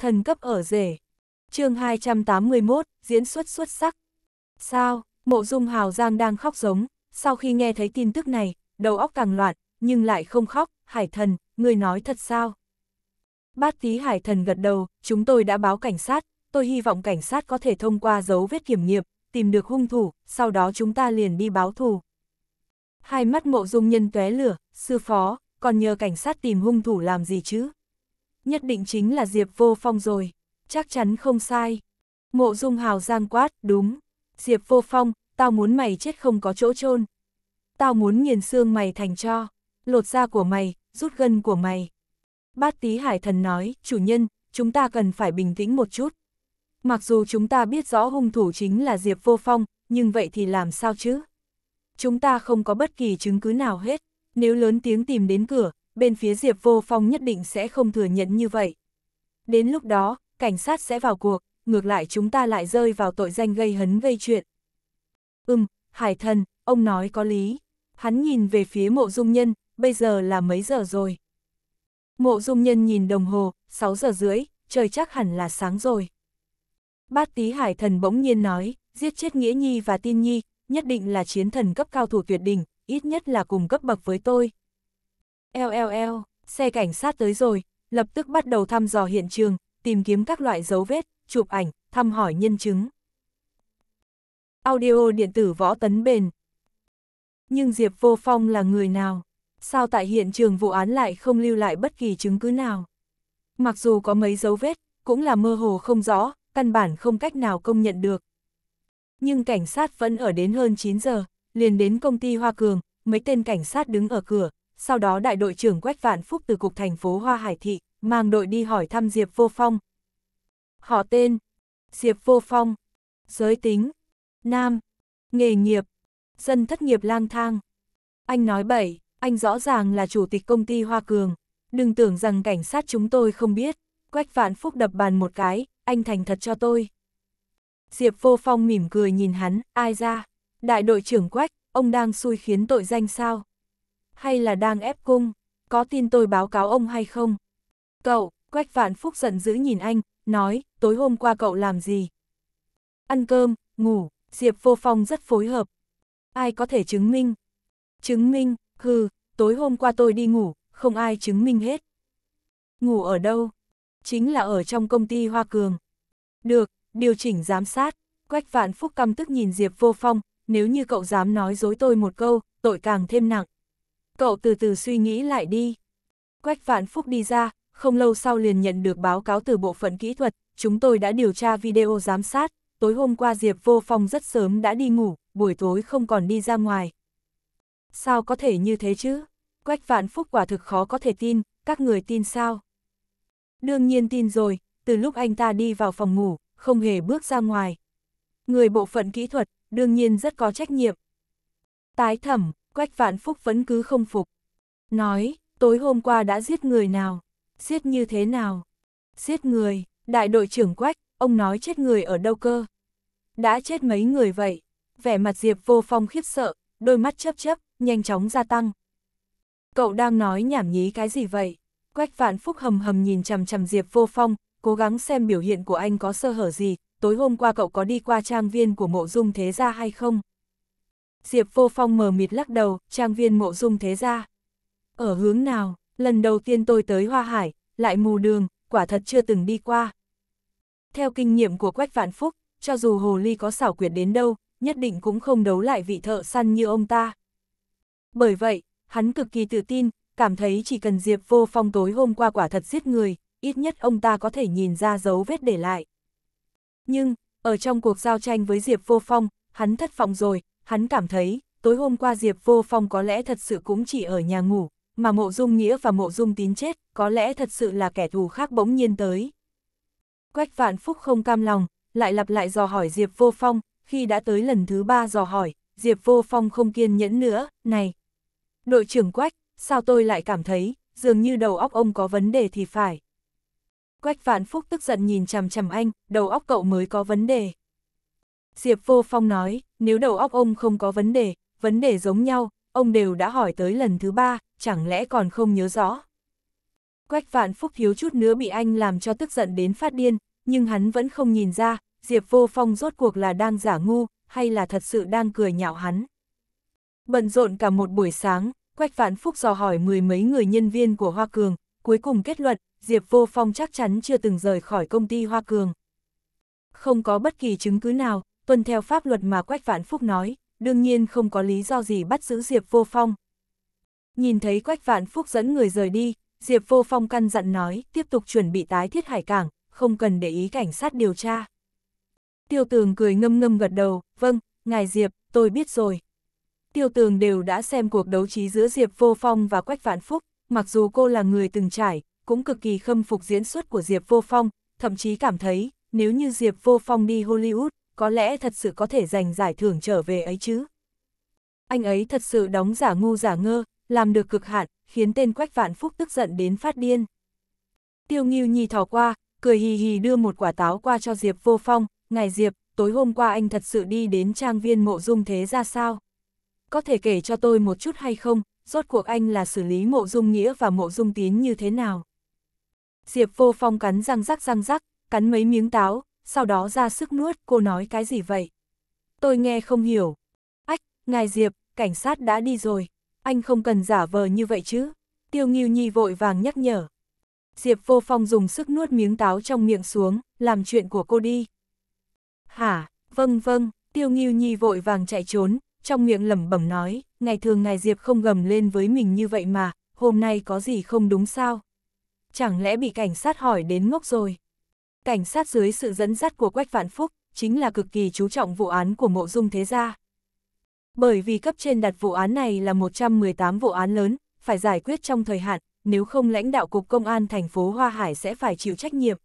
thần cấp ở rể. chương 281, diễn xuất xuất sắc. Sao, mộ dung hào giang đang khóc giống, sau khi nghe thấy tin tức này, đầu óc càng loạn, nhưng lại không khóc, hải thần, người nói thật sao? Bát tí hải thần gật đầu, chúng tôi đã báo cảnh sát, tôi hy vọng cảnh sát có thể thông qua dấu vết kiểm nghiệm, tìm được hung thủ, sau đó chúng ta liền đi báo thù. Hai mắt mộ dung nhân tué lửa, sư phó, còn nhờ cảnh sát tìm hung thủ làm gì chứ? nhất định chính là Diệp Vô Phong rồi, chắc chắn không sai. Mộ Dung Hào giang quát, đúng, Diệp Vô Phong, tao muốn mày chết không có chỗ chôn Tao muốn nghiền xương mày thành cho, lột da của mày, rút gân của mày. Bát Tý Hải Thần nói, chủ nhân, chúng ta cần phải bình tĩnh một chút. Mặc dù chúng ta biết rõ hung thủ chính là Diệp Vô Phong, nhưng vậy thì làm sao chứ? Chúng ta không có bất kỳ chứng cứ nào hết, nếu lớn tiếng tìm đến cửa, bên phía Diệp Vô Phong nhất định sẽ không thừa nhận như vậy. Đến lúc đó, cảnh sát sẽ vào cuộc, ngược lại chúng ta lại rơi vào tội danh gây hấn gây chuyện. Ừm, Hải Thần, ông nói có lý. Hắn nhìn về phía mộ dung nhân, bây giờ là mấy giờ rồi? Mộ dung nhân nhìn đồng hồ, 6 giờ rưỡi, trời chắc hẳn là sáng rồi. Bát tí hải thần bỗng nhiên nói, giết chết Nghĩa Nhi và Tin Nhi, nhất định là chiến thần cấp cao thủ tuyệt đỉnh, ít nhất là cùng cấp bậc với tôi. LLL, xe cảnh sát tới rồi, lập tức bắt đầu thăm dò hiện trường, tìm kiếm các loại dấu vết, chụp ảnh, thăm hỏi nhân chứng. Audio điện tử võ tấn bền. Nhưng Diệp Vô Phong là người nào? Sao tại hiện trường vụ án lại không lưu lại bất kỳ chứng cứ nào? Mặc dù có mấy dấu vết, cũng là mơ hồ không rõ, căn bản không cách nào công nhận được. Nhưng cảnh sát vẫn ở đến hơn 9 giờ, liền đến công ty Hoa Cường, mấy tên cảnh sát đứng ở cửa, sau đó đại đội trưởng Quách Vạn Phúc từ cục thành phố Hoa Hải Thị, mang đội đi hỏi thăm Diệp Vô Phong. Họ tên, Diệp Vô Phong, giới tính, nam, nghề nghiệp, dân thất nghiệp lang thang. Anh nói bậy, anh rõ ràng là chủ tịch công ty Hoa Cường, đừng tưởng rằng cảnh sát chúng tôi không biết. Quách Vạn Phúc đập bàn một cái, anh thành thật cho tôi. Diệp Vô Phong mỉm cười nhìn hắn, ai ra, đại đội trưởng Quách, ông đang xui khiến tội danh sao? hay là đang ép cung, có tin tôi báo cáo ông hay không? Cậu, Quách Vạn Phúc giận dữ nhìn anh, nói, tối hôm qua cậu làm gì? Ăn cơm, ngủ, Diệp Vô Phong rất phối hợp. Ai có thể chứng minh? Chứng minh, hừ, tối hôm qua tôi đi ngủ, không ai chứng minh hết. Ngủ ở đâu? Chính là ở trong công ty Hoa Cường. Được, điều chỉnh giám sát. Quách Vạn Phúc căm tức nhìn Diệp Vô Phong, nếu như cậu dám nói dối tôi một câu, tội càng thêm nặng cậu từ từ suy nghĩ lại đi. Quách Vạn Phúc đi ra, không lâu sau liền nhận được báo cáo từ bộ phận kỹ thuật, chúng tôi đã điều tra video giám sát, tối hôm qua Diệp Vô Phong rất sớm đã đi ngủ, buổi tối không còn đi ra ngoài. Sao có thể như thế chứ? Quách Vạn Phúc quả thực khó có thể tin, các người tin sao? Đương nhiên tin rồi, từ lúc anh ta đi vào phòng ngủ, không hề bước ra ngoài. Người bộ phận kỹ thuật, đương nhiên rất có trách nhiệm. Tái thẩm, Quách Vạn Phúc vẫn cứ không phục. Nói, tối hôm qua đã giết người nào? Giết như thế nào? Giết người, đại đội trưởng Quách, ông nói chết người ở đâu cơ? Đã chết mấy người vậy? Vẻ mặt Diệp vô phong khiếp sợ, đôi mắt chấp chấp, nhanh chóng gia tăng. Cậu đang nói nhảm nhí cái gì vậy? Quách Vạn Phúc hầm hầm nhìn chằm chằm Diệp Vô Phong, cố gắng xem biểu hiện của anh có sơ hở gì, tối hôm qua cậu có đi qua trang viên của mộ dung thế gia hay không? Diệp Vô Phong mờ mịt lắc đầu, trang viên mộ dung thế ra. Ở hướng nào, lần đầu tiên tôi tới Hoa Hải, lại mù đường, quả thật chưa từng đi qua. Theo kinh nghiệm của Quách Vạn Phúc, cho dù Hồ Ly có xảo quyệt đến đâu, nhất định cũng không đấu lại vị thợ săn như ông ta. Bởi vậy, hắn cực kỳ tự tin, cảm thấy chỉ cần Diệp Vô Phong tối hôm qua quả thật giết người, ít nhất ông ta có thể nhìn ra dấu vết để lại. Nhưng, ở trong cuộc giao tranh với Diệp Vô Phong, hắn thất vọng rồi, hắn cảm thấy, tối hôm qua Diệp Vô Phong có lẽ thật sự cũng chỉ ở nhà ngủ, mà mộ dung nghĩa và mộ dung tín chết, có lẽ thật sự là kẻ thù khác bỗng nhiên tới. Quách vạn phúc không cam lòng, lại lặp lại dò hỏi Diệp Vô Phong, khi đã tới lần thứ ba dò hỏi, Diệp Vô Phong không kiên nhẫn nữa, này. Đội trưởng Quách, sao tôi lại cảm thấy, dường như đầu óc ông có vấn đề thì phải. Quách vạn phúc tức giận nhìn chằm chằm anh, đầu óc cậu mới có vấn đề. Diệp Vô Phong nói, nếu đầu óc ông không có vấn đề, vấn đề giống nhau, ông đều đã hỏi tới lần thứ ba, chẳng lẽ còn không nhớ rõ. Quách vạn phúc thiếu chút nữa bị anh làm cho tức giận đến phát điên, nhưng hắn vẫn không nhìn ra, Diệp vô phong rốt cuộc là đang giả ngu, hay là thật sự đang cười nhạo hắn. Bận rộn cả một buổi sáng, Quách vạn phúc dò hỏi mười mấy người nhân viên của Hoa Cường, cuối cùng kết luận, Diệp vô phong chắc chắn chưa từng rời khỏi công ty Hoa Cường. Không có bất kỳ chứng cứ nào, tuân theo pháp luật mà Quách Vạn Phúc nói, đương nhiên không có lý do gì bắt giữ Diệp Vô Phong. Nhìn thấy Quách Vạn Phúc dẫn người rời đi, Diệp Vô Phong căn dặn nói tiếp tục chuẩn bị tái thiết hải cảng, không cần để ý cảnh sát điều tra. Tiêu tường cười ngâm ngâm gật đầu, vâng, ngài Diệp, tôi biết rồi. Tiêu tường đều đã xem cuộc đấu trí giữa Diệp Vô Phong và Quách Vạn Phúc, mặc dù cô là người từng trải, cũng cực kỳ khâm phục diễn xuất của Diệp Vô Phong, thậm chí cảm thấy, nếu như Diệp Vô Phong đi Hollywood, có lẽ thật sự có thể giành giải thưởng trở về ấy chứ. Anh ấy thật sự đóng giả ngu giả ngơ, làm được cực hạn, khiến tên Quách Vạn Phúc tức giận đến phát điên. Tiêu Nghiêu Nhi thò qua, cười hì hì đưa một quả táo qua cho Diệp Vô Phong, "Ngài Diệp, tối hôm qua anh thật sự đi đến trang viên mộ dung thế ra sao? Có thể kể cho tôi một chút hay không, rốt cuộc anh là xử lý mộ dung nghĩa và mộ dung tín như thế nào?" Diệp Vô Phong cắn răng rắc răng rắc, cắn mấy miếng táo, sau đó ra sức nuốt, cô nói cái gì vậy? Tôi nghe không hiểu. Ách, ngài Diệp, cảnh sát đã đi rồi, anh không cần giả vờ như vậy chứ. Tiêu Nghiêu Nhi vội vàng nhắc nhở. Diệp vô phong dùng sức nuốt miếng táo trong miệng xuống, làm chuyện của cô đi. Hả, vâng vâng, Tiêu Nghiêu Nhi vội vàng chạy trốn, trong miệng lẩm bẩm nói, ngày thường ngài Diệp không gầm lên với mình như vậy mà, hôm nay có gì không đúng sao? Chẳng lẽ bị cảnh sát hỏi đến ngốc rồi? Cảnh sát dưới sự dẫn dắt của Quách Vạn Phúc, chính là cực kỳ chú trọng vụ án của mộ dung thế gia. Bởi vì cấp trên đặt vụ án này là 118 vụ án lớn, phải giải quyết trong thời hạn, nếu không lãnh đạo Cục Công an thành phố Hoa Hải sẽ phải chịu trách nhiệm.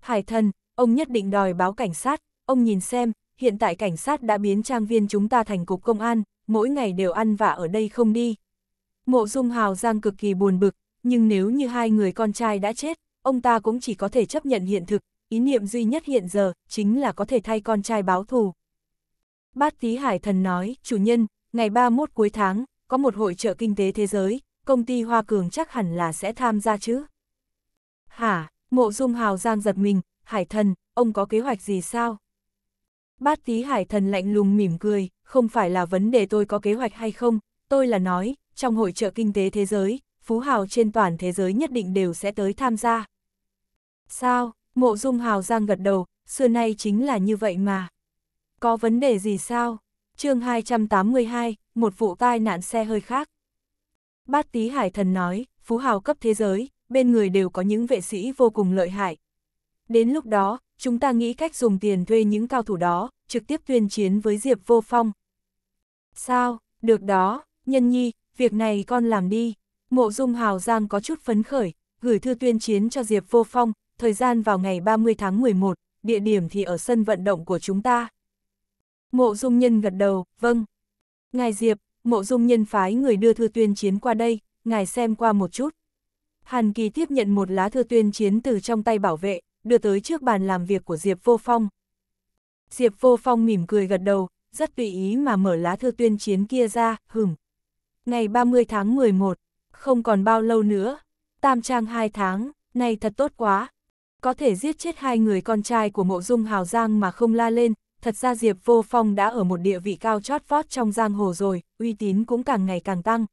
Hải thần, ông nhất định đòi báo cảnh sát, ông nhìn xem, hiện tại cảnh sát đã biến trang viên chúng ta thành Cục Công an, mỗi ngày đều ăn vạ ở đây không đi. Mộ dung hào giang cực kỳ buồn bực, nhưng nếu như hai người con trai đã chết, ông ta cũng chỉ có thể chấp nhận hiện thực, ý niệm duy nhất hiện giờ, chính là có thể thay con trai báo thù. Bát Tý Hải Thần nói, chủ nhân, ngày 31 cuối tháng, có một hội trợ kinh tế thế giới, công ty Hoa Cường chắc hẳn là sẽ tham gia chứ. Hả, mộ dung hào giang giật mình, Hải Thần, ông có kế hoạch gì sao? Bát Tý Hải Thần lạnh lùng mỉm cười, không phải là vấn đề tôi có kế hoạch hay không, tôi là nói, trong hội trợ kinh tế thế giới, phú hào trên toàn thế giới nhất định đều sẽ tới tham gia. Sao, mộ dung hào giang gật đầu, xưa nay chính là như vậy mà. Có vấn đề gì sao? chương 282, một vụ tai nạn xe hơi khác. Bát Tý Hải Thần nói, phú hào cấp thế giới, bên người đều có những vệ sĩ vô cùng lợi hại. Đến lúc đó, chúng ta nghĩ cách dùng tiền thuê những cao thủ đó, trực tiếp tuyên chiến với Diệp Vô Phong. Sao, được đó, nhân nhi, việc này con làm đi. Mộ Dung Hào Giang có chút phấn khởi, gửi thư tuyên chiến cho Diệp Vô Phong, thời gian vào ngày 30 tháng 11, địa điểm thì ở sân vận động của chúng ta. Mộ Dung Nhân gật đầu, vâng. Ngài Diệp, Mộ Dung Nhân phái người đưa thư tuyên chiến qua đây, ngài xem qua một chút. Hàn Kỳ tiếp nhận một lá thư tuyên chiến từ trong tay bảo vệ, đưa tới trước bàn làm việc của Diệp Vô Phong. Diệp Vô Phong mỉm cười gật đầu, rất tùy ý mà mở lá thư tuyên chiến kia ra, hửm. Ngày 30 tháng 11, không còn bao lâu nữa, tam trang 2 tháng, này thật tốt quá, có thể giết chết hai người con trai của mộ dung hào giang mà không la lên, thật ra Diệp Vô Phong đã ở một địa vị cao chót vót trong giang hồ rồi, uy tín cũng càng ngày càng tăng.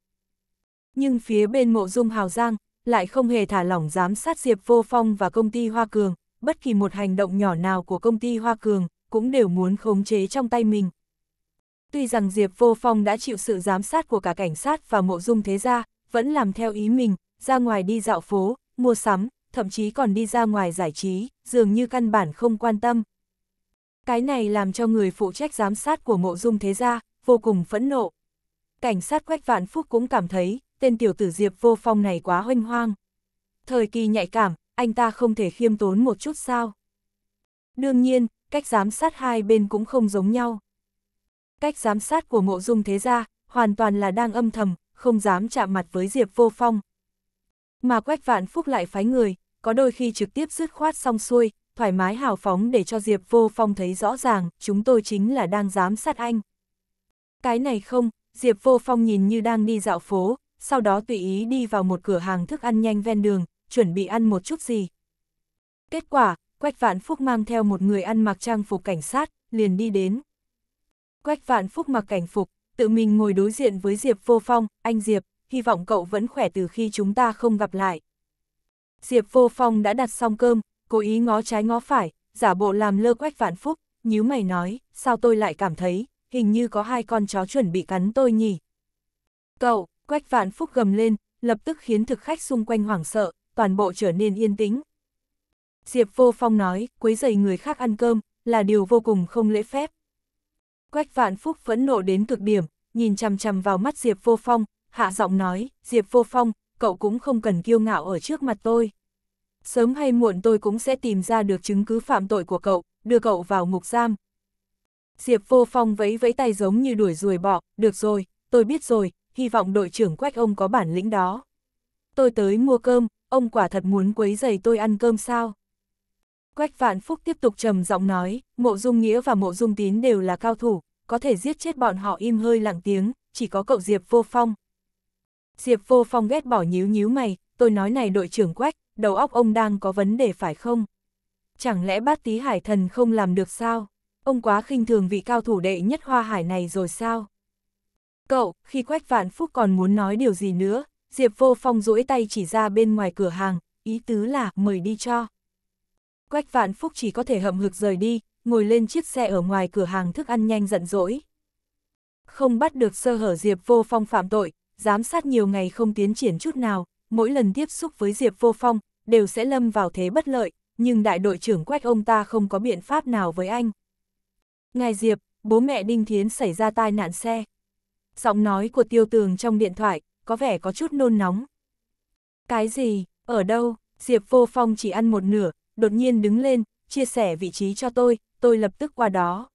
Nhưng phía bên mộ dung hào giang, lại không hề thả lỏng giám sát Diệp Vô Phong và công ty Hoa Cường, bất kỳ một hành động nhỏ nào của công ty Hoa Cường, cũng đều muốn khống chế trong tay mình. Tuy rằng Diệp Vô Phong đã chịu sự giám sát của cả cảnh sát và mộ dung thế gia, vẫn làm theo ý mình, ra ngoài đi dạo phố, mua sắm, thậm chí còn đi ra ngoài giải trí, dường như căn bản không quan tâm. Cái này làm cho người phụ trách giám sát của mộ dung thế gia, vô cùng phẫn nộ. Cảnh sát Quách Vạn Phúc cũng cảm thấy, tên tiểu tử Diệp vô phong này quá hoanh hoang. Thời kỳ nhạy cảm, anh ta không thể khiêm tốn một chút sao. Đương nhiên, cách giám sát hai bên cũng không giống nhau. Cách giám sát của mộ dung thế gia, hoàn toàn là đang âm thầm, không dám chạm mặt với Diệp vô phong, mà Quách Vạn Phúc lại phái người, có đôi khi trực tiếp dứt khoát xong xuôi, thoải mái hào phóng để cho Diệp Vô Phong thấy rõ ràng, chúng tôi chính là đang giám sát anh. Cái này không, Diệp Vô Phong nhìn như đang đi dạo phố, sau đó tùy ý đi vào một cửa hàng thức ăn nhanh ven đường, chuẩn bị ăn một chút gì. Kết quả, Quách Vạn Phúc mang theo một người ăn mặc trang phục cảnh sát, liền đi đến. Quách Vạn Phúc mặc cảnh phục, tự mình ngồi đối diện với Diệp Vô Phong, anh Diệp, hy vọng cậu vẫn khỏe từ khi chúng ta không gặp lại. Diệp Vô Phong đã đặt xong cơm, cố ý ngó trái ngó phải, giả bộ làm lơ quách vạn phúc, nhíu mày nói, sao tôi lại cảm thấy, hình như có hai con chó chuẩn bị cắn tôi nhỉ. Cậu, quách vạn phúc gầm lên, lập tức khiến thực khách xung quanh hoảng sợ, toàn bộ trở nên yên tĩnh. Diệp Vô Phong nói, quấy dày người khác ăn cơm, là điều vô cùng không lễ phép. Quách vạn phúc phẫn nộ đến cực điểm, nhìn chằm chằm vào mắt Diệp Vô Phong, hạ giọng nói, Diệp Vô Phong, cậu cũng không cần kiêu ngạo ở trước mặt tôi. Sớm hay muộn tôi cũng sẽ tìm ra được chứng cứ phạm tội của cậu, đưa cậu vào ngục giam. Diệp Vô Phong vẫy vẫy tay giống như đuổi ruồi bọ, được rồi, tôi biết rồi, hy vọng đội trưởng quách ông có bản lĩnh đó. Tôi tới mua cơm, ông quả thật muốn quấy giày tôi ăn cơm sao? Quách Vạn Phúc tiếp tục trầm giọng nói, Mộ Dung Nghĩa và Mộ Dung Tín đều là cao thủ, có thể giết chết bọn họ im hơi lặng tiếng, chỉ có cậu Diệp Vô Phong, Diệp vô phong ghét bỏ nhíu nhíu mày, tôi nói này đội trưởng quách, đầu óc ông đang có vấn đề phải không? Chẳng lẽ bát tí hải thần không làm được sao? Ông quá khinh thường vị cao thủ đệ nhất hoa hải này rồi sao? Cậu, khi quách vạn phúc còn muốn nói điều gì nữa, Diệp vô phong duỗi tay chỉ ra bên ngoài cửa hàng, ý tứ là mời đi cho. Quách vạn phúc chỉ có thể hậm hực rời đi, ngồi lên chiếc xe ở ngoài cửa hàng thức ăn nhanh giận dỗi. Không bắt được sơ hở Diệp vô phong phạm tội, giám sát nhiều ngày không tiến triển chút nào, mỗi lần tiếp xúc với Diệp Vô Phong, đều sẽ lâm vào thế bất lợi, nhưng đại đội trưởng quách ông ta không có biện pháp nào với anh. Ngài Diệp, bố mẹ Đinh Thiến xảy ra tai nạn xe. Giọng nói của tiêu tường trong điện thoại, có vẻ có chút nôn nóng. Cái gì, ở đâu, Diệp Vô Phong chỉ ăn một nửa, đột nhiên đứng lên, chia sẻ vị trí cho tôi, tôi lập tức qua đó.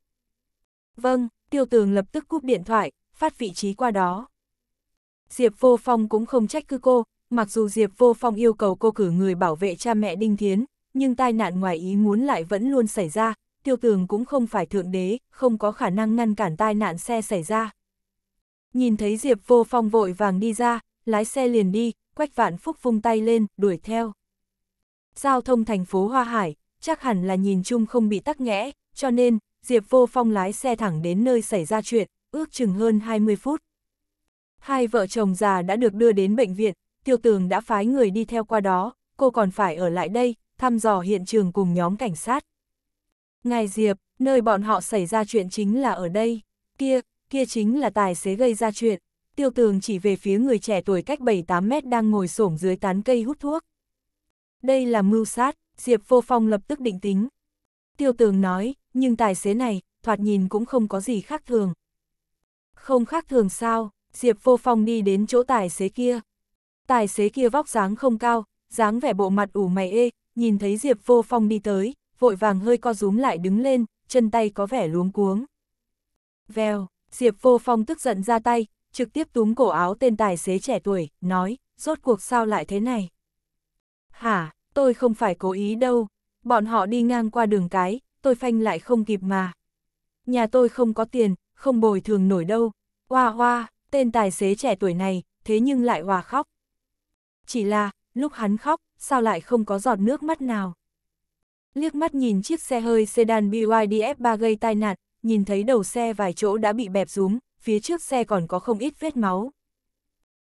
Vâng, tiêu tường lập tức cúp điện thoại, phát vị trí qua đó. Diệp Vô Phong cũng không trách cứ cô, mặc dù Diệp Vô Phong yêu cầu cô cử người bảo vệ cha mẹ Đinh Thiến, nhưng tai nạn ngoài ý muốn lại vẫn luôn xảy ra, tiêu tường cũng không phải thượng đế, không có khả năng ngăn cản tai nạn xe xảy ra. Nhìn thấy Diệp Vô Phong vội vàng đi ra, lái xe liền đi, Quách Vạn Phúc vung tay lên, đuổi theo. Giao thông thành phố Hoa Hải, chắc hẳn là nhìn chung không bị tắc nghẽ, cho nên, Diệp Vô Phong lái xe thẳng đến nơi xảy ra chuyện, ước chừng hơn 20 phút, Hai vợ chồng già đã được đưa đến bệnh viện, tiêu tường đã phái người đi theo qua đó, cô còn phải ở lại đây, thăm dò hiện trường cùng nhóm cảnh sát. Ngài Diệp, nơi bọn họ xảy ra chuyện chính là ở đây, kia, kia chính là tài xế gây ra chuyện. Tiêu tường chỉ về phía người trẻ tuổi cách 7-8 mét đang ngồi xổm dưới tán cây hút thuốc. Đây là mưu sát, Diệp vô phong lập tức định tính. Tiêu tường nói, nhưng tài xế này, thoạt nhìn cũng không có gì khác thường. Không khác thường sao, Diệp Vô Phong đi đến chỗ tài xế kia. Tài xế kia vóc dáng không cao, dáng vẻ bộ mặt ủ mày ê, nhìn thấy Diệp Vô Phong đi tới, vội vàng hơi co rúm lại đứng lên, chân tay có vẻ luống cuống. Vèo, Diệp Vô Phong tức giận ra tay, trực tiếp túm cổ áo tên tài xế trẻ tuổi, nói, rốt cuộc sao lại thế này? Hả, tôi không phải cố ý đâu, bọn họ đi ngang qua đường cái, tôi phanh lại không kịp mà. Nhà tôi không có tiền, không bồi thường nổi đâu, hoa hoa, tên tài xế trẻ tuổi này, thế nhưng lại hòa khóc. Chỉ là, lúc hắn khóc, sao lại không có giọt nước mắt nào. Liếc mắt nhìn chiếc xe hơi sedan BYD F3 gây tai nạn, nhìn thấy đầu xe vài chỗ đã bị bẹp rúm, phía trước xe còn có không ít vết máu.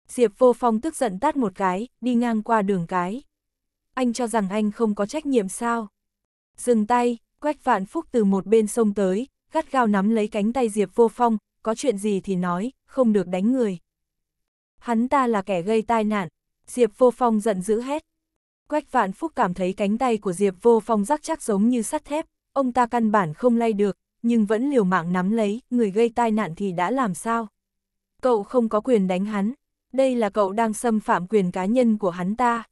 Diệp vô phong tức giận tát một cái, đi ngang qua đường cái. Anh cho rằng anh không có trách nhiệm sao. Dừng tay, quách vạn phúc từ một bên sông tới, gắt gao nắm lấy cánh tay Diệp vô phong, có chuyện gì thì nói, không được đánh người. Hắn ta là kẻ gây tai nạn, Diệp Vô Phong giận dữ hết. Quách Vạn Phúc cảm thấy cánh tay của Diệp Vô Phong rắc chắc giống như sắt thép, ông ta căn bản không lay được, nhưng vẫn liều mạng nắm lấy, người gây tai nạn thì đã làm sao? Cậu không có quyền đánh hắn, đây là cậu đang xâm phạm quyền cá nhân của hắn ta.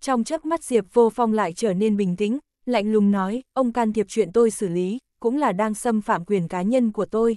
Trong chớp mắt Diệp Vô Phong lại trở nên bình tĩnh, lạnh lùng nói, ông can thiệp chuyện tôi xử lý, cũng là đang xâm phạm quyền cá nhân của tôi.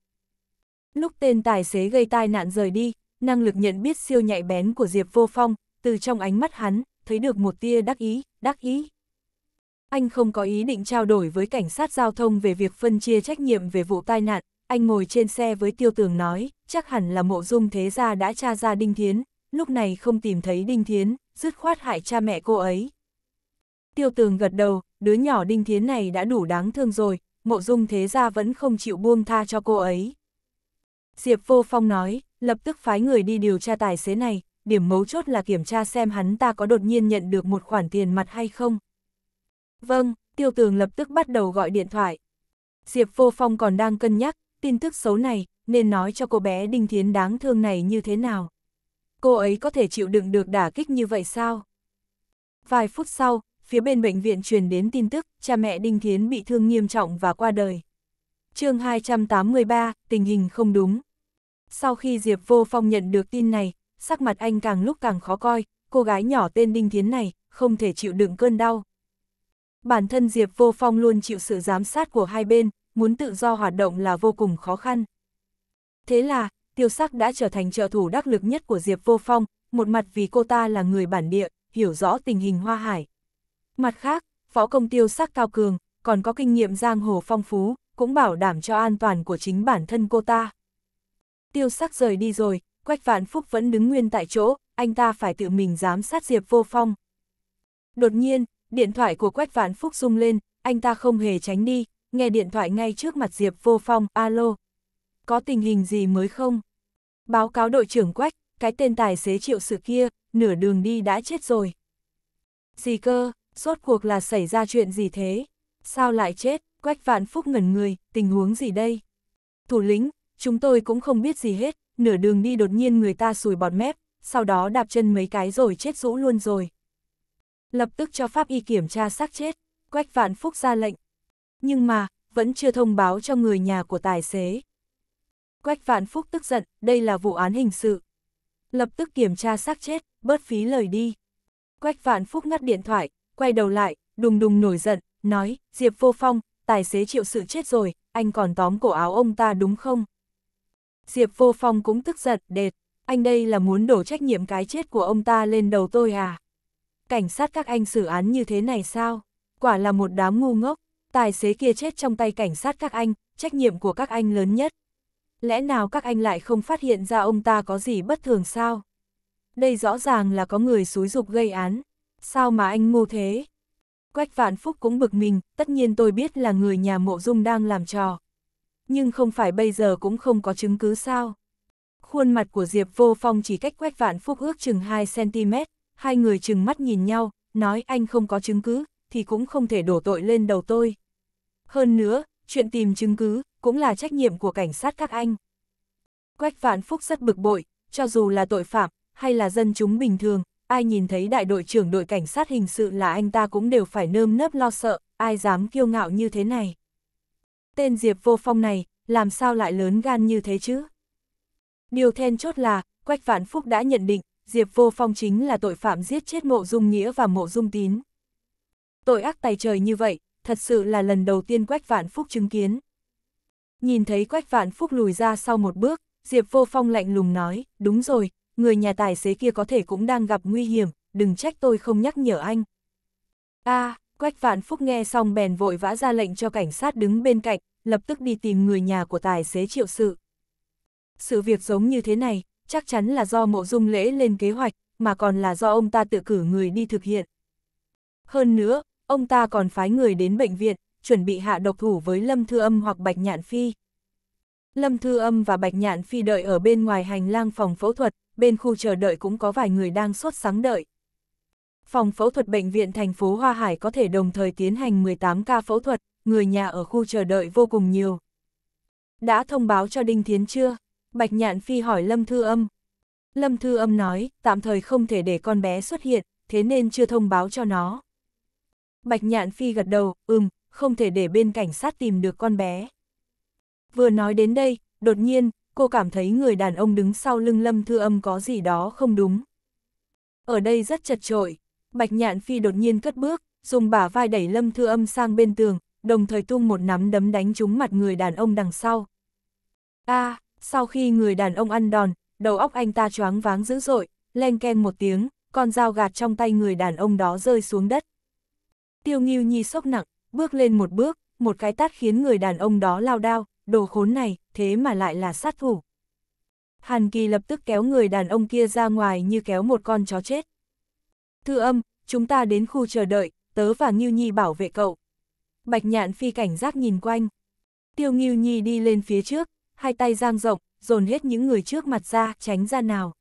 Lúc tên tài xế gây tai nạn rời đi, năng lực nhận biết siêu nhạy bén của Diệp Vô Phong, từ trong ánh mắt hắn, thấy được một tia đắc ý, đắc ý. Anh không có ý định trao đổi với cảnh sát giao thông về việc phân chia trách nhiệm về vụ tai nạn, anh ngồi trên xe với tiêu tường nói, chắc hẳn là mộ dung thế gia đã tra ra Đinh Thiến, lúc này không tìm thấy Đinh Thiến, dứt khoát hại cha mẹ cô ấy. Tiêu tường gật đầu, đứa nhỏ Đinh Thiến này đã đủ đáng thương rồi, mộ dung thế gia vẫn không chịu buông tha cho cô ấy. Diệp Vô Phong nói, lập tức phái người đi điều tra tài xế này, điểm mấu chốt là kiểm tra xem hắn ta có đột nhiên nhận được một khoản tiền mặt hay không. Vâng, tiêu tường lập tức bắt đầu gọi điện thoại. Diệp Vô Phong còn đang cân nhắc, tin tức xấu này, nên nói cho cô bé Đinh Thiến đáng thương này như thế nào. Cô ấy có thể chịu đựng được đả kích như vậy sao? Vài phút sau, phía bên bệnh viện truyền đến tin tức, cha mẹ Đinh Thiến bị thương nghiêm trọng và qua đời chương 283, tình hình không đúng. Sau khi Diệp Vô Phong nhận được tin này, sắc mặt anh càng lúc càng khó coi, cô gái nhỏ tên Đinh Thiến này, không thể chịu đựng cơn đau. Bản thân Diệp Vô Phong luôn chịu sự giám sát của hai bên, muốn tự do hoạt động là vô cùng khó khăn. Thế là, Tiêu Sắc đã trở thành trợ thủ đắc lực nhất của Diệp Vô Phong, một mặt vì cô ta là người bản địa, hiểu rõ tình hình Hoa Hải. Mặt khác, võ công Tiêu Sắc cao cường, còn có kinh nghiệm giang hồ phong phú, cũng bảo đảm cho an toàn của chính bản thân cô ta. Tiêu sắc rời đi rồi, Quách Vạn Phúc vẫn đứng nguyên tại chỗ, anh ta phải tự mình giám sát Diệp Vô Phong. Đột nhiên, điện thoại của Quách Vạn Phúc rung lên, anh ta không hề tránh đi, nghe điện thoại ngay trước mặt Diệp Vô Phong, alo. Có tình hình gì mới không? Báo cáo đội trưởng Quách, cái tên tài xế triệu sự kia, nửa đường đi đã chết rồi. Gì cơ, suốt cuộc là xảy ra chuyện gì thế? Sao lại chết? Quách Vạn Phúc ngẩn người, tình huống gì đây? Thủ lĩnh, chúng tôi cũng không biết gì hết, nửa đường đi đột nhiên người ta sùi bọt mép, sau đó đạp chân mấy cái rồi chết rũ luôn rồi. Lập tức cho pháp y kiểm tra xác chết, Quách Vạn Phúc ra lệnh. Nhưng mà, vẫn chưa thông báo cho người nhà của tài xế. Quách Vạn Phúc tức giận, đây là vụ án hình sự. Lập tức kiểm tra xác chết, bớt phí lời đi. Quách Vạn Phúc ngắt điện thoại, quay đầu lại, đùng đùng nổi giận, nói, Diệp Vô Phong, tài xế chịu sự chết rồi, anh còn tóm cổ áo ông ta đúng không? Diệp vô phong cũng tức giận, đệt, anh đây là muốn đổ trách nhiệm cái chết của ông ta lên đầu tôi à? Cảnh sát các anh xử án như thế này sao? Quả là một đám ngu ngốc, tài xế kia chết trong tay cảnh sát các anh, trách nhiệm của các anh lớn nhất. Lẽ nào các anh lại không phát hiện ra ông ta có gì bất thường sao? Đây rõ ràng là có người xúi dục gây án. Sao mà anh ngu thế? Quách Vạn Phúc cũng bực mình, tất nhiên tôi biết là người nhà mộ dung đang làm trò. Nhưng không phải bây giờ cũng không có chứng cứ sao. Khuôn mặt của Diệp Vô Phong chỉ cách Quách Vạn Phúc ước chừng 2cm, hai người chừng mắt nhìn nhau, nói anh không có chứng cứ, thì cũng không thể đổ tội lên đầu tôi. Hơn nữa, chuyện tìm chứng cứ cũng là trách nhiệm của cảnh sát các anh. Quách Vạn Phúc rất bực bội, cho dù là tội phạm hay là dân chúng bình thường, ai nhìn thấy đại đội trưởng đội cảnh sát hình sự là anh ta cũng đều phải nơm nớp lo sợ, ai dám kiêu ngạo như thế này. Tên Diệp Vô Phong này, làm sao lại lớn gan như thế chứ? Điều then chốt là, Quách Vạn Phúc đã nhận định, Diệp Vô Phong chính là tội phạm giết chết mộ dung nghĩa và mộ dung tín. Tội ác tài trời như vậy, thật sự là lần đầu tiên Quách Vạn Phúc chứng kiến. Nhìn thấy Quách Vạn Phúc lùi ra sau một bước, Diệp Vô Phong lạnh lùng nói, đúng rồi, người nhà tài xế kia có thể cũng đang gặp nguy hiểm, đừng trách tôi không nhắc nhở anh. a à, Quách Vạn Phúc nghe xong bèn vội vã ra lệnh cho cảnh sát đứng bên cạnh, lập tức đi tìm người nhà của tài xế triệu sự. Sự việc giống như thế này, chắc chắn là do mộ dung lễ lên kế hoạch, mà còn là do ông ta tự cử người đi thực hiện. Hơn nữa, ông ta còn phái người đến bệnh viện, chuẩn bị hạ độc thủ với Lâm Thư Âm hoặc Bạch Nhạn Phi. Lâm Thư Âm và Bạch Nhạn Phi đợi ở bên ngoài hành lang phòng phẫu thuật, bên khu chờ đợi cũng có vài người đang sốt sáng đợi. Phòng phẫu thuật bệnh viện thành phố Hoa Hải có thể đồng thời tiến hành 18 ca phẫu thuật, người nhà ở khu chờ đợi vô cùng nhiều. Đã thông báo cho Đinh Thiến chưa? Bạch Nhạn Phi hỏi Lâm Thư Âm. Lâm Thư Âm nói, tạm thời không thể để con bé xuất hiện, thế nên chưa thông báo cho nó. Bạch Nhạn Phi gật đầu, ừm, không thể để bên cảnh sát tìm được con bé. Vừa nói đến đây, đột nhiên, cô cảm thấy người đàn ông đứng sau lưng Lâm Thư Âm có gì đó không đúng. Ở đây rất chật trội, Bạch Nhạn Phi đột nhiên cất bước, dùng bả vai đẩy Lâm Thư Âm sang bên tường, đồng thời tung một nắm đấm đánh trúng mặt người đàn ông đằng sau. A, à, sau khi người đàn ông ăn đòn, đầu óc anh ta choáng váng dữ dội, len ken một tiếng, con dao gạt trong tay người đàn ông đó rơi xuống đất. Tiêu Nghiêu Nhi sốc nặng, bước lên một bước, một cái tát khiến người đàn ông đó lao đao, đồ khốn này thế mà lại là sát thủ. Hàn Kỳ lập tức kéo người đàn ông kia ra ngoài như kéo một con chó chết. Thư âm, chúng ta đến khu chờ đợi, tớ và Ngưu Nhi bảo vệ cậu. Bạch nhạn phi cảnh giác nhìn quanh. Tiêu Ngưu Nhi đi lên phía trước, hai tay giang rộng, dồn hết những người trước mặt ra, tránh ra nào.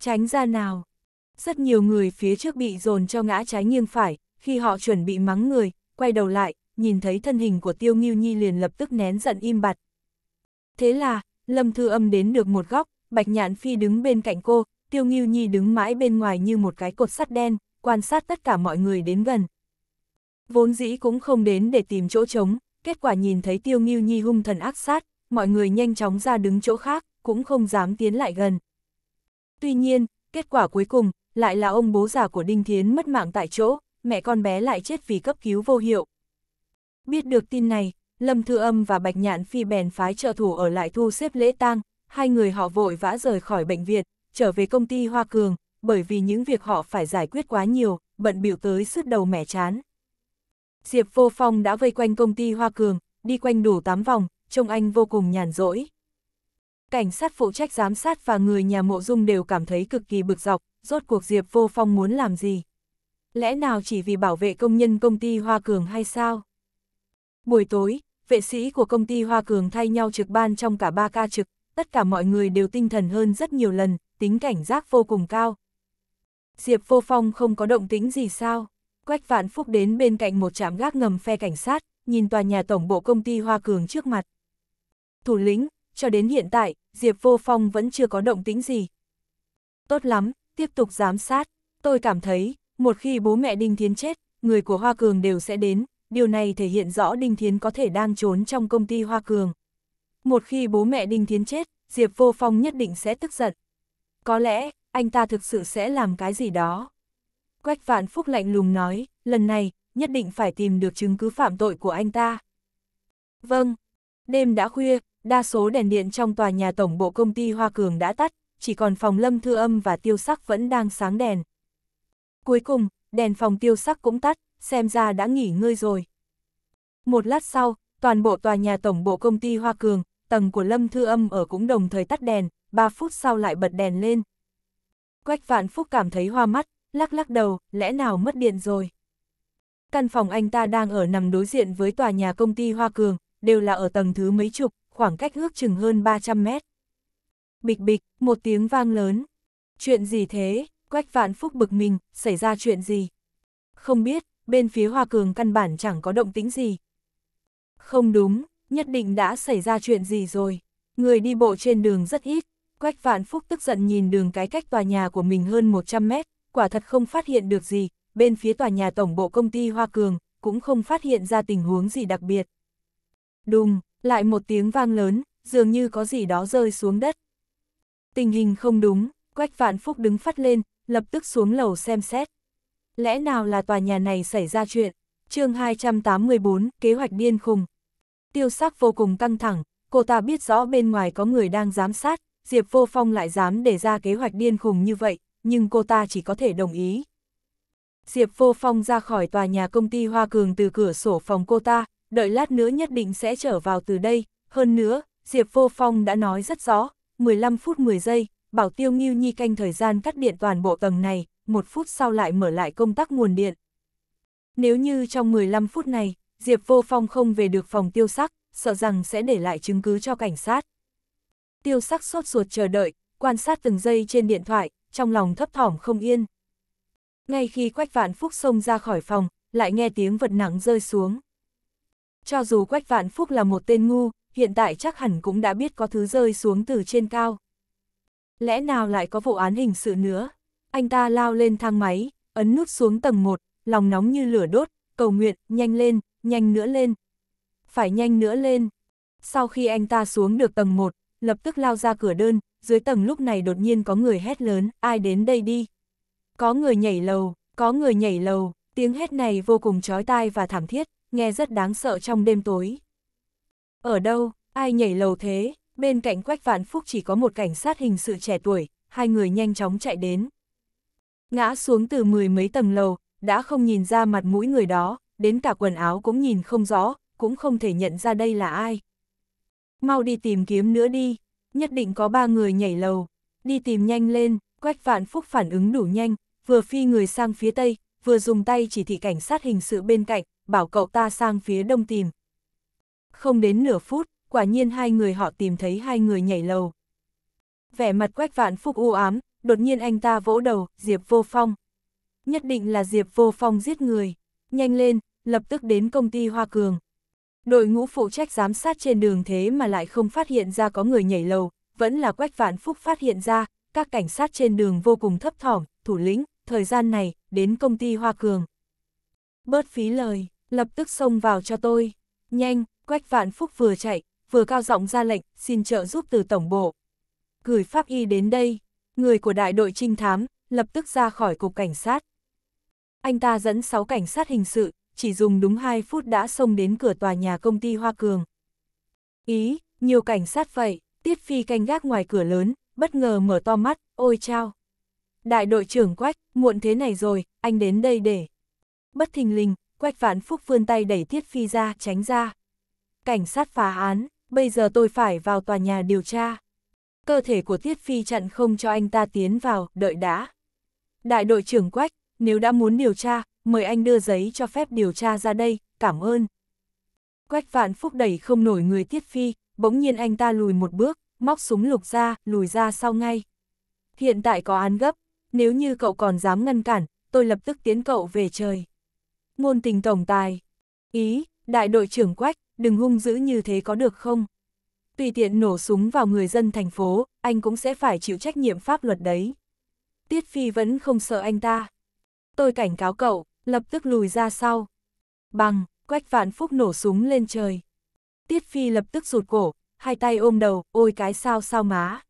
Tránh ra nào. Rất nhiều người phía trước bị dồn cho ngã trái nghiêng phải, khi họ chuẩn bị mắng người, quay đầu lại, nhìn thấy thân hình của Tiêu Ngưu Nhi liền lập tức nén giận im bặt, Thế là, Lâm Thư Âm đến được một góc, Bạch Nhạn Phi đứng bên cạnh cô, Tiêu Nghiêu Nhi đứng mãi bên ngoài như một cái cột sắt đen, quan sát tất cả mọi người đến gần. Vốn dĩ cũng không đến để tìm chỗ trống, kết quả nhìn thấy Tiêu Nghiêu Nhi hung thần ác sát, mọi người nhanh chóng ra đứng chỗ khác, cũng không dám tiến lại gần. Tuy nhiên, kết quả cuối cùng, lại là ông bố già của Đinh Thiến mất mạng tại chỗ, mẹ con bé lại chết vì cấp cứu vô hiệu. Biết được tin này, Lâm Thư Âm và Bạch Nhạn Phi bèn phái trợ thủ ở lại thu xếp lễ tang, hai người họ vội vã rời khỏi bệnh viện, trở về công ty Hoa Cường, bởi vì những việc họ phải giải quyết quá nhiều, bận biểu tới sứt đầu mẻ chán. Diệp Vô Phong đã vây quanh công ty Hoa Cường, đi quanh đủ 8 vòng, trông anh vô cùng nhàn rỗi. Cảnh sát phụ trách giám sát và người nhà mộ dung đều cảm thấy cực kỳ bực dọc, rốt cuộc Diệp Vô Phong muốn làm gì? Lẽ nào chỉ vì bảo vệ công nhân công ty Hoa Cường hay sao? Buổi tối, vệ sĩ của công ty Hoa Cường thay nhau trực ban trong cả 3 ca trực, tất cả mọi người đều tinh thần hơn rất nhiều lần, tính cảnh giác vô cùng cao. Diệp Vô Phong không có động tính gì sao? Quách Vạn Phúc đến bên cạnh một trạm gác ngầm phe cảnh sát, nhìn tòa nhà tổng bộ công ty Hoa Cường trước mặt. Thủ lĩnh, cho đến hiện tại, Diệp Vô Phong vẫn chưa có động tính gì. Tốt lắm, tiếp tục giám sát. Tôi cảm thấy, một khi bố mẹ Đinh Thiến chết, người của Hoa Cường đều sẽ đến, điều này thể hiện rõ Đinh Thiến có thể đang trốn trong công ty Hoa Cường. Một khi bố mẹ Đinh Thiến chết, Diệp Vô Phong nhất định sẽ tức giận. Có lẽ, anh ta thực sự sẽ làm cái gì đó. Quách Vạn Phúc lạnh lùng nói, lần này, nhất định phải tìm được chứng cứ phạm tội của anh ta. Vâng, đêm đã khuya, đa số đèn điện trong tòa nhà tổng bộ công ty Hoa Cường đã tắt, chỉ còn phòng lâm thư âm và tiêu sắc vẫn đang sáng đèn. Cuối cùng, đèn phòng tiêu sắc cũng tắt, xem ra đã nghỉ ngơi rồi. Một lát sau, toàn bộ tòa nhà tổng bộ công ty Hoa Cường, tầng của Lâm Thư Âm ở cũng đồng thời tắt đèn, 3 phút sau lại bật đèn lên. Quách Vạn Phúc cảm thấy hoa mắt, lắc lắc đầu, lẽ nào mất điện rồi. Căn phòng anh ta đang ở nằm đối diện với tòa nhà công ty Hoa Cường, đều là ở tầng thứ mấy chục, khoảng cách ước chừng hơn 300 mét. Bịch bịch, một tiếng vang lớn. Chuyện gì thế? Quách Vạn Phúc bực mình, xảy ra chuyện gì? Không biết, bên phía Hoa Cường căn bản chẳng có động tính gì. Không đúng, nhất định đã xảy ra chuyện gì rồi. Người đi bộ trên đường rất ít, Quách Vạn Phúc tức giận nhìn đường cái cách tòa nhà của mình hơn 100 mét, quả thật không phát hiện được gì, bên phía tòa nhà tổng bộ công ty Hoa Cường cũng không phát hiện ra tình huống gì đặc biệt. Đùng, lại một tiếng vang lớn, dường như có gì đó rơi xuống đất. Tình hình không đúng, Quách Vạn Phúc đứng phát lên, lập tức xuống lầu xem xét lẽ nào là tòa nhà này xảy ra chuyện? chương 284, kế hoạch điên khùng. Tiêu sắc vô cùng căng thẳng, cô ta biết rõ bên ngoài có người đang giám sát, Diệp Vô Phong lại dám để ra kế hoạch điên khùng như vậy, nhưng cô ta chỉ có thể đồng ý. Diệp Vô Phong ra khỏi tòa nhà công ty Hoa Cường từ cửa sổ phòng cô ta, đợi lát nữa nhất định sẽ trở vào từ đây. Hơn nữa, Diệp Vô Phong đã nói rất rõ, 15 phút 10 giây, bảo Tiêu Nghiêu Nhi canh thời gian cắt điện toàn bộ tầng này, một phút sau lại mở lại công tắc nguồn điện. Nếu như trong 15 phút này, Diệp Vô Phong không về được phòng tiêu sắc, sợ rằng sẽ để lại chứng cứ cho cảnh sát. Tiêu sắc sốt ruột chờ đợi, quan sát từng giây trên điện thoại, trong lòng thấp thỏm không yên. Ngay khi Quách Vạn Phúc xông ra khỏi phòng, lại nghe tiếng vật nặng rơi xuống. Cho dù Quách Vạn Phúc là một tên ngu, hiện tại chắc hẳn cũng đã biết có thứ rơi xuống từ trên cao. Lẽ nào lại có vụ án hình sự nữa? anh ta lao lên thang máy, ấn nút xuống tầng 1, lòng nóng như lửa đốt, cầu nguyện, nhanh lên, nhanh nữa lên. Phải nhanh nữa lên. Sau khi anh ta xuống được tầng 1, lập tức lao ra cửa đơn, dưới tầng lúc này đột nhiên có người hét lớn, ai đến đây đi. Có người nhảy lầu, có người nhảy lầu, tiếng hét này vô cùng chói tai và thảm thiết, nghe rất đáng sợ trong đêm tối. Ở đâu, ai nhảy lầu thế, bên cạnh Quách Vạn Phúc chỉ có một cảnh sát hình sự trẻ tuổi, hai người nhanh chóng chạy đến. Ngã xuống từ mười mấy tầng lầu, đã không nhìn ra mặt mũi người đó, đến cả quần áo cũng nhìn không rõ, cũng không thể nhận ra đây là ai. Mau đi tìm kiếm nữa đi, nhất định có ba người nhảy lầu, đi tìm nhanh lên, quách vạn phúc phản ứng đủ nhanh, vừa phi người sang phía tây, vừa dùng tay chỉ thị cảnh sát hình sự bên cạnh, bảo cậu ta sang phía đông tìm. Không đến nửa phút, quả nhiên hai người họ tìm thấy hai người nhảy lầu. Vẻ mặt quách vạn phúc u ám, đột nhiên anh ta vỗ đầu, Diệp Vô Phong. Nhất định là Diệp Vô Phong giết người. Nhanh lên, lập tức đến công ty Hoa Cường. Đội ngũ phụ trách giám sát trên đường thế mà lại không phát hiện ra có người nhảy lầu, vẫn là Quách Vạn Phúc phát hiện ra, các cảnh sát trên đường vô cùng thấp thỏm, thủ lĩnh, thời gian này, đến công ty Hoa Cường. Bớt phí lời, lập tức xông vào cho tôi. Nhanh, Quách Vạn Phúc vừa chạy, vừa cao giọng ra lệnh, xin trợ giúp từ tổng bộ. Gửi pháp y đến đây, người của đại đội trinh thám, lập tức ra khỏi cục cảnh sát. Anh ta dẫn 6 cảnh sát hình sự, chỉ dùng đúng 2 phút đã xông đến cửa tòa nhà công ty Hoa Cường. Ý, nhiều cảnh sát vậy, Tiết Phi canh gác ngoài cửa lớn, bất ngờ mở to mắt, ôi chao. Đại đội trưởng Quách, muộn thế này rồi, anh đến đây để. Bất thình lình, Quách Vạn Phúc vươn tay đẩy Tiết Phi ra, tránh ra. Cảnh sát phá án, bây giờ tôi phải vào tòa nhà điều tra cơ thể của Tiết Phi chặn không cho anh ta tiến vào, đợi đã. Đại đội trưởng Quách, nếu đã muốn điều tra, mời anh đưa giấy cho phép điều tra ra đây, cảm ơn. Quách vạn phúc đẩy không nổi người Tiết Phi, bỗng nhiên anh ta lùi một bước, móc súng lục ra, lùi ra sau ngay. Hiện tại có án gấp, nếu như cậu còn dám ngăn cản, tôi lập tức tiến cậu về trời. Ngôn tình tổng tài. Ý, đại đội trưởng Quách, đừng hung dữ như thế có được không? tùy tiện nổ súng vào người dân thành phố, anh cũng sẽ phải chịu trách nhiệm pháp luật đấy. Tiết Phi vẫn không sợ anh ta. Tôi cảnh cáo cậu, lập tức lùi ra sau. Bằng, Quách Vạn Phúc nổ súng lên trời. Tiết Phi lập tức rụt cổ, hai tay ôm đầu, ôi cái sao sao má.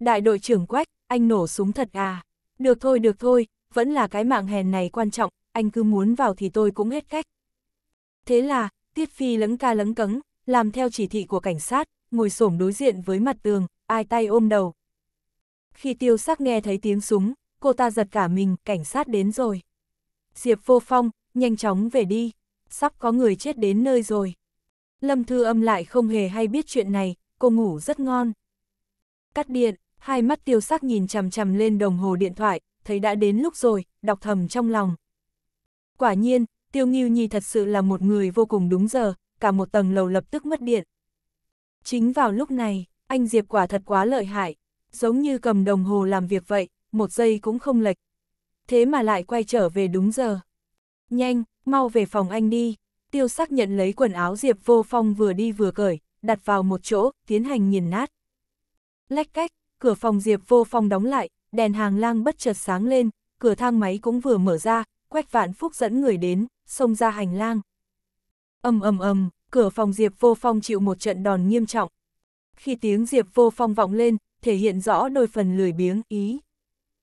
Đại đội trưởng Quách, anh nổ súng thật à. Được thôi được thôi, vẫn là cái mạng hèn này quan trọng, anh cứ muốn vào thì tôi cũng hết cách. Thế là, Tiết Phi lấn ca lấn cấn, làm theo chỉ thị của cảnh sát, ngồi xổm đối diện với mặt tường, ai tay ôm đầu. Khi tiêu sắc nghe thấy tiếng súng, cô ta giật cả mình, cảnh sát đến rồi. Diệp vô phong, nhanh chóng về đi, sắp có người chết đến nơi rồi. Lâm Thư Âm lại không hề hay biết chuyện này, cô ngủ rất ngon. Cắt điện, hai mắt tiêu sắc nhìn chằm chằm lên đồng hồ điện thoại, thấy đã đến lúc rồi, đọc thầm trong lòng. Quả nhiên, Tiêu Nghiêu Nhi thật sự là một người vô cùng đúng giờ, cả một tầng lầu lập tức mất điện. Chính vào lúc này, anh Diệp quả thật quá lợi hại, giống như cầm đồng hồ làm việc vậy, một giây cũng không lệch. Thế mà lại quay trở về đúng giờ. Nhanh, mau về phòng anh đi. Tiêu sắc nhận lấy quần áo Diệp vô phong vừa đi vừa cởi, đặt vào một chỗ, tiến hành nghiền nát. Lách cách, cửa phòng Diệp vô phong đóng lại, đèn hàng lang bất chợt sáng lên, cửa thang máy cũng vừa mở ra, quách vạn phúc dẫn người đến, xông ra hành lang. ầm ầm ầm cửa phòng Diệp Vô Phong chịu một trận đòn nghiêm trọng. Khi tiếng Diệp Vô Phong vọng lên, thể hiện rõ đôi phần lười biếng ý.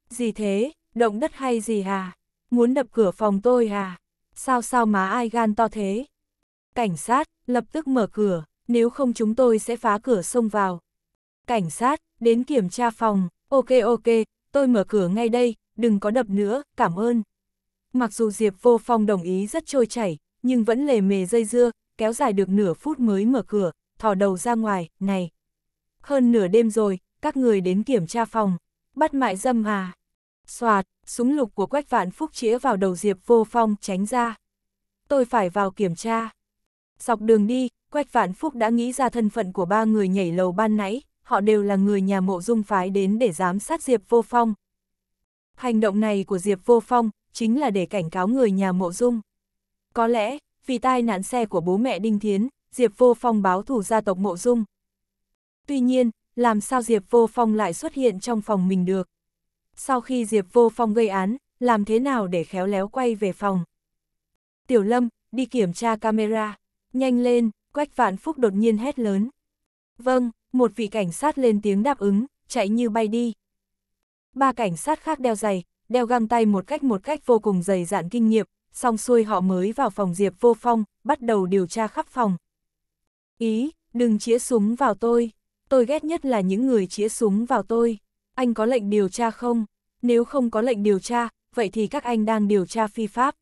Gì thế, động đất hay gì hà Muốn đập cửa phòng tôi hà Sao sao má ai gan to thế? Cảnh sát, lập tức mở cửa, nếu không chúng tôi sẽ phá cửa xông vào. Cảnh sát, đến kiểm tra phòng, ok ok, tôi mở cửa ngay đây, đừng có đập nữa, cảm ơn. Mặc dù Diệp Vô Phong đồng ý rất trôi chảy, nhưng vẫn lề mề dây dưa, kéo dài được nửa phút mới mở cửa, thò đầu ra ngoài, này. Hơn nửa đêm rồi, các người đến kiểm tra phòng, bắt mại dâm à. Xoạt, súng lục của Quách Vạn Phúc chĩa vào đầu Diệp Vô Phong tránh ra. Tôi phải vào kiểm tra. Dọc đường đi, Quách Vạn Phúc đã nghĩ ra thân phận của ba người nhảy lầu ban nãy, họ đều là người nhà mộ dung phái đến để giám sát Diệp Vô Phong. Hành động này của Diệp Vô Phong chính là để cảnh cáo người nhà mộ dung. Có lẽ, vì tai nạn xe của bố mẹ Đinh Thiến, Diệp Vô Phong báo thủ gia tộc Mộ Dung. Tuy nhiên, làm sao Diệp Vô Phong lại xuất hiện trong phòng mình được? Sau khi Diệp Vô Phong gây án, làm thế nào để khéo léo quay về phòng? Tiểu Lâm, đi kiểm tra camera. Nhanh lên, Quách Vạn Phúc đột nhiên hét lớn. Vâng, một vị cảnh sát lên tiếng đáp ứng, chạy như bay đi. Ba cảnh sát khác đeo giày, đeo găng tay một cách một cách vô cùng dày dạn kinh nghiệm, xong xuôi họ mới vào phòng Diệp Vô Phong, bắt đầu điều tra khắp phòng. Ý, đừng chĩa súng vào tôi. Tôi ghét nhất là những người chĩa súng vào tôi. Anh có lệnh điều tra không? Nếu không có lệnh điều tra, vậy thì các anh đang điều tra phi pháp.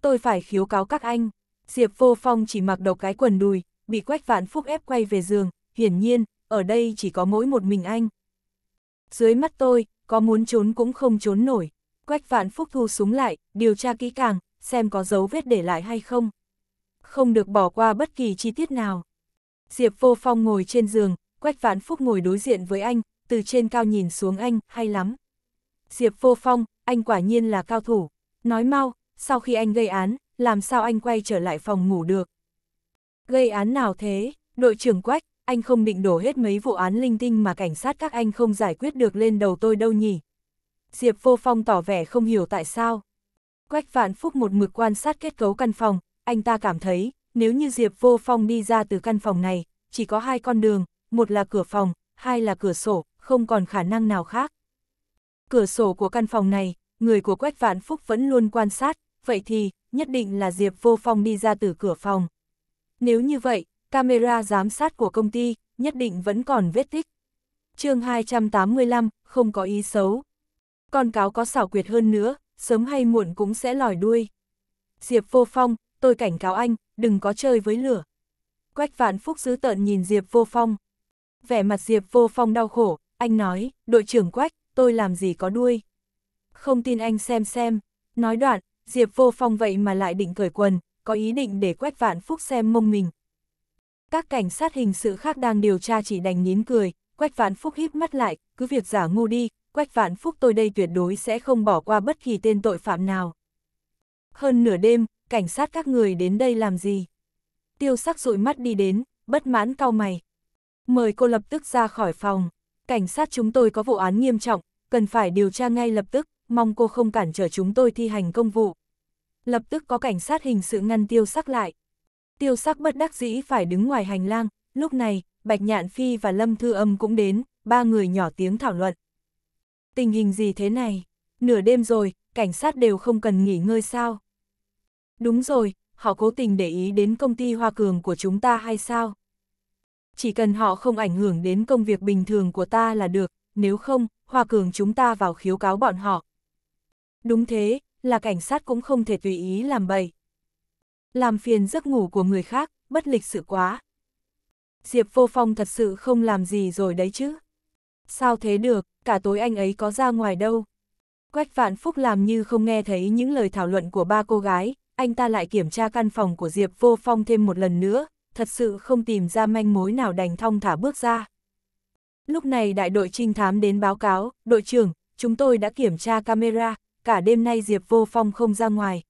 Tôi phải khiếu cáo các anh. Diệp Vô Phong chỉ mặc độc cái quần đùi, bị Quách Vạn Phúc ép quay về giường. Hiển nhiên, ở đây chỉ có mỗi một mình anh. Dưới mắt tôi, có muốn trốn cũng không trốn nổi. Quách Vạn Phúc thu súng lại, điều tra kỹ càng, xem có dấu vết để lại hay không. Không được bỏ qua bất kỳ chi tiết nào. Diệp Vô Phong ngồi trên giường, Quách Vãn Phúc ngồi đối diện với anh, từ trên cao nhìn xuống anh, hay lắm. Diệp Vô Phong, anh quả nhiên là cao thủ. Nói mau, sau khi anh gây án, làm sao anh quay trở lại phòng ngủ được? Gây án nào thế, đội trưởng Quách, anh không định đổ hết mấy vụ án linh tinh mà cảnh sát các anh không giải quyết được lên đầu tôi đâu nhỉ? Diệp Vô Phong tỏ vẻ không hiểu tại sao. Quách Vạn Phúc một mực quan sát kết cấu căn phòng, anh ta cảm thấy, nếu như Diệp Vô Phong đi ra từ căn phòng này, chỉ có hai con đường, một là cửa phòng, hai là cửa sổ, không còn khả năng nào khác. Cửa sổ của căn phòng này, người của Quách Vạn Phúc vẫn luôn quan sát, vậy thì, nhất định là Diệp Vô Phong đi ra từ cửa phòng. Nếu như vậy, camera giám sát của công ty, nhất định vẫn còn vết tích. chương 285, không có ý xấu. Con cáo có xảo quyệt hơn nữa, sớm hay muộn cũng sẽ lòi đuôi. Diệp Vô Phong, tôi cảnh cáo anh, đừng có chơi với lửa. Quách Vạn Phúc giữ tợn nhìn Diệp Vô Phong. Vẻ mặt Diệp Vô Phong đau khổ, anh nói, đội trưởng Quách, tôi làm gì có đuôi. Không tin anh xem xem, nói đoạn, Diệp Vô Phong vậy mà lại định cởi quần, có ý định để Quách Vạn Phúc xem mông mình. Các cảnh sát hình sự khác đang điều tra chỉ đành nín cười, Quách Vạn Phúc híp mắt lại, cứ việc giả ngu đi, Quách Vạn Phúc tôi đây tuyệt đối sẽ không bỏ qua bất kỳ tên tội phạm nào. Hơn nửa đêm, cảnh sát các người đến đây làm gì? Tiêu sắc rụi mắt đi đến, bất mãn cau mày. Mời cô lập tức ra khỏi phòng. Cảnh sát chúng tôi có vụ án nghiêm trọng, cần phải điều tra ngay lập tức, mong cô không cản trở chúng tôi thi hành công vụ. Lập tức có cảnh sát hình sự ngăn tiêu sắc lại. Tiêu sắc bất đắc dĩ phải đứng ngoài hành lang, lúc này, Bạch Nhạn Phi và Lâm Thư Âm cũng đến, ba người nhỏ tiếng thảo luận tình hình gì thế này? Nửa đêm rồi, cảnh sát đều không cần nghỉ ngơi sao? Đúng rồi, họ cố tình để ý đến công ty Hoa Cường của chúng ta hay sao? Chỉ cần họ không ảnh hưởng đến công việc bình thường của ta là được, nếu không, Hoa Cường chúng ta vào khiếu cáo bọn họ. Đúng thế, là cảnh sát cũng không thể tùy ý làm bậy. Làm phiền giấc ngủ của người khác, bất lịch sự quá. Diệp Vô Phong thật sự không làm gì rồi đấy chứ. Sao thế được, cả tối anh ấy có ra ngoài đâu. Quách Vạn Phúc làm như không nghe thấy những lời thảo luận của ba cô gái, anh ta lại kiểm tra căn phòng của Diệp Vô Phong thêm một lần nữa, thật sự không tìm ra manh mối nào đành thong thả bước ra. Lúc này đại đội trinh thám đến báo cáo, đội trưởng, chúng tôi đã kiểm tra camera, cả đêm nay Diệp Vô Phong không ra ngoài.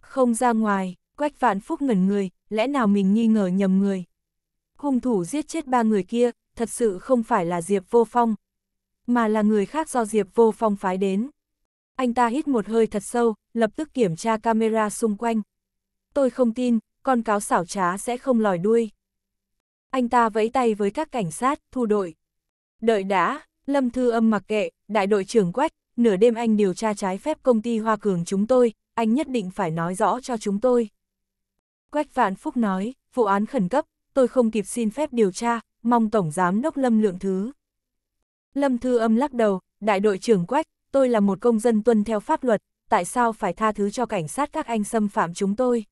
Không ra ngoài, Quách Vạn Phúc ngẩn người, lẽ nào mình nghi ngờ nhầm người. Hung thủ giết chết ba người kia, thật sự không phải là Diệp Vô Phong, mà là người khác do Diệp Vô Phong phái đến. Anh ta hít một hơi thật sâu, lập tức kiểm tra camera xung quanh. Tôi không tin, con cáo xảo trá sẽ không lòi đuôi. Anh ta vẫy tay với các cảnh sát, thu đội. Đợi đã, Lâm Thư Âm mặc kệ, đại đội trưởng quách, nửa đêm anh điều tra trái phép công ty Hoa Cường chúng tôi, anh nhất định phải nói rõ cho chúng tôi. Quách Vạn Phúc nói, vụ án khẩn cấp, tôi không kịp xin phép điều tra, mong Tổng Giám Đốc Lâm lượng thứ. Lâm Thư Âm lắc đầu, đại đội trưởng Quách, tôi là một công dân tuân theo pháp luật, tại sao phải tha thứ cho cảnh sát các anh xâm phạm chúng tôi?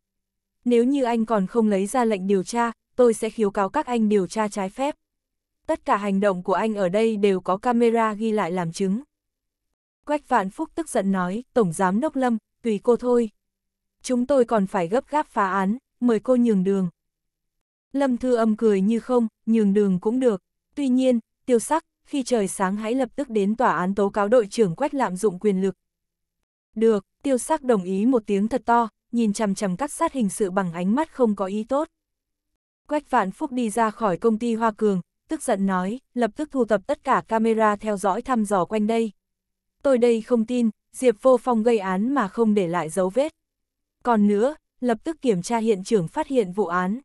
Nếu như anh còn không lấy ra lệnh điều tra, tôi sẽ khiếu cáo các anh điều tra trái phép. Tất cả hành động của anh ở đây đều có camera ghi lại làm chứng. Quách Vạn Phúc tức giận nói, Tổng Giám Đốc Lâm, tùy cô thôi. Chúng tôi còn phải gấp gáp phá án, mời cô nhường đường. Lâm Thư Âm cười như không, nhường đường cũng được. Tuy nhiên, tiêu sắc, khi trời sáng hãy lập tức đến tòa án tố cáo đội trưởng quách lạm dụng quyền lực. Được, tiêu sắc đồng ý một tiếng thật to, nhìn chằm chằm cắt sát hình sự bằng ánh mắt không có ý tốt. Quách Vạn Phúc đi ra khỏi công ty Hoa Cường, tức giận nói, lập tức thu tập tất cả camera theo dõi thăm dò quanh đây. Tôi đây không tin, Diệp Vô Phong gây án mà không để lại dấu vết. Còn nữa, lập tức kiểm tra hiện trường phát hiện vụ án.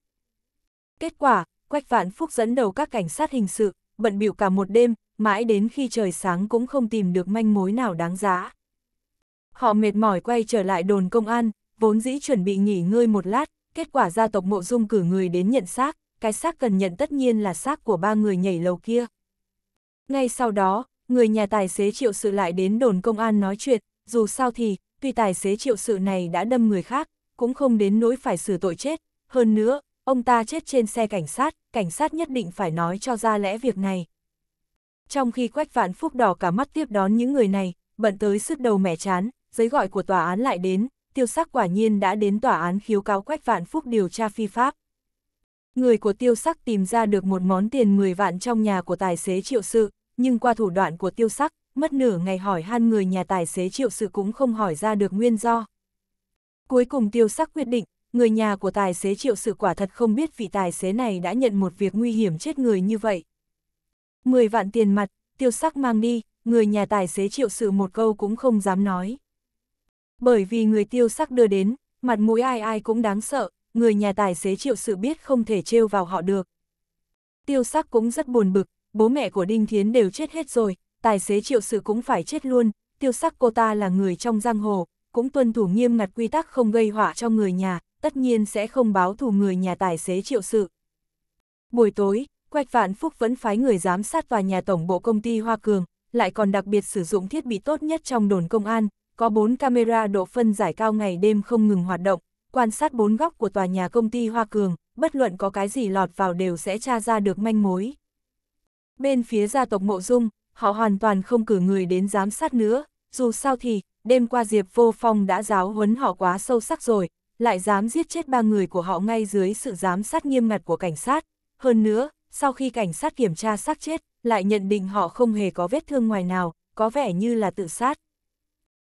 Kết quả, Quách Vạn Phúc dẫn đầu các cảnh sát hình sự, bận biểu cả một đêm, mãi đến khi trời sáng cũng không tìm được manh mối nào đáng giá. Họ mệt mỏi quay trở lại đồn công an, vốn dĩ chuẩn bị nghỉ ngơi một lát, kết quả gia tộc mộ dung cử người đến nhận xác, cái xác cần nhận tất nhiên là xác của ba người nhảy lầu kia. Ngay sau đó, người nhà tài xế triệu sự lại đến đồn công an nói chuyện, dù sao thì, tuy tài xế triệu sự này đã đâm người khác, cũng không đến nỗi phải xử tội chết, hơn nữa, ông ta chết trên xe cảnh sát, cảnh sát nhất định phải nói cho ra lẽ việc này. Trong khi Quách Vạn Phúc đỏ cả mắt tiếp đón những người này, bận tới sức đầu mẻ chán, giấy gọi của tòa án lại đến, tiêu sắc quả nhiên đã đến tòa án khiếu cáo Quách Vạn Phúc điều tra phi pháp. Người của tiêu sắc tìm ra được một món tiền 10 vạn trong nhà của tài xế triệu sự, nhưng qua thủ đoạn của tiêu sắc, mất nửa ngày hỏi han người nhà tài xế triệu sự cũng không hỏi ra được nguyên do. Cuối cùng tiêu sắc quyết định, người nhà của tài xế triệu sự quả thật không biết vị tài xế này đã nhận một việc nguy hiểm chết người như vậy. mười vạn tiền mặt, tiêu sắc mang đi, người nhà tài xế triệu sự một câu cũng không dám nói. Bởi vì người tiêu sắc đưa đến, mặt mũi ai ai cũng đáng sợ, người nhà tài xế triệu sự biết không thể trêu vào họ được. Tiêu sắc cũng rất buồn bực, bố mẹ của Đinh Thiến đều chết hết rồi, tài xế triệu sự cũng phải chết luôn, tiêu sắc cô ta là người trong giang hồ, cũng tuân thủ nghiêm ngặt quy tắc không gây họa cho người nhà, tất nhiên sẽ không báo thù người nhà tài xế triệu sự. Buổi tối, Quách Vạn Phúc vẫn phái người giám sát tòa nhà tổng bộ công ty Hoa Cường, lại còn đặc biệt sử dụng thiết bị tốt nhất trong đồn công an, có 4 camera độ phân giải cao ngày đêm không ngừng hoạt động, quan sát bốn góc của tòa nhà công ty Hoa Cường, bất luận có cái gì lọt vào đều sẽ tra ra được manh mối. Bên phía gia tộc Mộ Dung, họ hoàn toàn không cử người đến giám sát nữa, dù sao thì, đêm qua Diệp Vô Phong đã giáo huấn họ quá sâu sắc rồi, lại dám giết chết ba người của họ ngay dưới sự giám sát nghiêm ngặt của cảnh sát. Hơn nữa, sau khi cảnh sát kiểm tra xác chết, lại nhận định họ không hề có vết thương ngoài nào, có vẻ như là tự sát.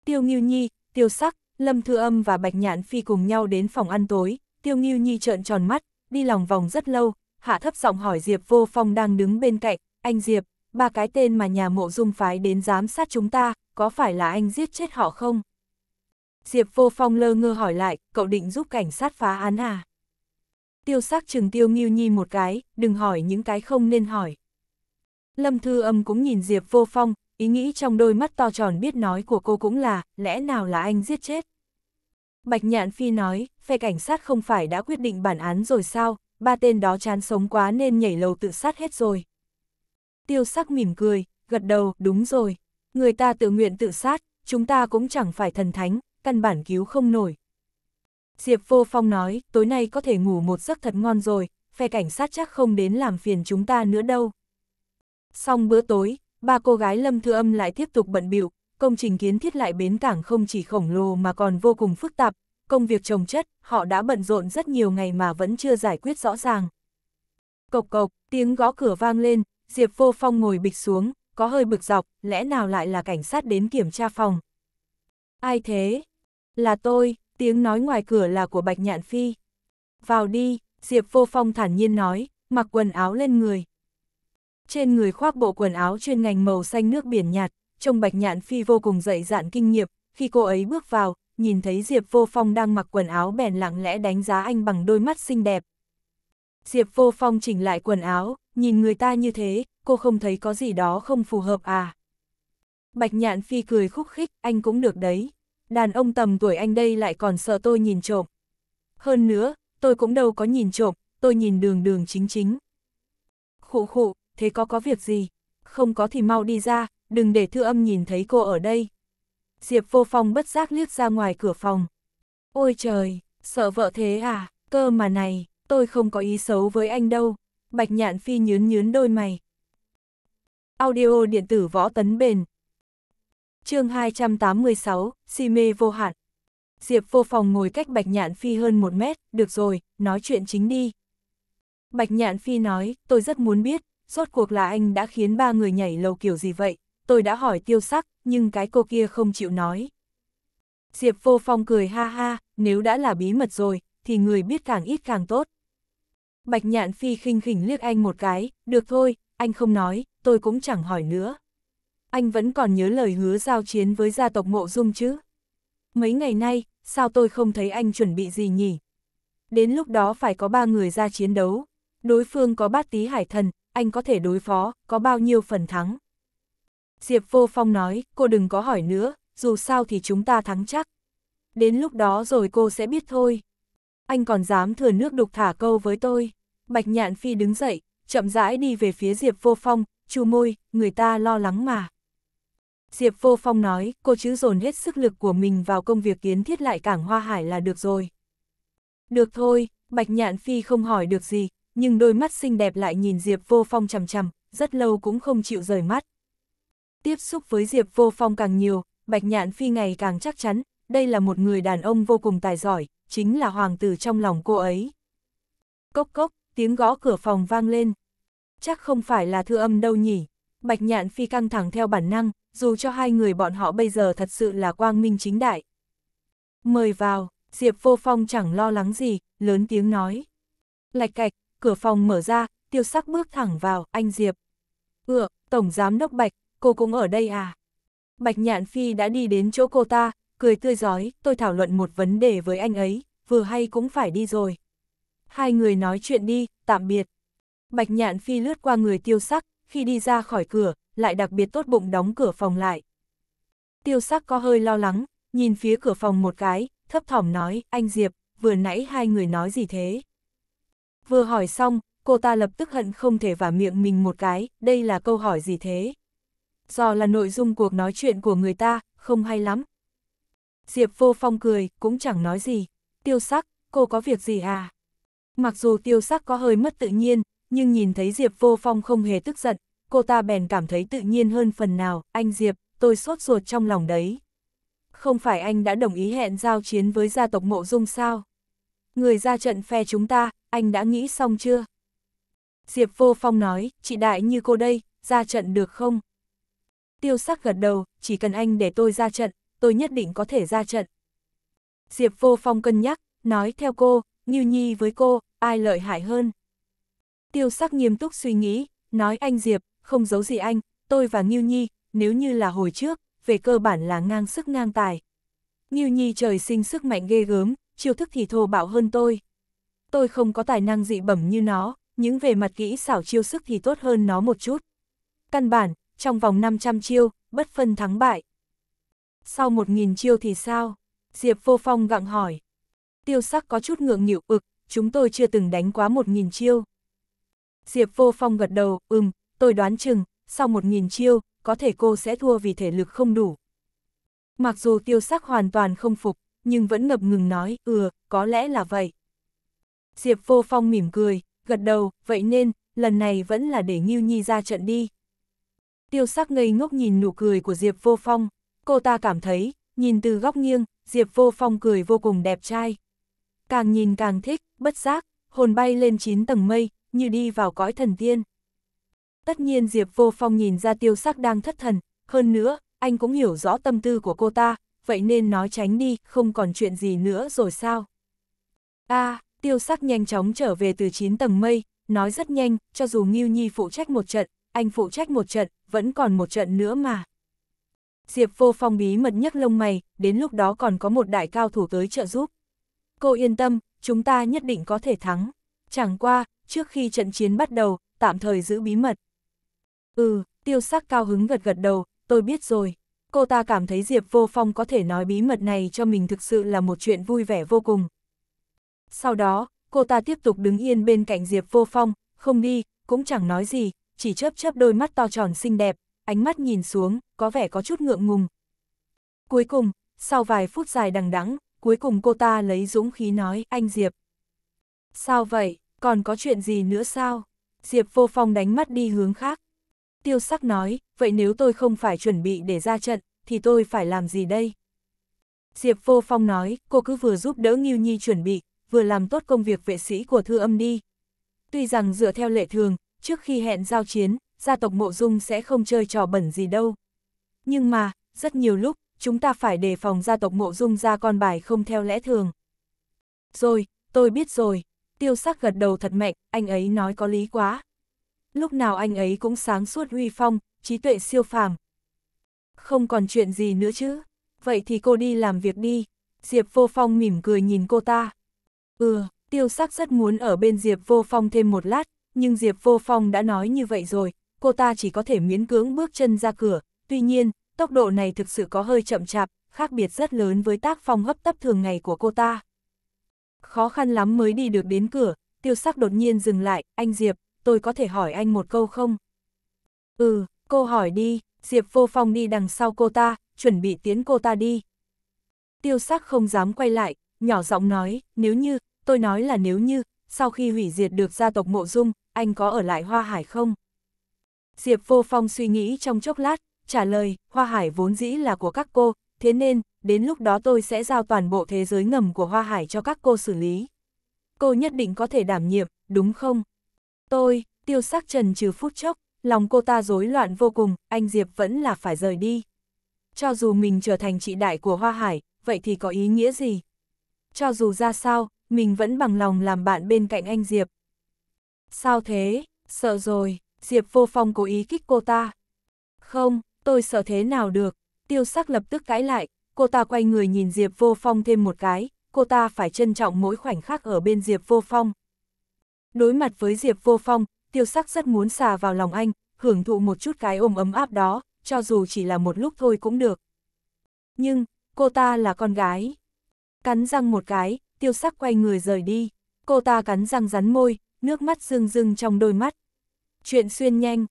Tiêu Nghiêu Nhi, Tiêu Sắc, Lâm Thư Âm và Bạch Nhãn Phi cùng nhau đến phòng ăn tối, Tiêu Nghiêu Nhi trợn tròn mắt, đi lòng vòng rất lâu, hạ thấp giọng hỏi Diệp Vô Phong đang đứng bên cạnh, anh Diệp, ba cái tên mà nhà mộ dung phái đến giám sát chúng ta, có phải là anh giết chết họ không? Diệp Vô Phong lơ ngơ hỏi lại, cậu định giúp cảnh sát phá án à? Tiêu sắc trừng tiêu nghiêu nhi một cái, đừng hỏi những cái không nên hỏi. Lâm Thư Âm cũng nhìn Diệp Vô Phong, ý nghĩ trong đôi mắt to tròn biết nói của cô cũng là, lẽ nào là anh giết chết? Bạch Nhạn Phi nói, phe cảnh sát không phải đã quyết định bản án rồi sao, ba tên đó chán sống quá nên nhảy lầu tự sát hết rồi. Tiêu sắc mỉm cười, gật đầu, đúng rồi, người ta tự nguyện tự sát, chúng ta cũng chẳng phải thần thánh, căn bản cứu không nổi. Diệp Vô Phong nói, tối nay có thể ngủ một giấc thật ngon rồi, phe cảnh sát chắc không đến làm phiền chúng ta nữa đâu. Xong bữa tối, ba cô gái Lâm Thư Âm lại tiếp tục bận biểu, công trình kiến thiết lại bến cảng không chỉ khổng lồ mà còn vô cùng phức tạp, công việc trồng chất, họ đã bận rộn rất nhiều ngày mà vẫn chưa giải quyết rõ ràng. Cộc cộc, tiếng gõ cửa vang lên, Diệp Vô Phong ngồi bịch xuống, có hơi bực dọc, lẽ nào lại là cảnh sát đến kiểm tra phòng. Ai thế? Là tôi, tiếng nói ngoài cửa là của Bạch Nhạn Phi. Vào đi, Diệp Vô Phong thản nhiên nói, mặc quần áo lên người. Trên người khoác bộ quần áo chuyên ngành màu xanh nước biển nhạt, trông Bạch Nhạn Phi vô cùng dậy dạn kinh nghiệm, khi cô ấy bước vào, nhìn thấy Diệp Vô Phong đang mặc quần áo bèn lặng lẽ đánh giá anh bằng đôi mắt xinh đẹp. Diệp Vô Phong chỉnh lại quần áo, nhìn người ta như thế, cô không thấy có gì đó không phù hợp à. Bạch Nhạn Phi cười khúc khích, anh cũng được đấy đàn ông tầm tuổi anh đây lại còn sợ tôi nhìn trộm. Hơn nữa, tôi cũng đâu có nhìn trộm, tôi nhìn đường đường chính chính. Khụ khụ, thế có có việc gì? Không có thì mau đi ra, đừng để thư âm nhìn thấy cô ở đây. Diệp vô phong bất giác liếc ra ngoài cửa phòng. Ôi trời, sợ vợ thế à, cơ mà này, tôi không có ý xấu với anh đâu. Bạch nhạn phi nhướn nhướn đôi mày. Audio điện tử võ tấn bền, chương 286, si mê vô hạn. Diệp vô phòng ngồi cách Bạch Nhạn Phi hơn một mét, được rồi, nói chuyện chính đi. Bạch Nhạn Phi nói, tôi rất muốn biết, rốt cuộc là anh đã khiến ba người nhảy lầu kiểu gì vậy, tôi đã hỏi tiêu sắc, nhưng cái cô kia không chịu nói. Diệp vô phòng cười ha ha, nếu đã là bí mật rồi, thì người biết càng ít càng tốt. Bạch Nhạn Phi khinh khỉnh liếc anh một cái, được thôi, anh không nói, tôi cũng chẳng hỏi nữa anh vẫn còn nhớ lời hứa giao chiến với gia tộc Mộ Dung chứ? Mấy ngày nay, sao tôi không thấy anh chuẩn bị gì nhỉ? Đến lúc đó phải có ba người ra chiến đấu, đối phương có bát tí hải thần, anh có thể đối phó, có bao nhiêu phần thắng? Diệp Vô Phong nói, cô đừng có hỏi nữa, dù sao thì chúng ta thắng chắc. Đến lúc đó rồi cô sẽ biết thôi. Anh còn dám thừa nước đục thả câu với tôi. Bạch Nhạn Phi đứng dậy, chậm rãi đi về phía Diệp Vô Phong, chu môi, người ta lo lắng mà. Diệp Vô Phong nói, cô chứ dồn hết sức lực của mình vào công việc kiến thiết lại cảng Hoa Hải là được rồi. Được thôi, Bạch Nhạn Phi không hỏi được gì, nhưng đôi mắt xinh đẹp lại nhìn Diệp Vô Phong chằm chằm, rất lâu cũng không chịu rời mắt. Tiếp xúc với Diệp Vô Phong càng nhiều, Bạch Nhạn Phi ngày càng chắc chắn, đây là một người đàn ông vô cùng tài giỏi, chính là hoàng tử trong lòng cô ấy. Cốc cốc, tiếng gõ cửa phòng vang lên. Chắc không phải là thư âm đâu nhỉ. Bạch Nhạn Phi căng thẳng theo bản năng, dù cho hai người bọn họ bây giờ thật sự là quang minh chính đại. Mời vào, Diệp Vô Phong chẳng lo lắng gì, lớn tiếng nói. Lạch cạch, cửa phòng mở ra, tiêu sắc bước thẳng vào, anh Diệp. Ựa, Tổng Giám Đốc Bạch, cô cũng ở đây à? Bạch Nhạn Phi đã đi đến chỗ cô ta, cười tươi giói, tôi thảo luận một vấn đề với anh ấy, vừa hay cũng phải đi rồi. Hai người nói chuyện đi, tạm biệt. Bạch Nhạn Phi lướt qua người tiêu sắc, khi đi ra khỏi cửa, lại đặc biệt tốt bụng đóng cửa phòng lại. Tiêu sắc có hơi lo lắng, nhìn phía cửa phòng một cái, thấp thỏm nói, anh Diệp, vừa nãy hai người nói gì thế? Vừa hỏi xong, cô ta lập tức hận không thể vả miệng mình một cái, đây là câu hỏi gì thế? Do là nội dung cuộc nói chuyện của người ta, không hay lắm. Diệp vô phong cười, cũng chẳng nói gì. Tiêu sắc, cô có việc gì à? Mặc dù tiêu sắc có hơi mất tự nhiên, nhưng nhìn thấy Diệp vô phong không hề tức giận, cô ta bèn cảm thấy tự nhiên hơn phần nào, anh Diệp, tôi sốt ruột trong lòng đấy. Không phải anh đã đồng ý hẹn giao chiến với gia tộc Mộ Dung sao? Người ra trận phe chúng ta, anh đã nghĩ xong chưa? Diệp Vô Phong nói, chị đại như cô đây, ra trận được không? Tiêu sắc gật đầu, chỉ cần anh để tôi ra trận, tôi nhất định có thể ra trận. Diệp Vô Phong cân nhắc, nói theo cô, Như Nhi với cô, ai lợi hại hơn? Tiêu sắc nghiêm túc suy nghĩ, nói anh Diệp, không giấu gì anh, tôi và Nghiêu Nhi, nếu như là hồi trước, về cơ bản là ngang sức ngang tài. Nghiêu Nhi trời sinh sức mạnh ghê gớm, chiêu thức thì thô bạo hơn tôi. Tôi không có tài năng dị bẩm như nó, những về mặt kỹ xảo chiêu sức thì tốt hơn nó một chút. Căn bản, trong vòng 500 chiêu, bất phân thắng bại. Sau 1.000 chiêu thì sao? Diệp Vô Phong gặng hỏi. Tiêu sắc có chút ngượng nghịu ực, chúng tôi chưa từng đánh quá 1.000 chiêu. Diệp Vô Phong gật đầu, ừm, tôi đoán chừng, sau một nghìn chiêu, có thể cô sẽ thua vì thể lực không đủ. Mặc dù tiêu sắc hoàn toàn không phục, nhưng vẫn ngập ngừng nói, ừ, có lẽ là vậy. Diệp vô phong mỉm cười, gật đầu, vậy nên, lần này vẫn là để Nghiêu Nhi ra trận đi. Tiêu sắc ngây ngốc nhìn nụ cười của Diệp vô phong, cô ta cảm thấy, nhìn từ góc nghiêng, Diệp vô phong cười vô cùng đẹp trai. Càng nhìn càng thích, bất giác, hồn bay lên chín tầng mây, như đi vào cõi thần tiên. Tất nhiên Diệp Vô Phong nhìn ra tiêu sắc đang thất thần, hơn nữa, anh cũng hiểu rõ tâm tư của cô ta, vậy nên nói tránh đi, không còn chuyện gì nữa rồi sao? a tiêu sắc nhanh chóng trở về từ 9 tầng mây, nói rất nhanh, cho dù Ngưu Nhi phụ trách một trận, anh phụ trách một trận, vẫn còn một trận nữa mà. Diệp Vô Phong bí mật nhấc lông mày, đến lúc đó còn có một đại cao thủ tới trợ giúp. Cô yên tâm, chúng ta nhất định có thể thắng. Chẳng qua, trước khi trận chiến bắt đầu, tạm thời giữ bí mật. Ừ, tiêu sắc cao hứng gật gật đầu, tôi biết rồi. Cô ta cảm thấy Diệp Vô Phong có thể nói bí mật này cho mình thực sự là một chuyện vui vẻ vô cùng. Sau đó, cô ta tiếp tục đứng yên bên cạnh Diệp Vô Phong, không đi, cũng chẳng nói gì, chỉ chớp chớp đôi mắt to tròn xinh đẹp, ánh mắt nhìn xuống, có vẻ có chút ngượng ngùng. Cuối cùng, sau vài phút dài đằng đẵng, cuối cùng cô ta lấy dũng khí nói, anh Diệp. Sao vậy, còn có chuyện gì nữa sao? Diệp Vô Phong đánh mắt đi hướng khác tiêu sắc nói, vậy nếu tôi không phải chuẩn bị để ra trận, thì tôi phải làm gì đây? Diệp Vô Phong nói, cô cứ vừa giúp đỡ Nghiêu Nhi chuẩn bị, vừa làm tốt công việc vệ sĩ của thư âm đi. Tuy rằng dựa theo lệ thường, trước khi hẹn giao chiến, gia tộc Mộ Dung sẽ không chơi trò bẩn gì đâu. Nhưng mà, rất nhiều lúc, chúng ta phải đề phòng gia tộc Mộ Dung ra con bài không theo lẽ thường. Rồi, tôi biết rồi, tiêu sắc gật đầu thật mạnh, anh ấy nói có lý quá lúc nào anh ấy cũng sáng suốt huy phong, trí tuệ siêu phàm. Không còn chuyện gì nữa chứ, vậy thì cô đi làm việc đi. Diệp Vô Phong mỉm cười nhìn cô ta. Ừ, tiêu sắc rất muốn ở bên Diệp Vô Phong thêm một lát, nhưng Diệp Vô Phong đã nói như vậy rồi, cô ta chỉ có thể miễn cưỡng bước chân ra cửa. Tuy nhiên, tốc độ này thực sự có hơi chậm chạp, khác biệt rất lớn với tác phong hấp tấp thường ngày của cô ta. Khó khăn lắm mới đi được đến cửa, tiêu sắc đột nhiên dừng lại, anh Diệp, tôi có thể hỏi anh một câu không? Ừ, cô hỏi đi, Diệp Vô Phong đi đằng sau cô ta, chuẩn bị tiến cô ta đi. Tiêu sắc không dám quay lại, nhỏ giọng nói, nếu như, tôi nói là nếu như, sau khi hủy diệt được gia tộc Mộ Dung, anh có ở lại Hoa Hải không? Diệp Vô Phong suy nghĩ trong chốc lát, trả lời, Hoa Hải vốn dĩ là của các cô, thế nên, đến lúc đó tôi sẽ giao toàn bộ thế giới ngầm của Hoa Hải cho các cô xử lý. Cô nhất định có thể đảm nhiệm, đúng không? Tôi, tiêu sắc trần trừ phút chốc, lòng cô ta rối loạn vô cùng, anh Diệp vẫn là phải rời đi. Cho dù mình trở thành chị đại của Hoa Hải, vậy thì có ý nghĩa gì? Cho dù ra sao, mình vẫn bằng lòng làm bạn bên cạnh anh Diệp. Sao thế, sợ rồi, Diệp vô phong cố ý kích cô ta. Không, tôi sợ thế nào được, tiêu sắc lập tức cãi lại, cô ta quay người nhìn Diệp vô phong thêm một cái, cô ta phải trân trọng mỗi khoảnh khắc ở bên Diệp vô phong, Đối mặt với Diệp Vô Phong, tiêu sắc rất muốn xà vào lòng anh, hưởng thụ một chút cái ôm ấm áp đó, cho dù chỉ là một lúc thôi cũng được. Nhưng, cô ta là con gái. Cắn răng một cái, tiêu sắc quay người rời đi. Cô ta cắn răng rắn môi, nước mắt rưng rưng trong đôi mắt. Chuyện xuyên nhanh.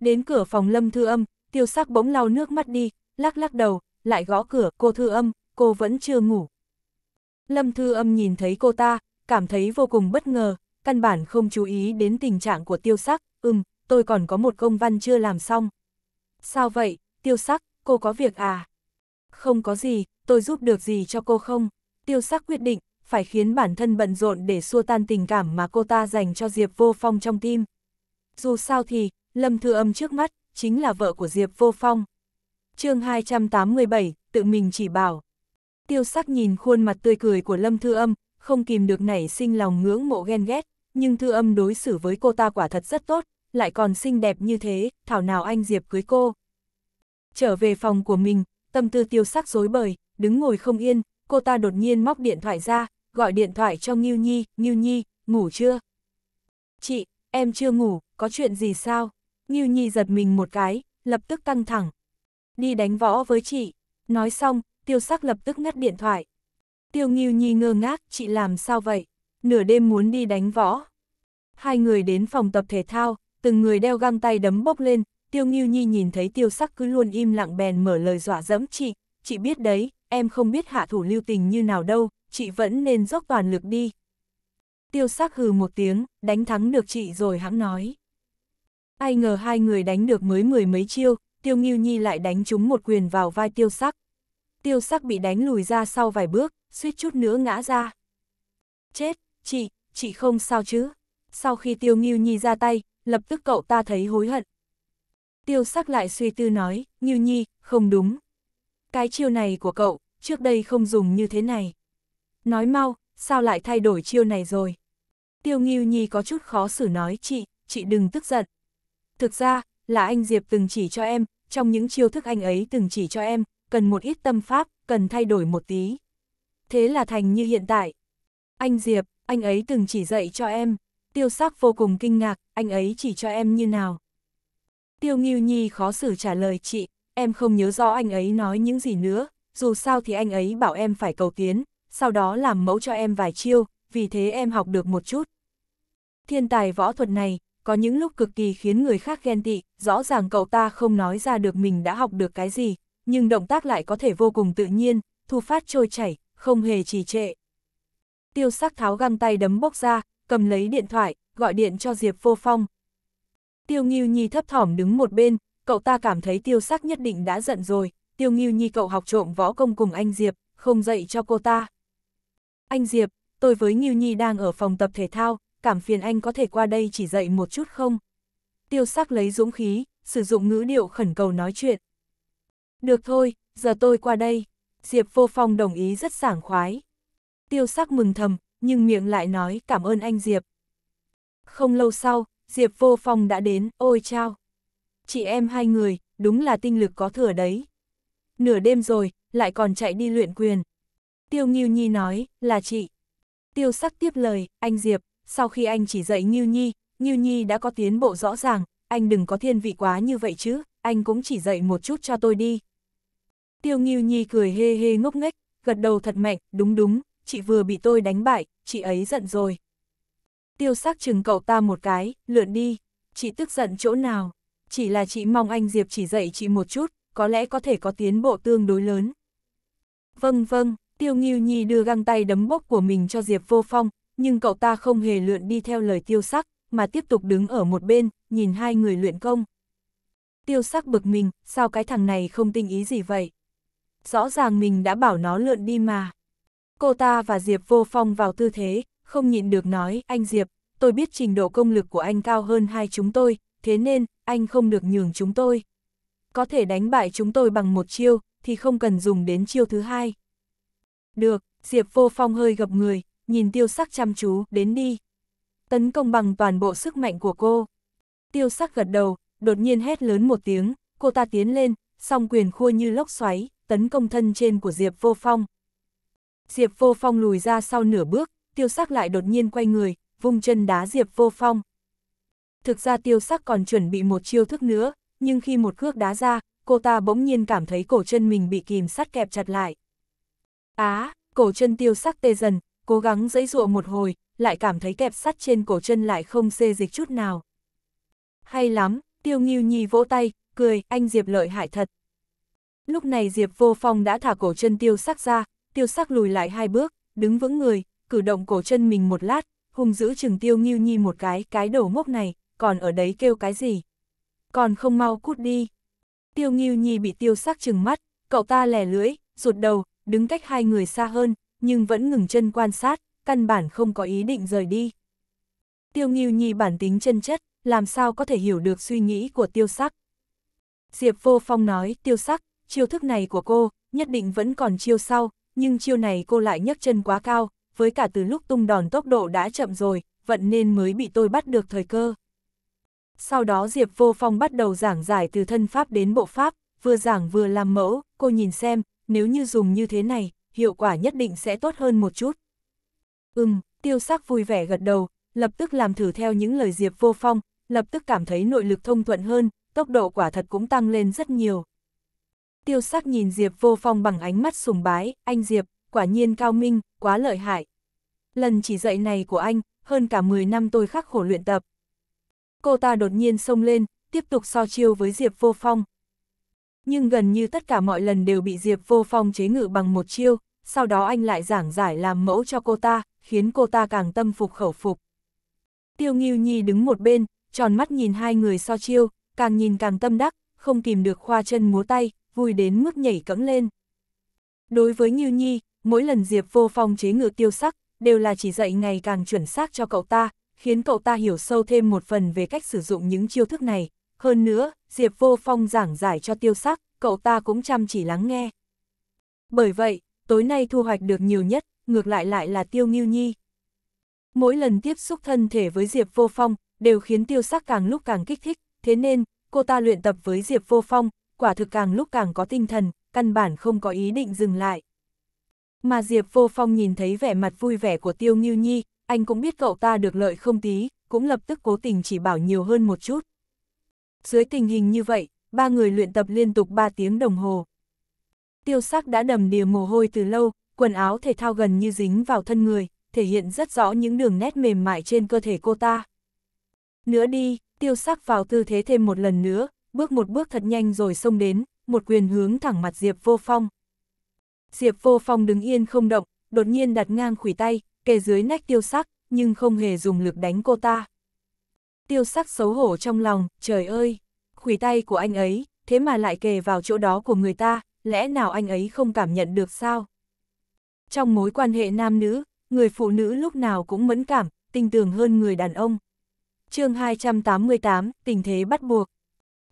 Đến cửa phòng lâm thư âm, tiêu sắc bỗng lau nước mắt đi, lắc lắc đầu, lại gõ cửa cô thư âm, cô vẫn chưa ngủ. Lâm thư âm nhìn thấy cô ta, cảm thấy vô cùng bất ngờ, căn bản không chú ý đến tình trạng của tiêu sắc, ừm, tôi còn có một công văn chưa làm xong. Sao vậy, tiêu sắc, cô có việc à? Không có gì, tôi giúp được gì cho cô không? Tiêu sắc quyết định, phải khiến bản thân bận rộn để xua tan tình cảm mà cô ta dành cho Diệp Vô Phong trong tim. Dù sao thì, Lâm Thư Âm trước mắt, chính là vợ của Diệp Vô Phong. chương 287, tự mình chỉ bảo. Tiêu sắc nhìn khuôn mặt tươi cười của Lâm Thư Âm, không kìm được nảy sinh lòng ngưỡng mộ ghen ghét nhưng thư âm đối xử với cô ta quả thật rất tốt, lại còn xinh đẹp như thế, thảo nào anh Diệp cưới cô. Trở về phòng của mình, tâm tư tiêu sắc rối bời, đứng ngồi không yên, cô ta đột nhiên móc điện thoại ra, gọi điện thoại cho Ngưu Nhi, Ngưu Nhi, ngủ chưa? Chị, em chưa ngủ, có chuyện gì sao? Ngưu Nhi giật mình một cái, lập tức căng thẳng. Đi đánh võ với chị. Nói xong, tiêu sắc lập tức ngắt điện thoại. Tiêu Ngưu Nhi ngơ ngác, chị làm sao vậy? nửa đêm muốn đi đánh võ. Hai người đến phòng tập thể thao, từng người đeo găng tay đấm bốc lên, Tiêu Nghiêu Nhi nhìn thấy tiêu sắc cứ luôn im lặng bèn mở lời dọa dẫm chị, chị biết đấy, em không biết hạ thủ lưu tình như nào đâu, chị vẫn nên dốc toàn lực đi. Tiêu sắc hừ một tiếng, đánh thắng được chị rồi hãng nói. Ai ngờ hai người đánh được mới mười mấy chiêu, tiêu nghiêu nhi lại đánh trúng một quyền vào vai tiêu sắc. Tiêu sắc bị đánh lùi ra sau vài bước, suýt chút nữa ngã ra. Chết, chị, chị không sao chứ. Sau khi Tiêu Nghiêu Nhi ra tay, lập tức cậu ta thấy hối hận. Tiêu sắc lại suy tư nói, Nghiêu Nhi, không đúng. Cái chiêu này của cậu, trước đây không dùng như thế này. Nói mau, sao lại thay đổi chiêu này rồi? Tiêu Nghiêu Nhi có chút khó xử nói, chị, chị đừng tức giận. Thực ra, là anh Diệp từng chỉ cho em, trong những chiêu thức anh ấy từng chỉ cho em, cần một ít tâm pháp, cần thay đổi một tí. Thế là thành như hiện tại. Anh Diệp, anh ấy từng chỉ dạy cho em. Tiêu sắc vô cùng kinh ngạc, anh ấy chỉ cho em như nào. Tiêu Nghiêu Nhi khó xử trả lời chị, em không nhớ rõ anh ấy nói những gì nữa, dù sao thì anh ấy bảo em phải cầu tiến, sau đó làm mẫu cho em vài chiêu, vì thế em học được một chút. Thiên tài võ thuật này, có những lúc cực kỳ khiến người khác ghen tị, rõ ràng cậu ta không nói ra được mình đã học được cái gì, nhưng động tác lại có thể vô cùng tự nhiên, thu phát trôi chảy, không hề trì trệ, tiêu sắc tháo găng tay đấm bốc ra, cầm lấy điện thoại, gọi điện cho Diệp Vô Phong. Tiêu Nghiêu Nhi thấp thỏm đứng một bên, cậu ta cảm thấy tiêu sắc nhất định đã giận rồi, tiêu Nghiêu Nhi cậu học trộm võ công cùng anh Diệp, không dạy cho cô ta. Anh Diệp, tôi với Nghiêu Nhi đang ở phòng tập thể thao, cảm phiền anh có thể qua đây chỉ dạy một chút không? Tiêu sắc lấy dũng khí, sử dụng ngữ điệu khẩn cầu nói chuyện. Được thôi, giờ tôi qua đây. Diệp vô phong đồng ý rất sảng khoái. Tiêu sắc mừng thầm, nhưng miệng lại nói cảm ơn anh Diệp. Không lâu sau, Diệp vô phòng đã đến, ôi chao. Chị em hai người, đúng là tinh lực có thừa đấy. Nửa đêm rồi, lại còn chạy đi luyện quyền. Tiêu Nghiêu Nhi nói, là chị. Tiêu sắc tiếp lời, anh Diệp, sau khi anh chỉ dạy Nghiêu Nhi, Nghiêu Nhi đã có tiến bộ rõ ràng, anh đừng có thiên vị quá như vậy chứ, anh cũng chỉ dạy một chút cho tôi đi. Tiêu Nghiêu Nhi cười hê hê ngốc nghếch, gật đầu thật mạnh, đúng đúng, chị vừa bị tôi đánh bại, chị ấy giận rồi. Tiêu sắc chừng cậu ta một cái, lượn đi, chị tức giận chỗ nào, chỉ là chị mong anh Diệp chỉ dạy chị một chút, có lẽ có thể có tiến bộ tương đối lớn. Vâng vâng, Tiêu Nghiêu Nhi đưa găng tay đấm bốc của mình cho Diệp Vô Phong, nhưng cậu ta không hề lượn đi theo lời Tiêu Sắc, mà tiếp tục đứng ở một bên, nhìn hai người luyện công. Tiêu Sắc bực mình, sao cái thằng này không tinh ý gì vậy? Rõ ràng mình đã bảo nó lượn đi mà. Cô ta và Diệp Vô Phong vào tư thế, không nhịn được nói, anh Diệp, tôi biết trình độ công lực của anh cao hơn hai chúng tôi, thế nên, anh không được nhường chúng tôi. Có thể đánh bại chúng tôi bằng một chiêu, thì không cần dùng đến chiêu thứ hai. Được, Diệp Vô Phong hơi gập người, nhìn tiêu sắc chăm chú, đến đi. Tấn công bằng toàn bộ sức mạnh của cô. Tiêu sắc gật đầu, đột nhiên hét lớn một tiếng, cô ta tiến lên, song quyền khua như lốc xoáy, tấn công thân trên của Diệp Vô Phong. Diệp Vô Phong lùi ra sau nửa bước, tiêu sắc lại đột nhiên quay người, vung chân đá Diệp Vô Phong. Thực ra tiêu sắc còn chuẩn bị một chiêu thức nữa, nhưng khi một cước đá ra, cô ta bỗng nhiên cảm thấy cổ chân mình bị kìm sắt kẹp chặt lại. Á, à, cổ chân tiêu sắc tê dần, cố gắng dẫy dụa một hồi, lại cảm thấy kẹp sắt trên cổ chân lại không xê dịch chút nào. Hay lắm, tiêu nghiêu nhi vỗ tay, cười, anh Diệp lợi hại thật. Lúc này Diệp vô phong đã thả cổ chân tiêu sắc ra, tiêu sắc lùi lại hai bước, đứng vững người, cử động cổ chân mình một lát, hung giữ chừng tiêu nghiêu nhi một cái, cái đầu ngốc này, còn ở đấy kêu cái gì? Còn không mau cút đi. Tiêu nghiêu nhi bị tiêu sắc chừng mắt, cậu ta lè lưỡi, rụt đầu, đứng cách hai người xa hơn, nhưng vẫn ngừng chân quan sát, căn bản không có ý định rời đi. Tiêu nghiêu nhi bản tính chân chất, làm sao có thể hiểu được suy nghĩ của tiêu sắc. Diệp vô phong nói, tiêu sắc, chiêu thức này của cô, nhất định vẫn còn chiêu sau, nhưng chiêu này cô lại nhấc chân quá cao, với cả từ lúc tung đòn tốc độ đã chậm rồi, vận nên mới bị tôi bắt được thời cơ. Sau đó Diệp Vô Phong bắt đầu giảng giải từ thân pháp đến bộ pháp, vừa giảng vừa làm mẫu, cô nhìn xem, nếu như dùng như thế này, hiệu quả nhất định sẽ tốt hơn một chút. Ừm, tiêu sắc vui vẻ gật đầu, lập tức làm thử theo những lời Diệp Vô Phong, lập tức cảm thấy nội lực thông thuận hơn, tốc độ quả thật cũng tăng lên rất nhiều tiêu sắc nhìn Diệp vô phong bằng ánh mắt sùng bái, anh Diệp, quả nhiên cao minh, quá lợi hại. Lần chỉ dạy này của anh, hơn cả 10 năm tôi khắc khổ luyện tập. Cô ta đột nhiên xông lên, tiếp tục so chiêu với Diệp vô phong. Nhưng gần như tất cả mọi lần đều bị Diệp vô phong chế ngự bằng một chiêu, sau đó anh lại giảng giải làm mẫu cho cô ta, khiến cô ta càng tâm phục khẩu phục. Tiêu Nghiêu Nhi đứng một bên, tròn mắt nhìn hai người so chiêu, càng nhìn càng tâm đắc, không kìm được khoa chân múa tay, vui đến mức nhảy cẫng lên. Đối với Như Nhi, mỗi lần Diệp vô phong chế ngự tiêu sắc, đều là chỉ dạy ngày càng chuẩn xác cho cậu ta, khiến cậu ta hiểu sâu thêm một phần về cách sử dụng những chiêu thức này. Hơn nữa, Diệp vô phong giảng giải cho tiêu sắc, cậu ta cũng chăm chỉ lắng nghe. Bởi vậy, tối nay thu hoạch được nhiều nhất, ngược lại lại là tiêu nghiêu nhi. Mỗi lần tiếp xúc thân thể với Diệp vô phong, đều khiến tiêu sắc càng lúc càng kích thích, thế nên, cô ta luyện tập với Diệp vô phong, quả thực càng lúc càng có tinh thần, căn bản không có ý định dừng lại. Mà Diệp Vô Phong nhìn thấy vẻ mặt vui vẻ của Tiêu Ngưu Nhi, anh cũng biết cậu ta được lợi không tí, cũng lập tức cố tình chỉ bảo nhiều hơn một chút. Dưới tình hình như vậy, ba người luyện tập liên tục 3 tiếng đồng hồ. Tiêu sắc đã đầm đìa mồ hôi từ lâu, quần áo thể thao gần như dính vào thân người, thể hiện rất rõ những đường nét mềm mại trên cơ thể cô ta. Nữa đi, tiêu sắc vào tư thế thêm một lần nữa, bước một bước thật nhanh rồi xông đến, một quyền hướng thẳng mặt Diệp Vô Phong. Diệp Vô Phong đứng yên không động, đột nhiên đặt ngang khủy tay, kề dưới nách tiêu sắc, nhưng không hề dùng lực đánh cô ta. Tiêu sắc xấu hổ trong lòng, trời ơi, khủy tay của anh ấy, thế mà lại kề vào chỗ đó của người ta, lẽ nào anh ấy không cảm nhận được sao? Trong mối quan hệ nam nữ, người phụ nữ lúc nào cũng mẫn cảm, tinh tường hơn người đàn ông. chương 288, tình thế bắt buộc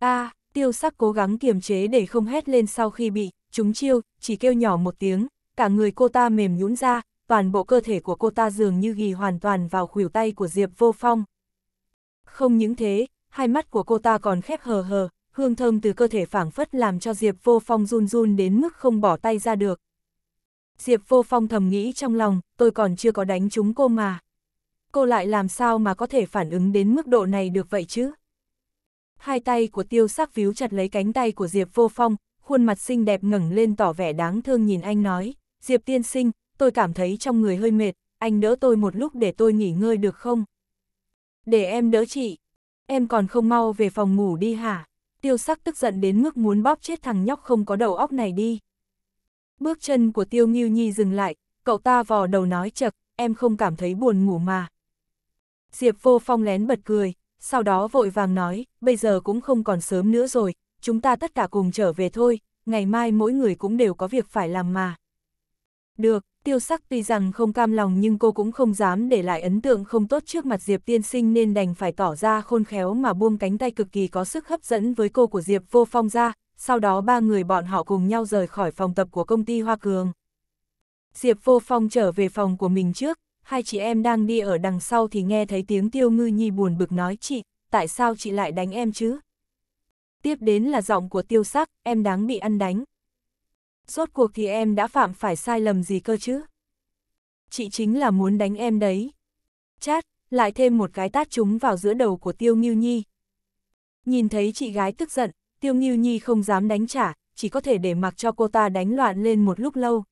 a à, tiêu sắc cố gắng kiềm chế để không hét lên sau khi bị, chúng chiêu, chỉ kêu nhỏ một tiếng, cả người cô ta mềm nhũn ra, toàn bộ cơ thể của cô ta dường như ghi hoàn toàn vào khuỷu tay của Diệp Vô Phong. Không những thế, hai mắt của cô ta còn khép hờ hờ, hương thơm từ cơ thể phảng phất làm cho Diệp Vô Phong run run đến mức không bỏ tay ra được. Diệp Vô Phong thầm nghĩ trong lòng, tôi còn chưa có đánh chúng cô mà. Cô lại làm sao mà có thể phản ứng đến mức độ này được vậy chứ? hai tay của tiêu sắc víu chặt lấy cánh tay của Diệp Vô Phong, khuôn mặt xinh đẹp ngẩng lên tỏ vẻ đáng thương nhìn anh nói, Diệp tiên sinh, tôi cảm thấy trong người hơi mệt, anh đỡ tôi một lúc để tôi nghỉ ngơi được không? Để em đỡ chị, em còn không mau về phòng ngủ đi hả? Tiêu sắc tức giận đến mức muốn bóp chết thằng nhóc không có đầu óc này đi. Bước chân của tiêu nghiêu nhi dừng lại, cậu ta vò đầu nói chật, em không cảm thấy buồn ngủ mà. Diệp vô phong lén bật cười, sau đó vội vàng nói, bây giờ cũng không còn sớm nữa rồi, chúng ta tất cả cùng trở về thôi, ngày mai mỗi người cũng đều có việc phải làm mà. Được, tiêu sắc tuy rằng không cam lòng nhưng cô cũng không dám để lại ấn tượng không tốt trước mặt Diệp tiên sinh nên đành phải tỏ ra khôn khéo mà buông cánh tay cực kỳ có sức hấp dẫn với cô của Diệp vô phong ra, sau đó ba người bọn họ cùng nhau rời khỏi phòng tập của công ty Hoa Cường. Diệp vô phong trở về phòng của mình trước, hai chị em đang đi ở đằng sau thì nghe thấy tiếng Tiêu Ngư Nhi buồn bực nói chị, tại sao chị lại đánh em chứ? Tiếp đến là giọng của tiêu sắc, em đáng bị ăn đánh. Rốt cuộc thì em đã phạm phải sai lầm gì cơ chứ? Chị chính là muốn đánh em đấy. Chát, lại thêm một cái tát trúng vào giữa đầu của Tiêu ngư Nhi. Nhìn thấy chị gái tức giận, Tiêu ngư Nhi không dám đánh trả, chỉ có thể để mặc cho cô ta đánh loạn lên một lúc lâu.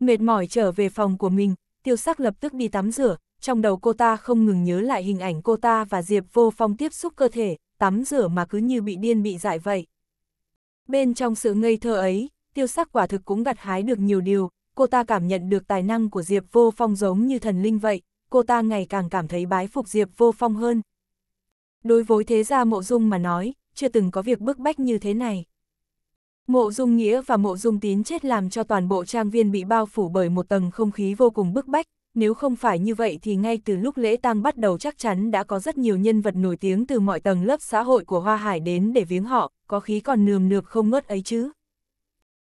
Mệt mỏi trở về phòng của mình, tiêu sắc lập tức đi tắm rửa, trong đầu cô ta không ngừng nhớ lại hình ảnh cô ta và Diệp vô phong tiếp xúc cơ thể, tắm rửa mà cứ như bị điên bị dại vậy. Bên trong sự ngây thơ ấy, tiêu sắc quả thực cũng gặt hái được nhiều điều, cô ta cảm nhận được tài năng của Diệp vô phong giống như thần linh vậy, cô ta ngày càng cảm thấy bái phục Diệp vô phong hơn. Đối với thế gia mộ dung mà nói, chưa từng có việc bức bách như thế này. Mộ Dung Nghĩa và Mộ Dung Tín chết làm cho toàn bộ trang viên bị bao phủ bởi một tầng không khí vô cùng bức bách, nếu không phải như vậy thì ngay từ lúc lễ tang bắt đầu chắc chắn đã có rất nhiều nhân vật nổi tiếng từ mọi tầng lớp xã hội của Hoa Hải đến để viếng họ, có khí còn nườm nượp không ngớt ấy chứ.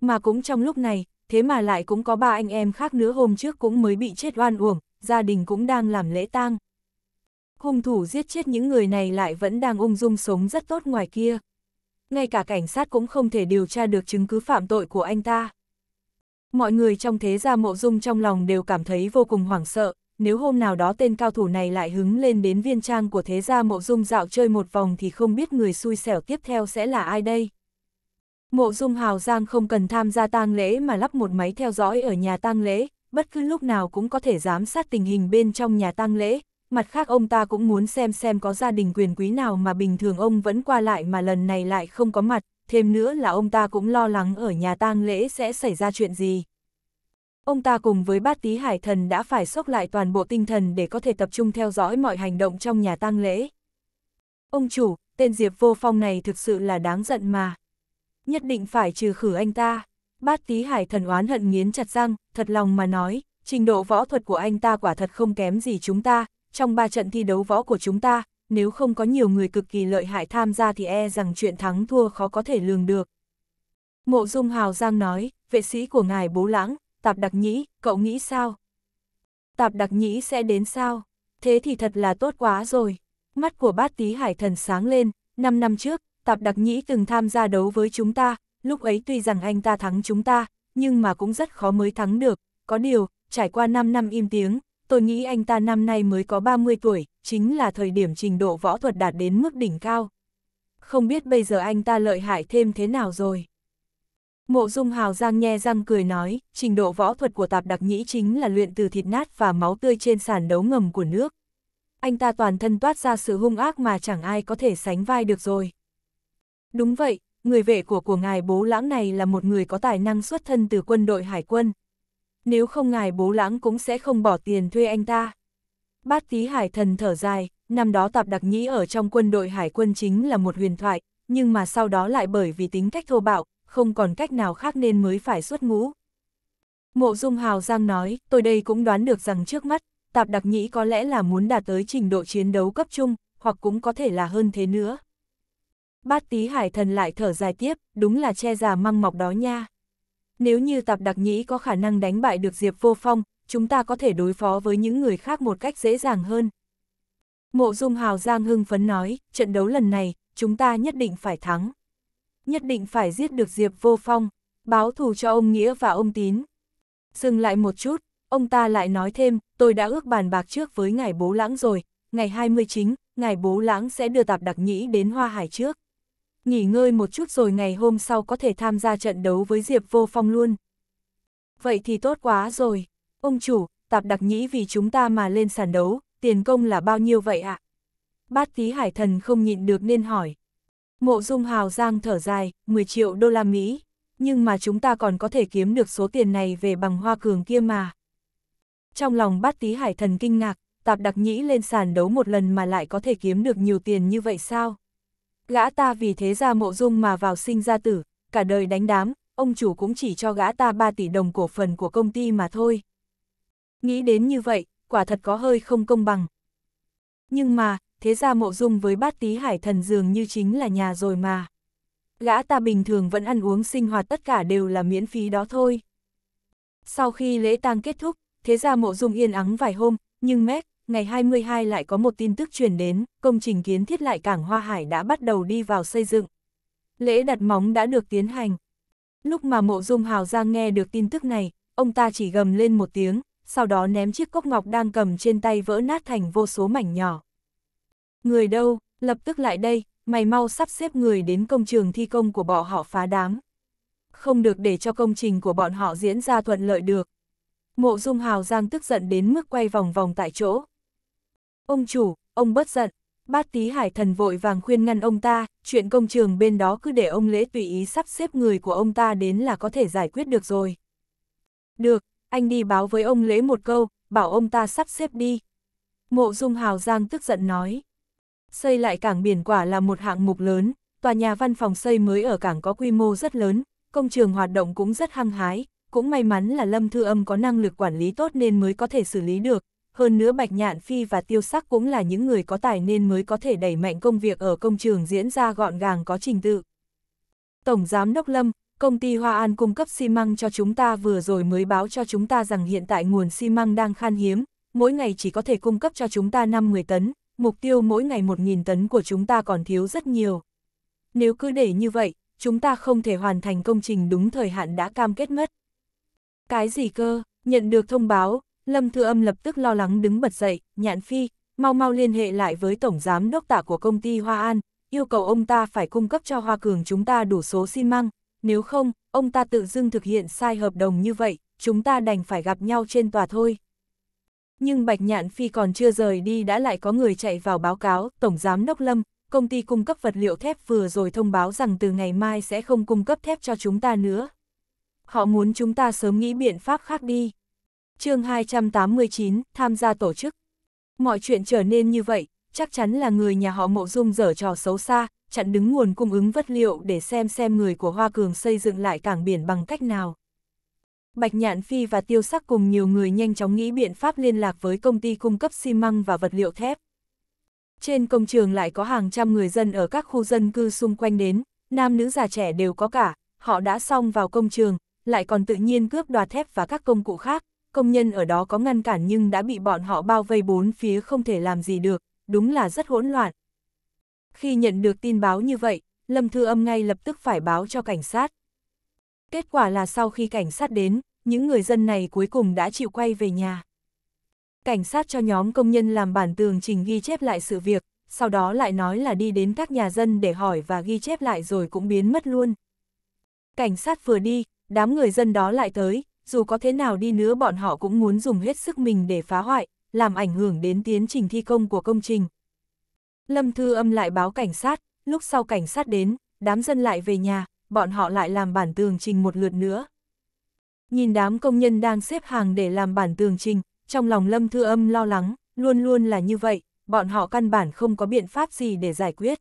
Mà cũng trong lúc này, thế mà lại cũng có ba anh em khác nữa hôm trước cũng mới bị chết oan uổng, gia đình cũng đang làm lễ tang. Hung thủ giết chết những người này lại vẫn đang ung dung sống rất tốt ngoài kia ngay cả cảnh sát cũng không thể điều tra được chứng cứ phạm tội của anh ta. Mọi người trong thế gia mộ dung trong lòng đều cảm thấy vô cùng hoảng sợ, nếu hôm nào đó tên cao thủ này lại hứng lên đến viên trang của thế gia mộ dung dạo chơi một vòng thì không biết người xui xẻo tiếp theo sẽ là ai đây. Mộ dung hào giang không cần tham gia tang lễ mà lắp một máy theo dõi ở nhà tang lễ, bất cứ lúc nào cũng có thể giám sát tình hình bên trong nhà tang lễ, mặt khác ông ta cũng muốn xem xem có gia đình quyền quý nào mà bình thường ông vẫn qua lại mà lần này lại không có mặt, thêm nữa là ông ta cũng lo lắng ở nhà tang lễ sẽ xảy ra chuyện gì. Ông ta cùng với bát tí hải thần đã phải sốc lại toàn bộ tinh thần để có thể tập trung theo dõi mọi hành động trong nhà tang lễ. Ông chủ, tên Diệp Vô Phong này thực sự là đáng giận mà. Nhất định phải trừ khử anh ta. Bát tí hải thần oán hận nghiến chặt răng, thật lòng mà nói, trình độ võ thuật của anh ta quả thật không kém gì chúng ta, trong ba trận thi đấu võ của chúng ta, nếu không có nhiều người cực kỳ lợi hại tham gia thì e rằng chuyện thắng thua khó có thể lường được. Mộ Dung Hào Giang nói, vệ sĩ của ngài bố lãng, Tạp Đặc Nhĩ, cậu nghĩ sao? Tạp Đặc Nhĩ sẽ đến sao? Thế thì thật là tốt quá rồi. Mắt của bát tí hải thần sáng lên, 5 năm trước, Tạp Đặc Nhĩ từng tham gia đấu với chúng ta, lúc ấy tuy rằng anh ta thắng chúng ta, nhưng mà cũng rất khó mới thắng được. Có điều, trải qua 5 năm im tiếng, tôi nghĩ anh ta năm nay mới có 30 tuổi, chính là thời điểm trình độ võ thuật đạt đến mức đỉnh cao. Không biết bây giờ anh ta lợi hại thêm thế nào rồi. Mộ Dung Hào Giang nhe răng cười nói, trình độ võ thuật của tạp đặc nhĩ chính là luyện từ thịt nát và máu tươi trên sàn đấu ngầm của nước. Anh ta toàn thân toát ra sự hung ác mà chẳng ai có thể sánh vai được rồi. Đúng vậy, người vệ của của ngài bố lãng này là một người có tài năng xuất thân từ quân đội hải quân, nếu không ngài bố lãng cũng sẽ không bỏ tiền thuê anh ta. Bát tí hải thần thở dài, năm đó tạp đặc nhĩ ở trong quân đội hải quân chính là một huyền thoại, nhưng mà sau đó lại bởi vì tính cách thô bạo, không còn cách nào khác nên mới phải xuất ngũ. Mộ Dung Hào Giang nói, tôi đây cũng đoán được rằng trước mắt, tạp đặc nhĩ có lẽ là muốn đạt tới trình độ chiến đấu cấp trung, hoặc cũng có thể là hơn thế nữa. Bát tí hải thần lại thở dài tiếp, đúng là che già măng mọc đó nha. Nếu như Tạp Đặc Nhĩ có khả năng đánh bại được Diệp Vô Phong, chúng ta có thể đối phó với những người khác một cách dễ dàng hơn. Mộ Dung Hào Giang hưng phấn nói, trận đấu lần này, chúng ta nhất định phải thắng. Nhất định phải giết được Diệp Vô Phong, báo thù cho ông Nghĩa và ông Tín. Dừng lại một chút, ông ta lại nói thêm, tôi đã ước bàn bạc trước với ngài bố lãng rồi, ngày 29, ngài bố lãng sẽ đưa tạp đặc nhĩ đến Hoa Hải trước nghỉ ngơi một chút rồi ngày hôm sau có thể tham gia trận đấu với Diệp Vô Phong luôn. Vậy thì tốt quá rồi, ông chủ, tạp đặc nhĩ vì chúng ta mà lên sàn đấu, tiền công là bao nhiêu vậy ạ? Bát tí hải thần không nhịn được nên hỏi. Mộ dung hào giang thở dài, 10 triệu đô la Mỹ, nhưng mà chúng ta còn có thể kiếm được số tiền này về bằng hoa cường kia mà. Trong lòng bát tí hải thần kinh ngạc, tạp đặc nhĩ lên sàn đấu một lần mà lại có thể kiếm được nhiều tiền như vậy sao? Gã ta vì thế ra mộ dung mà vào sinh ra tử, cả đời đánh đám, ông chủ cũng chỉ cho gã ta 3 tỷ đồng cổ phần của công ty mà thôi. Nghĩ đến như vậy, quả thật có hơi không công bằng. Nhưng mà, thế ra mộ dung với bát tí hải thần dường như chính là nhà rồi mà. Gã ta bình thường vẫn ăn uống sinh hoạt tất cả đều là miễn phí đó thôi. Sau khi lễ tang kết thúc, thế ra mộ dung yên ắng vài hôm, nhưng Mac, ngày 22 lại có một tin tức truyền đến, công trình kiến thiết lại cảng Hoa Hải đã bắt đầu đi vào xây dựng. Lễ đặt móng đã được tiến hành. Lúc mà mộ dung hào Giang nghe được tin tức này, ông ta chỉ gầm lên một tiếng, sau đó ném chiếc cốc ngọc đang cầm trên tay vỡ nát thành vô số mảnh nhỏ. Người đâu, lập tức lại đây, mày mau sắp xếp người đến công trường thi công của bọn họ phá đám. Không được để cho công trình của bọn họ diễn ra thuận lợi được. Mộ Dung Hào Giang tức giận đến mức quay vòng vòng tại chỗ, Ông chủ, ông bất giận. Bát tí hải thần vội vàng khuyên ngăn ông ta, chuyện công trường bên đó cứ để ông lễ tùy ý sắp xếp người của ông ta đến là có thể giải quyết được rồi. Được, anh đi báo với ông lễ một câu, bảo ông ta sắp xếp đi. Mộ dung hào giang tức giận nói. Xây lại cảng biển quả là một hạng mục lớn, tòa nhà văn phòng xây mới ở cảng có quy mô rất lớn, công trường hoạt động cũng rất hăng hái, cũng may mắn là Lâm Thư Âm có năng lực quản lý tốt nên mới có thể xử lý được, hơn nữa Bạch Nhạn Phi và Tiêu Sắc cũng là những người có tài nên mới có thể đẩy mạnh công việc ở công trường diễn ra gọn gàng có trình tự. Tổng Giám Đốc Lâm, công ty Hoa An cung cấp xi măng cho chúng ta vừa rồi mới báo cho chúng ta rằng hiện tại nguồn xi măng đang khan hiếm, mỗi ngày chỉ có thể cung cấp cho chúng ta 5-10 tấn, mục tiêu mỗi ngày 1.000 tấn của chúng ta còn thiếu rất nhiều. Nếu cứ để như vậy, chúng ta không thể hoàn thành công trình đúng thời hạn đã cam kết mất. Cái gì cơ, nhận được thông báo, Lâm Thư Âm lập tức lo lắng đứng bật dậy, nhạn phi, mau mau liên hệ lại với tổng giám đốc tạ của công ty Hoa An, yêu cầu ông ta phải cung cấp cho Hoa Cường chúng ta đủ số xi măng, nếu không, ông ta tự dưng thực hiện sai hợp đồng như vậy, chúng ta đành phải gặp nhau trên tòa thôi. Nhưng Bạch Nhạn Phi còn chưa rời đi đã lại có người chạy vào báo cáo, Tổng Giám Đốc Lâm, công ty cung cấp vật liệu thép vừa rồi thông báo rằng từ ngày mai sẽ không cung cấp thép cho chúng ta nữa. Họ muốn chúng ta sớm nghĩ biện pháp khác đi chương 289, tham gia tổ chức. Mọi chuyện trở nên như vậy, chắc chắn là người nhà họ Mộ Dung dở trò xấu xa, chặn đứng nguồn cung ứng vật liệu để xem xem người của Hoa Cường xây dựng lại cảng biển bằng cách nào. Bạch Nhạn Phi và Tiêu Sắc cùng nhiều người nhanh chóng nghĩ biện pháp liên lạc với công ty cung cấp xi măng và vật liệu thép. Trên công trường lại có hàng trăm người dân ở các khu dân cư xung quanh đến, nam nữ già trẻ đều có cả, họ đã xong vào công trường, lại còn tự nhiên cướp đoạt thép và các công cụ khác, công nhân ở đó có ngăn cản nhưng đã bị bọn họ bao vây bốn phía không thể làm gì được, đúng là rất hỗn loạn. Khi nhận được tin báo như vậy, Lâm Thư Âm ngay lập tức phải báo cho cảnh sát. Kết quả là sau khi cảnh sát đến, những người dân này cuối cùng đã chịu quay về nhà. Cảnh sát cho nhóm công nhân làm bản tường trình ghi chép lại sự việc, sau đó lại nói là đi đến các nhà dân để hỏi và ghi chép lại rồi cũng biến mất luôn. Cảnh sát vừa đi, đám người dân đó lại tới, dù có thế nào đi nữa bọn họ cũng muốn dùng hết sức mình để phá hoại, làm ảnh hưởng đến tiến trình thi công của công trình. Lâm Thư Âm lại báo cảnh sát, lúc sau cảnh sát đến, đám dân lại về nhà, bọn họ lại làm bản tường trình một lượt nữa. Nhìn đám công nhân đang xếp hàng để làm bản tường trình, trong lòng Lâm Thư Âm lo lắng, luôn luôn là như vậy, bọn họ căn bản không có biện pháp gì để giải quyết.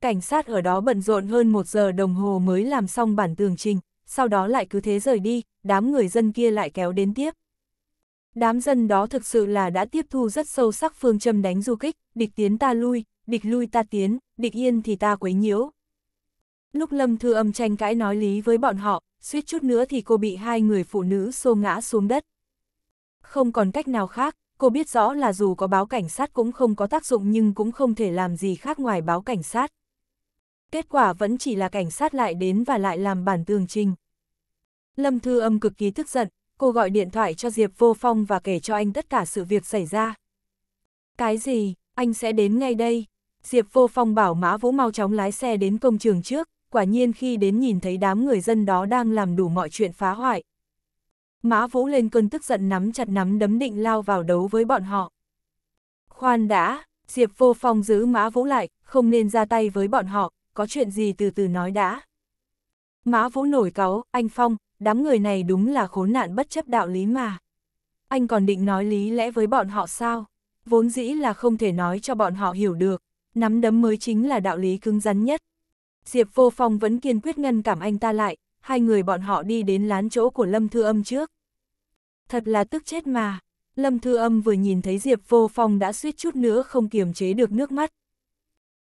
Cảnh sát ở đó bận rộn hơn một giờ đồng hồ mới làm xong bản tường trình, sau đó lại cứ thế rời đi, đám người dân kia lại kéo đến tiếp. Đám dân đó thực sự là đã tiếp thu rất sâu sắc phương châm đánh du kích, địch tiến ta lui, địch lui ta tiến, địch yên thì ta quấy nhiễu. Lúc Lâm Thư âm tranh cãi nói lý với bọn họ, suýt chút nữa thì cô bị hai người phụ nữ xô ngã xuống đất. Không còn cách nào khác, cô biết rõ là dù có báo cảnh sát cũng không có tác dụng nhưng cũng không thể làm gì khác ngoài báo cảnh sát kết quả vẫn chỉ là cảnh sát lại đến và lại làm bản tường trình. Lâm Thư Âm cực kỳ tức giận, cô gọi điện thoại cho Diệp Vô Phong và kể cho anh tất cả sự việc xảy ra. Cái gì, anh sẽ đến ngay đây. Diệp Vô Phong bảo Mã Vũ mau chóng lái xe đến công trường trước, quả nhiên khi đến nhìn thấy đám người dân đó đang làm đủ mọi chuyện phá hoại. Mã Vũ lên cơn tức giận nắm chặt nắm đấm định lao vào đấu với bọn họ. Khoan đã, Diệp Vô Phong giữ Mã Vũ lại, không nên ra tay với bọn họ, có chuyện gì từ từ nói đã. Mã Vũ nổi cáu, anh Phong, đám người này đúng là khốn nạn bất chấp đạo lý mà. Anh còn định nói lý lẽ với bọn họ sao? Vốn dĩ là không thể nói cho bọn họ hiểu được, nắm đấm mới chính là đạo lý cứng rắn nhất. Diệp Vô Phong vẫn kiên quyết ngăn cảm anh ta lại, hai người bọn họ đi đến lán chỗ của Lâm Thư Âm trước. Thật là tức chết mà, Lâm Thư Âm vừa nhìn thấy Diệp Vô Phong đã suýt chút nữa không kiềm chế được nước mắt,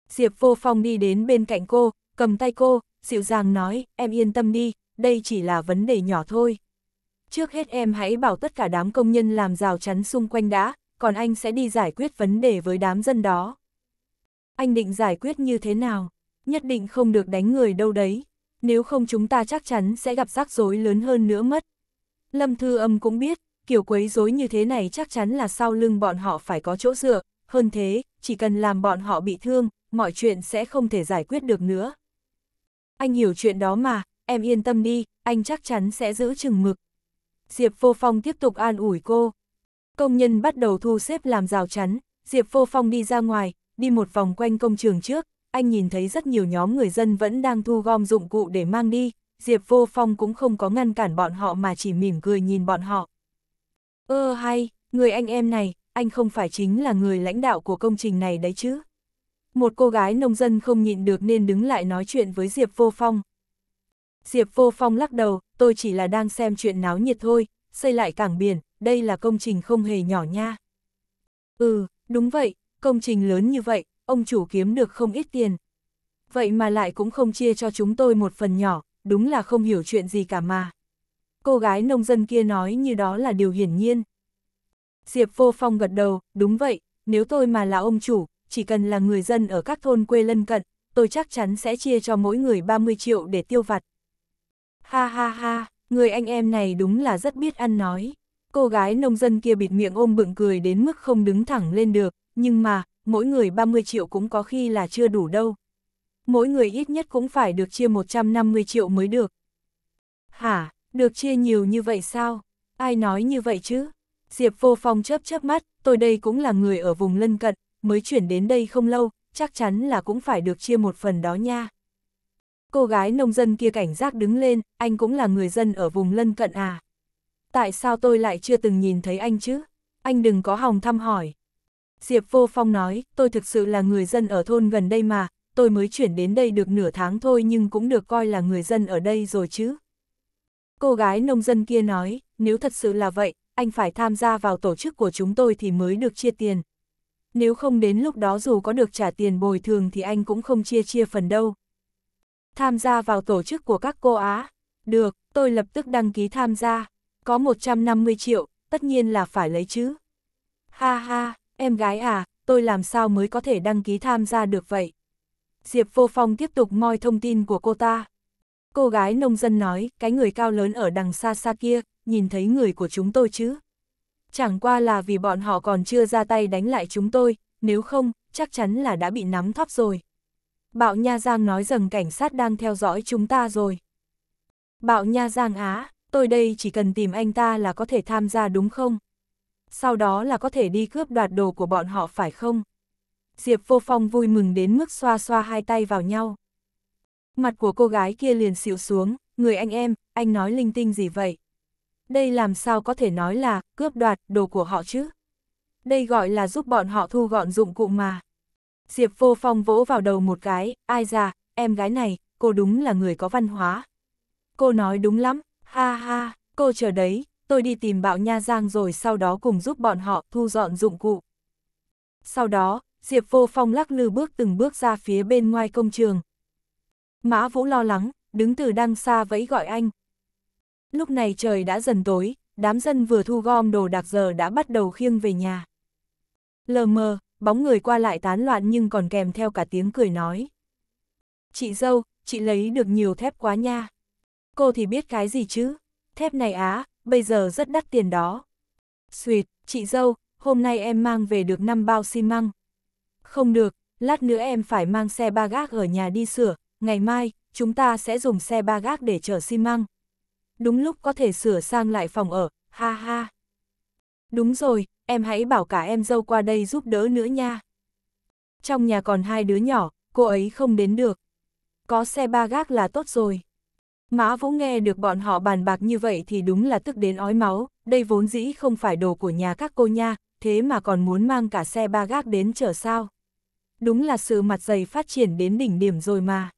Diệp Vô Phong đi đến bên cạnh cô, cầm tay cô, dịu dàng nói, em yên tâm đi, đây chỉ là vấn đề nhỏ thôi. Trước hết em hãy bảo tất cả đám công nhân làm rào chắn xung quanh đã, còn anh sẽ đi giải quyết vấn đề với đám dân đó. Anh định giải quyết như thế nào? Nhất định không được đánh người đâu đấy, nếu không chúng ta chắc chắn sẽ gặp rắc rối lớn hơn nữa mất. Lâm Thư Âm cũng biết, kiểu quấy rối như thế này chắc chắn là sau lưng bọn họ phải có chỗ dựa, hơn thế, chỉ cần làm bọn họ bị thương, mọi chuyện sẽ không thể giải quyết được nữa. Anh hiểu chuyện đó mà, em yên tâm đi, anh chắc chắn sẽ giữ chừng mực. Diệp Vô Phong tiếp tục an ủi cô. Công nhân bắt đầu thu xếp làm rào chắn, Diệp Vô Phong đi ra ngoài, đi một vòng quanh công trường trước, anh nhìn thấy rất nhiều nhóm người dân vẫn đang thu gom dụng cụ để mang đi, Diệp Vô Phong cũng không có ngăn cản bọn họ mà chỉ mỉm cười nhìn bọn họ. Ơ hay, người anh em này, anh không phải chính là người lãnh đạo của công trình này đấy chứ? Một cô gái nông dân không nhịn được nên đứng lại nói chuyện với Diệp Vô Phong. Diệp Vô Phong lắc đầu, tôi chỉ là đang xem chuyện náo nhiệt thôi, xây lại cảng biển, đây là công trình không hề nhỏ nha. Ừ, đúng vậy, công trình lớn như vậy, ông chủ kiếm được không ít tiền. Vậy mà lại cũng không chia cho chúng tôi một phần nhỏ, đúng là không hiểu chuyện gì cả mà. Cô gái nông dân kia nói như đó là điều hiển nhiên. Diệp Vô Phong gật đầu, đúng vậy, nếu tôi mà là ông chủ, chỉ cần là người dân ở các thôn quê lân cận, tôi chắc chắn sẽ chia cho mỗi người 30 triệu để tiêu vặt. Ha ha ha, người anh em này đúng là rất biết ăn nói. Cô gái nông dân kia bịt miệng ôm bụng cười đến mức không đứng thẳng lên được, nhưng mà, mỗi người 30 triệu cũng có khi là chưa đủ đâu. Mỗi người ít nhất cũng phải được chia 150 triệu mới được. Hả, được chia nhiều như vậy sao? Ai nói như vậy chứ? Diệp vô phong chớp chớp mắt, tôi đây cũng là người ở vùng lân cận, mới chuyển đến đây không lâu, chắc chắn là cũng phải được chia một phần đó nha. Cô gái nông dân kia cảnh giác đứng lên, anh cũng là người dân ở vùng lân cận à. Tại sao tôi lại chưa từng nhìn thấy anh chứ? Anh đừng có hòng thăm hỏi. Diệp Vô Phong nói, tôi thực sự là người dân ở thôn gần đây mà, tôi mới chuyển đến đây được nửa tháng thôi nhưng cũng được coi là người dân ở đây rồi chứ. Cô gái nông dân kia nói, nếu thật sự là vậy, anh phải tham gia vào tổ chức của chúng tôi thì mới được chia tiền nếu không đến lúc đó dù có được trả tiền bồi thường thì anh cũng không chia chia phần đâu. Tham gia vào tổ chức của các cô Á. Được, tôi lập tức đăng ký tham gia. Có 150 triệu, tất nhiên là phải lấy chứ. Ha ha, em gái à, tôi làm sao mới có thể đăng ký tham gia được vậy? Diệp Vô Phong tiếp tục moi thông tin của cô ta. Cô gái nông dân nói, cái người cao lớn ở đằng xa xa kia, nhìn thấy người của chúng tôi chứ? chẳng qua là vì bọn họ còn chưa ra tay đánh lại chúng tôi, nếu không, chắc chắn là đã bị nắm thóp rồi. Bạo Nha Giang nói rằng cảnh sát đang theo dõi chúng ta rồi. Bạo Nha Giang á, tôi đây chỉ cần tìm anh ta là có thể tham gia đúng không? Sau đó là có thể đi cướp đoạt đồ của bọn họ phải không? Diệp Vô Phong vui mừng đến mức xoa xoa hai tay vào nhau. Mặt của cô gái kia liền xịu xuống, người anh em, anh nói linh tinh gì vậy? đây làm sao có thể nói là cướp đoạt đồ của họ chứ? Đây gọi là giúp bọn họ thu gọn dụng cụ mà. Diệp vô phong vỗ vào đầu một cái, ai ra, em gái này, cô đúng là người có văn hóa. Cô nói đúng lắm, ha ha, cô chờ đấy, tôi đi tìm bạo nha giang rồi sau đó cùng giúp bọn họ thu dọn dụng cụ. Sau đó, Diệp vô phong lắc lư bước từng bước ra phía bên ngoài công trường. Mã Vũ lo lắng, đứng từ đằng xa vẫy gọi anh, Lúc này trời đã dần tối, đám dân vừa thu gom đồ đạc giờ đã bắt đầu khiêng về nhà. Lờ mờ, bóng người qua lại tán loạn nhưng còn kèm theo cả tiếng cười nói. Chị dâu, chị lấy được nhiều thép quá nha. Cô thì biết cái gì chứ? Thép này á, bây giờ rất đắt tiền đó. Xuyệt, chị dâu, hôm nay em mang về được 5 bao xi măng. Không được, lát nữa em phải mang xe ba gác ở nhà đi sửa, ngày mai, chúng ta sẽ dùng xe ba gác để chở xi măng đúng lúc có thể sửa sang lại phòng ở, ha ha. Đúng rồi, em hãy bảo cả em dâu qua đây giúp đỡ nữa nha. Trong nhà còn hai đứa nhỏ, cô ấy không đến được. Có xe ba gác là tốt rồi. Mã Vũ nghe được bọn họ bàn bạc như vậy thì đúng là tức đến ói máu, đây vốn dĩ không phải đồ của nhà các cô nha, thế mà còn muốn mang cả xe ba gác đến chở sao. Đúng là sự mặt dày phát triển đến đỉnh điểm rồi mà.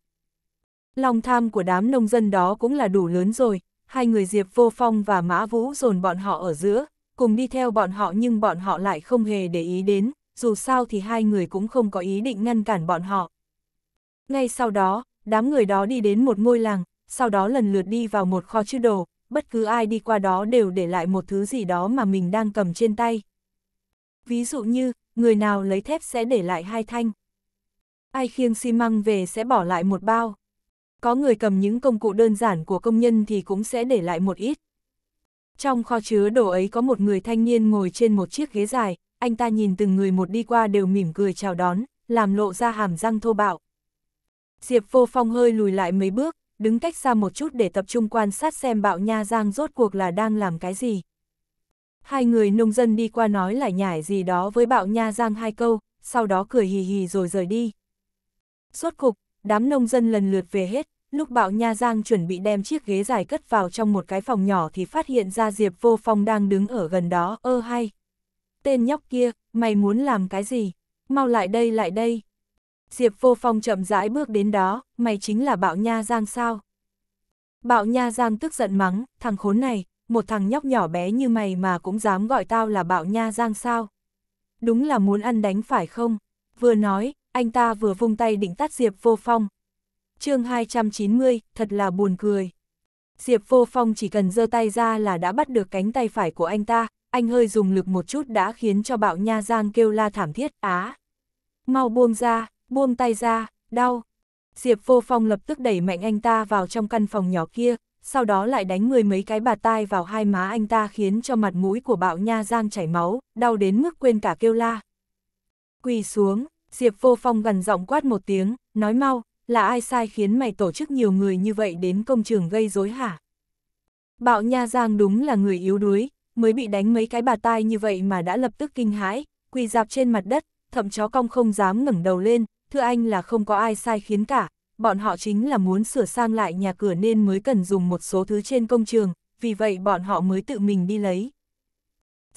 Lòng tham của đám nông dân đó cũng là đủ lớn rồi, hai người Diệp Vô Phong và Mã Vũ dồn bọn họ ở giữa, cùng đi theo bọn họ nhưng bọn họ lại không hề để ý đến, dù sao thì hai người cũng không có ý định ngăn cản bọn họ. Ngay sau đó, đám người đó đi đến một ngôi làng, sau đó lần lượt đi vào một kho chữ đồ, bất cứ ai đi qua đó đều để lại một thứ gì đó mà mình đang cầm trên tay. Ví dụ như, người nào lấy thép sẽ để lại hai thanh. Ai khiêng xi măng về sẽ bỏ lại một bao có người cầm những công cụ đơn giản của công nhân thì cũng sẽ để lại một ít. Trong kho chứa đồ ấy có một người thanh niên ngồi trên một chiếc ghế dài, anh ta nhìn từng người một đi qua đều mỉm cười chào đón, làm lộ ra hàm răng thô bạo. Diệp vô phong hơi lùi lại mấy bước, đứng cách xa một chút để tập trung quan sát xem bạo nha giang rốt cuộc là đang làm cái gì. Hai người nông dân đi qua nói lại nhải gì đó với bạo nha giang hai câu, sau đó cười hì hì rồi rời đi. suốt cục, đám nông dân lần lượt về hết, lúc Bạo Nha Giang chuẩn bị đem chiếc ghế dài cất vào trong một cái phòng nhỏ thì phát hiện ra Diệp Vô Phong đang đứng ở gần đó, ơ hay. Tên nhóc kia, mày muốn làm cái gì? Mau lại đây lại đây. Diệp Vô Phong chậm rãi bước đến đó, mày chính là Bạo Nha Giang sao? Bạo Nha Giang tức giận mắng, thằng khốn này, một thằng nhóc nhỏ bé như mày mà cũng dám gọi tao là Bạo Nha Giang sao? Đúng là muốn ăn đánh phải không? Vừa nói, anh ta vừa vung tay định tát Diệp Vô Phong. chương 290, thật là buồn cười. Diệp Vô Phong chỉ cần giơ tay ra là đã bắt được cánh tay phải của anh ta, anh hơi dùng lực một chút đã khiến cho bạo nha giang kêu la thảm thiết, á. Mau buông ra, buông tay ra, đau. Diệp Vô Phong lập tức đẩy mạnh anh ta vào trong căn phòng nhỏ kia, sau đó lại đánh mười mấy cái bà tai vào hai má anh ta khiến cho mặt mũi của bạo nha giang chảy máu, đau đến mức quên cả kêu la. Quỳ xuống, Diệp Vô Phong gần giọng quát một tiếng, nói mau, là ai sai khiến mày tổ chức nhiều người như vậy đến công trường gây rối hả? Bạo Nha Giang đúng là người yếu đuối, mới bị đánh mấy cái bà tai như vậy mà đã lập tức kinh hãi, quỳ dạp trên mặt đất, thậm chó cong không dám ngẩng đầu lên, thưa anh là không có ai sai khiến cả, bọn họ chính là muốn sửa sang lại nhà cửa nên mới cần dùng một số thứ trên công trường, vì vậy bọn họ mới tự mình đi lấy.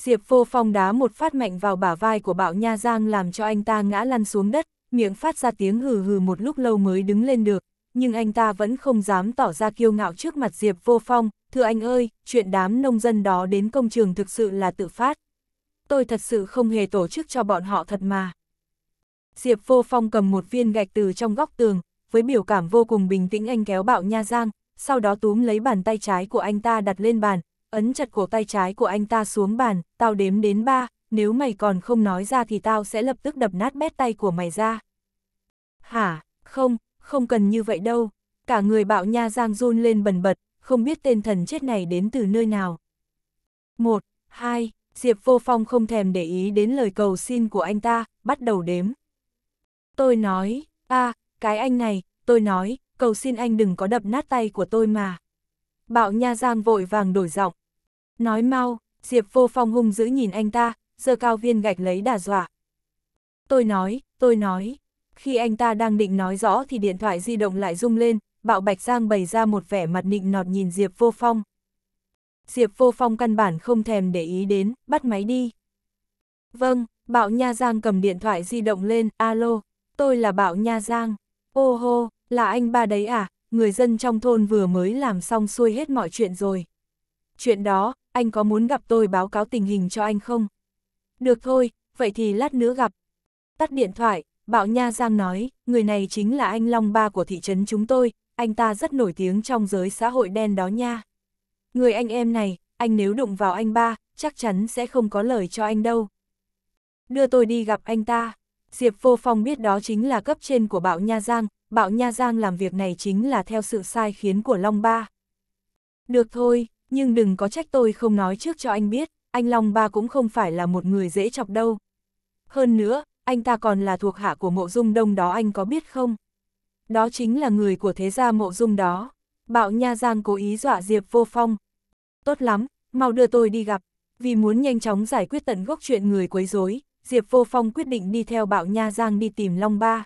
Diệp vô phong đá một phát mạnh vào bả vai của bạo nha giang làm cho anh ta ngã lăn xuống đất, miệng phát ra tiếng hừ hừ một lúc lâu mới đứng lên được, nhưng anh ta vẫn không dám tỏ ra kiêu ngạo trước mặt Diệp vô phong, thưa anh ơi, chuyện đám nông dân đó đến công trường thực sự là tự phát. Tôi thật sự không hề tổ chức cho bọn họ thật mà. Diệp vô phong cầm một viên gạch từ trong góc tường, với biểu cảm vô cùng bình tĩnh anh kéo bạo nha giang, sau đó túm lấy bàn tay trái của anh ta đặt lên bàn, ấn chặt cổ tay trái của anh ta xuống bàn, tao đếm đến ba, nếu mày còn không nói ra thì tao sẽ lập tức đập nát bét tay của mày ra. Hả, không, không cần như vậy đâu. Cả người bạo nha giang run lên bần bật, không biết tên thần chết này đến từ nơi nào. Một, hai, Diệp Vô Phong không thèm để ý đến lời cầu xin của anh ta, bắt đầu đếm. Tôi nói, a cái anh này, tôi nói, cầu xin anh đừng có đập nát tay của tôi mà. Bạo Nha Giang vội vàng đổi giọng, Nói mau, Diệp vô phong hung dữ nhìn anh ta, giơ cao viên gạch lấy đà dọa. Tôi nói, tôi nói. Khi anh ta đang định nói rõ thì điện thoại di động lại rung lên, bạo Bạch Giang bày ra một vẻ mặt nịnh nọt nhìn Diệp vô phong. Diệp vô phong căn bản không thèm để ý đến, bắt máy đi. Vâng, bạo Nha Giang cầm điện thoại di động lên, alo, tôi là bạo Nha Giang. Ô hô, là anh ba đấy à, người dân trong thôn vừa mới làm xong xuôi hết mọi chuyện rồi. Chuyện đó, anh có muốn gặp tôi báo cáo tình hình cho anh không? Được thôi, vậy thì lát nữa gặp. Tắt điện thoại, Bạo Nha Giang nói, người này chính là anh Long Ba của thị trấn chúng tôi, anh ta rất nổi tiếng trong giới xã hội đen đó nha. Người anh em này, anh nếu đụng vào anh ba, chắc chắn sẽ không có lời cho anh đâu. Đưa tôi đi gặp anh ta. Diệp Vô Phong biết đó chính là cấp trên của Bạo Nha Giang, Bạo Nha Giang làm việc này chính là theo sự sai khiến của Long Ba. Được thôi, nhưng đừng có trách tôi không nói trước cho anh biết, anh Long Ba cũng không phải là một người dễ chọc đâu. Hơn nữa, anh ta còn là thuộc hạ của mộ dung đông đó anh có biết không? Đó chính là người của thế gia mộ dung đó. Bạo Nha Giang cố ý dọa Diệp Vô Phong. Tốt lắm, mau đưa tôi đi gặp. Vì muốn nhanh chóng giải quyết tận gốc chuyện người quấy rối, Diệp Vô Phong quyết định đi theo Bạo Nha Giang đi tìm Long Ba.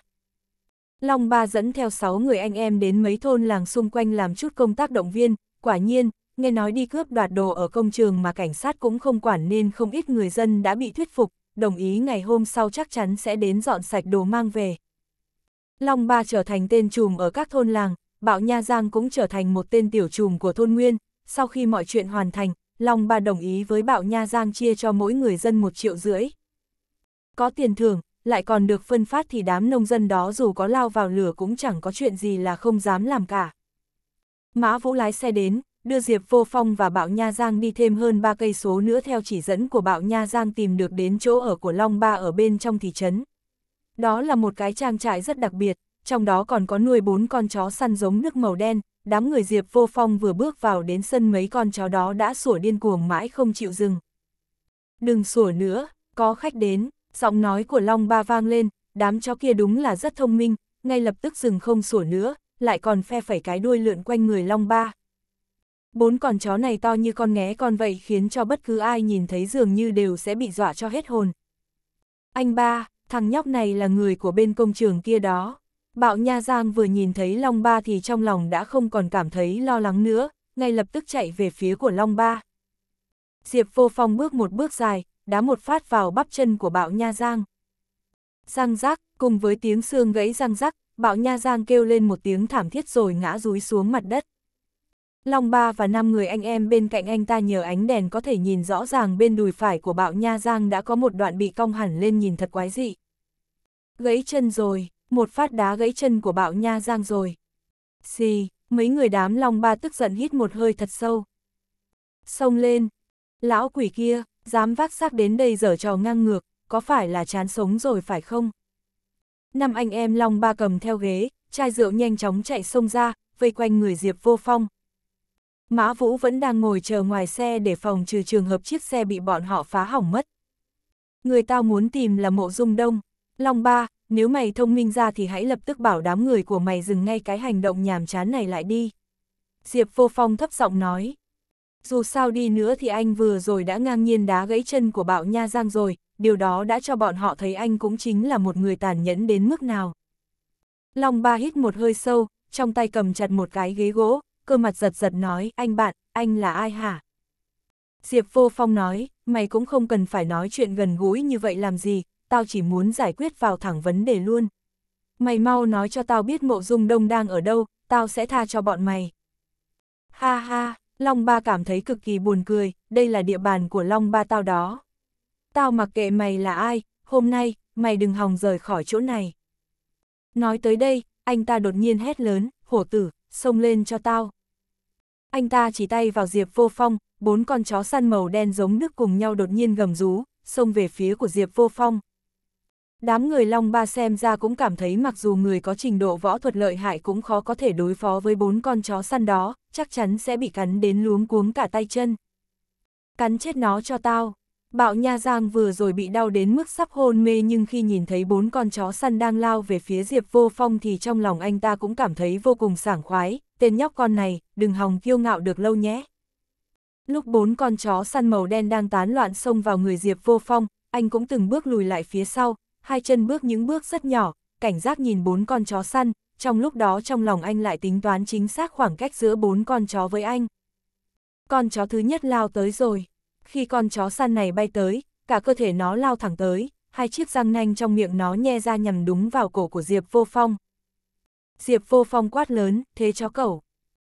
Long Ba dẫn theo 6 người anh em đến mấy thôn làng xung quanh làm chút công tác động viên, quả nhiên, nghe nói đi cướp đoạt đồ ở công trường mà cảnh sát cũng không quản nên không ít người dân đã bị thuyết phục, đồng ý ngày hôm sau chắc chắn sẽ đến dọn sạch đồ mang về. Long Ba trở thành tên trùm ở các thôn làng, Bạo Nha Giang cũng trở thành một tên tiểu trùm của thôn Nguyên, sau khi mọi chuyện hoàn thành, Long Ba đồng ý với Bạo Nha Giang chia cho mỗi người dân một triệu rưỡi. Có tiền thưởng, lại còn được phân phát thì đám nông dân đó dù có lao vào lửa cũng chẳng có chuyện gì là không dám làm cả. Mã Vũ lái xe đến, đưa Diệp Vô Phong và Bạo Nha Giang đi thêm hơn 3 cây số nữa theo chỉ dẫn của Bạo Nha Giang tìm được đến chỗ ở của Long Ba ở bên trong thị trấn. Đó là một cái trang trại rất đặc biệt, trong đó còn có nuôi bốn con chó săn giống nước màu đen, đám người Diệp Vô Phong vừa bước vào đến sân mấy con chó đó đã sủa điên cuồng mãi không chịu dừng. Đừng sủa nữa, có khách đến, giọng nói của Long Ba vang lên, đám chó kia đúng là rất thông minh, ngay lập tức dừng không sủa nữa, lại còn phe phẩy cái đuôi lượn quanh người Long Ba. Bốn con chó này to như con nghé con vậy khiến cho bất cứ ai nhìn thấy dường như đều sẽ bị dọa cho hết hồn. Anh ba, thằng nhóc này là người của bên công trường kia đó. Bạo Nha Giang vừa nhìn thấy Long Ba thì trong lòng đã không còn cảm thấy lo lắng nữa, ngay lập tức chạy về phía của Long Ba. Diệp Vô Phong bước một bước dài, đá một phát vào bắp chân của Bạo Nha Giang. Giang rác, cùng với tiếng xương gãy răng rắc, Bạo Nha Giang kêu lên một tiếng thảm thiết rồi ngã rúi xuống mặt đất. Long Ba và năm người anh em bên cạnh anh ta nhờ ánh đèn có thể nhìn rõ ràng bên đùi phải của bạo nha giang đã có một đoạn bị cong hẳn lên nhìn thật quái dị. Gãy chân rồi, một phát đá gãy chân của bạo nha giang rồi. Xì, mấy người đám Long Ba tức giận hít một hơi thật sâu. Xông lên, lão quỷ kia, dám vác xác đến đây dở trò ngang ngược, có phải là chán sống rồi phải không? Năm anh em Long Ba cầm theo ghế, chai rượu nhanh chóng chạy xông ra, vây quanh người Diệp Vô Phong, Mã Vũ vẫn đang ngồi chờ ngoài xe để phòng trừ trường hợp chiếc xe bị bọn họ phá hỏng mất. Người tao muốn tìm là mộ dung đông. Long ba, nếu mày thông minh ra thì hãy lập tức bảo đám người của mày dừng ngay cái hành động nhàm chán này lại đi. Diệp vô phong thấp giọng nói. Dù sao đi nữa thì anh vừa rồi đã ngang nhiên đá gãy chân của bạo nha giang rồi, điều đó đã cho bọn họ thấy anh cũng chính là một người tàn nhẫn đến mức nào. Long ba hít một hơi sâu, trong tay cầm chặt một cái ghế gỗ, cơ mặt giật giật nói, anh bạn, anh là ai hả? Diệp Vô Phong nói, mày cũng không cần phải nói chuyện gần gũi như vậy làm gì, tao chỉ muốn giải quyết vào thẳng vấn đề luôn. Mày mau nói cho tao biết mộ dung đông đang ở đâu, tao sẽ tha cho bọn mày. Ha ha, Long Ba cảm thấy cực kỳ buồn cười, đây là địa bàn của Long Ba tao đó. Tao mặc kệ mày là ai, hôm nay, mày đừng hòng rời khỏi chỗ này. Nói tới đây, anh ta đột nhiên hét lớn, hổ tử, xông lên cho tao. Anh ta chỉ tay vào Diệp Vô Phong, bốn con chó săn màu đen giống nước cùng nhau đột nhiên gầm rú, xông về phía của Diệp Vô Phong. Đám người Long Ba xem ra cũng cảm thấy mặc dù người có trình độ võ thuật lợi hại cũng khó có thể đối phó với bốn con chó săn đó, chắc chắn sẽ bị cắn đến luống cuống cả tay chân. Cắn chết nó cho tao. Bạo Nha Giang vừa rồi bị đau đến mức sắp hôn mê nhưng khi nhìn thấy bốn con chó săn đang lao về phía Diệp Vô Phong thì trong lòng anh ta cũng cảm thấy vô cùng sảng khoái, tên nhóc con này, đừng hòng kiêu ngạo được lâu nhé. Lúc bốn con chó săn màu đen đang tán loạn xông vào người Diệp Vô Phong, anh cũng từng bước lùi lại phía sau, hai chân bước những bước rất nhỏ, cảnh giác nhìn bốn con chó săn, trong lúc đó trong lòng anh lại tính toán chính xác khoảng cách giữa bốn con chó với anh. Con chó thứ nhất lao tới rồi. Khi con chó săn này bay tới, cả cơ thể nó lao thẳng tới, hai chiếc răng nanh trong miệng nó nhe ra nhằm đúng vào cổ của Diệp Vô Phong. Diệp vô phong quát lớn, thế chó cẩu.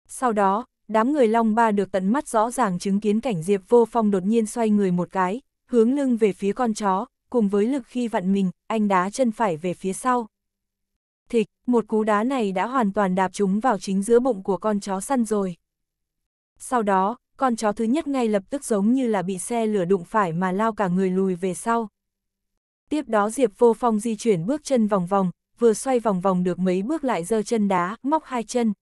Sau đó, đám người Long Ba được tận mắt rõ ràng chứng kiến cảnh Diệp vô phong đột nhiên xoay người một cái, hướng lưng về phía con chó, cùng với lực khi vặn mình, anh đá chân phải về phía sau. Thịch, một cú đá này đã hoàn toàn đạp chúng vào chính giữa bụng của con chó săn rồi. Sau đó, con chó thứ nhất ngay lập tức giống như là bị xe lửa đụng phải mà lao cả người lùi về sau. Tiếp đó Diệp Vô Phong di chuyển bước chân vòng vòng, vừa xoay vòng vòng được mấy bước lại giơ chân đá, móc hai chân.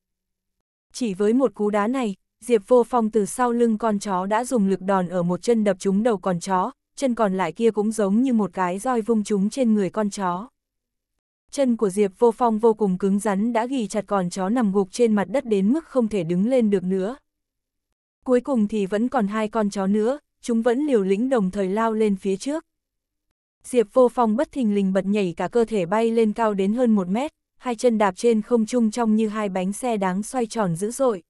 Chỉ với một cú đá này, Diệp Vô Phong từ sau lưng con chó đã dùng lực đòn ở một chân đập trúng đầu con chó, chân còn lại kia cũng giống như một cái roi vung trúng trên người con chó. Chân của Diệp Vô Phong vô cùng cứng rắn đã ghi chặt con chó nằm gục trên mặt đất đến mức không thể đứng lên được nữa. Cuối cùng thì vẫn còn hai con chó nữa, chúng vẫn liều lĩnh đồng thời lao lên phía trước. Diệp vô phong bất thình lình bật nhảy cả cơ thể bay lên cao đến hơn một mét, hai chân đạp trên không trung trong như hai bánh xe đáng xoay tròn dữ dội.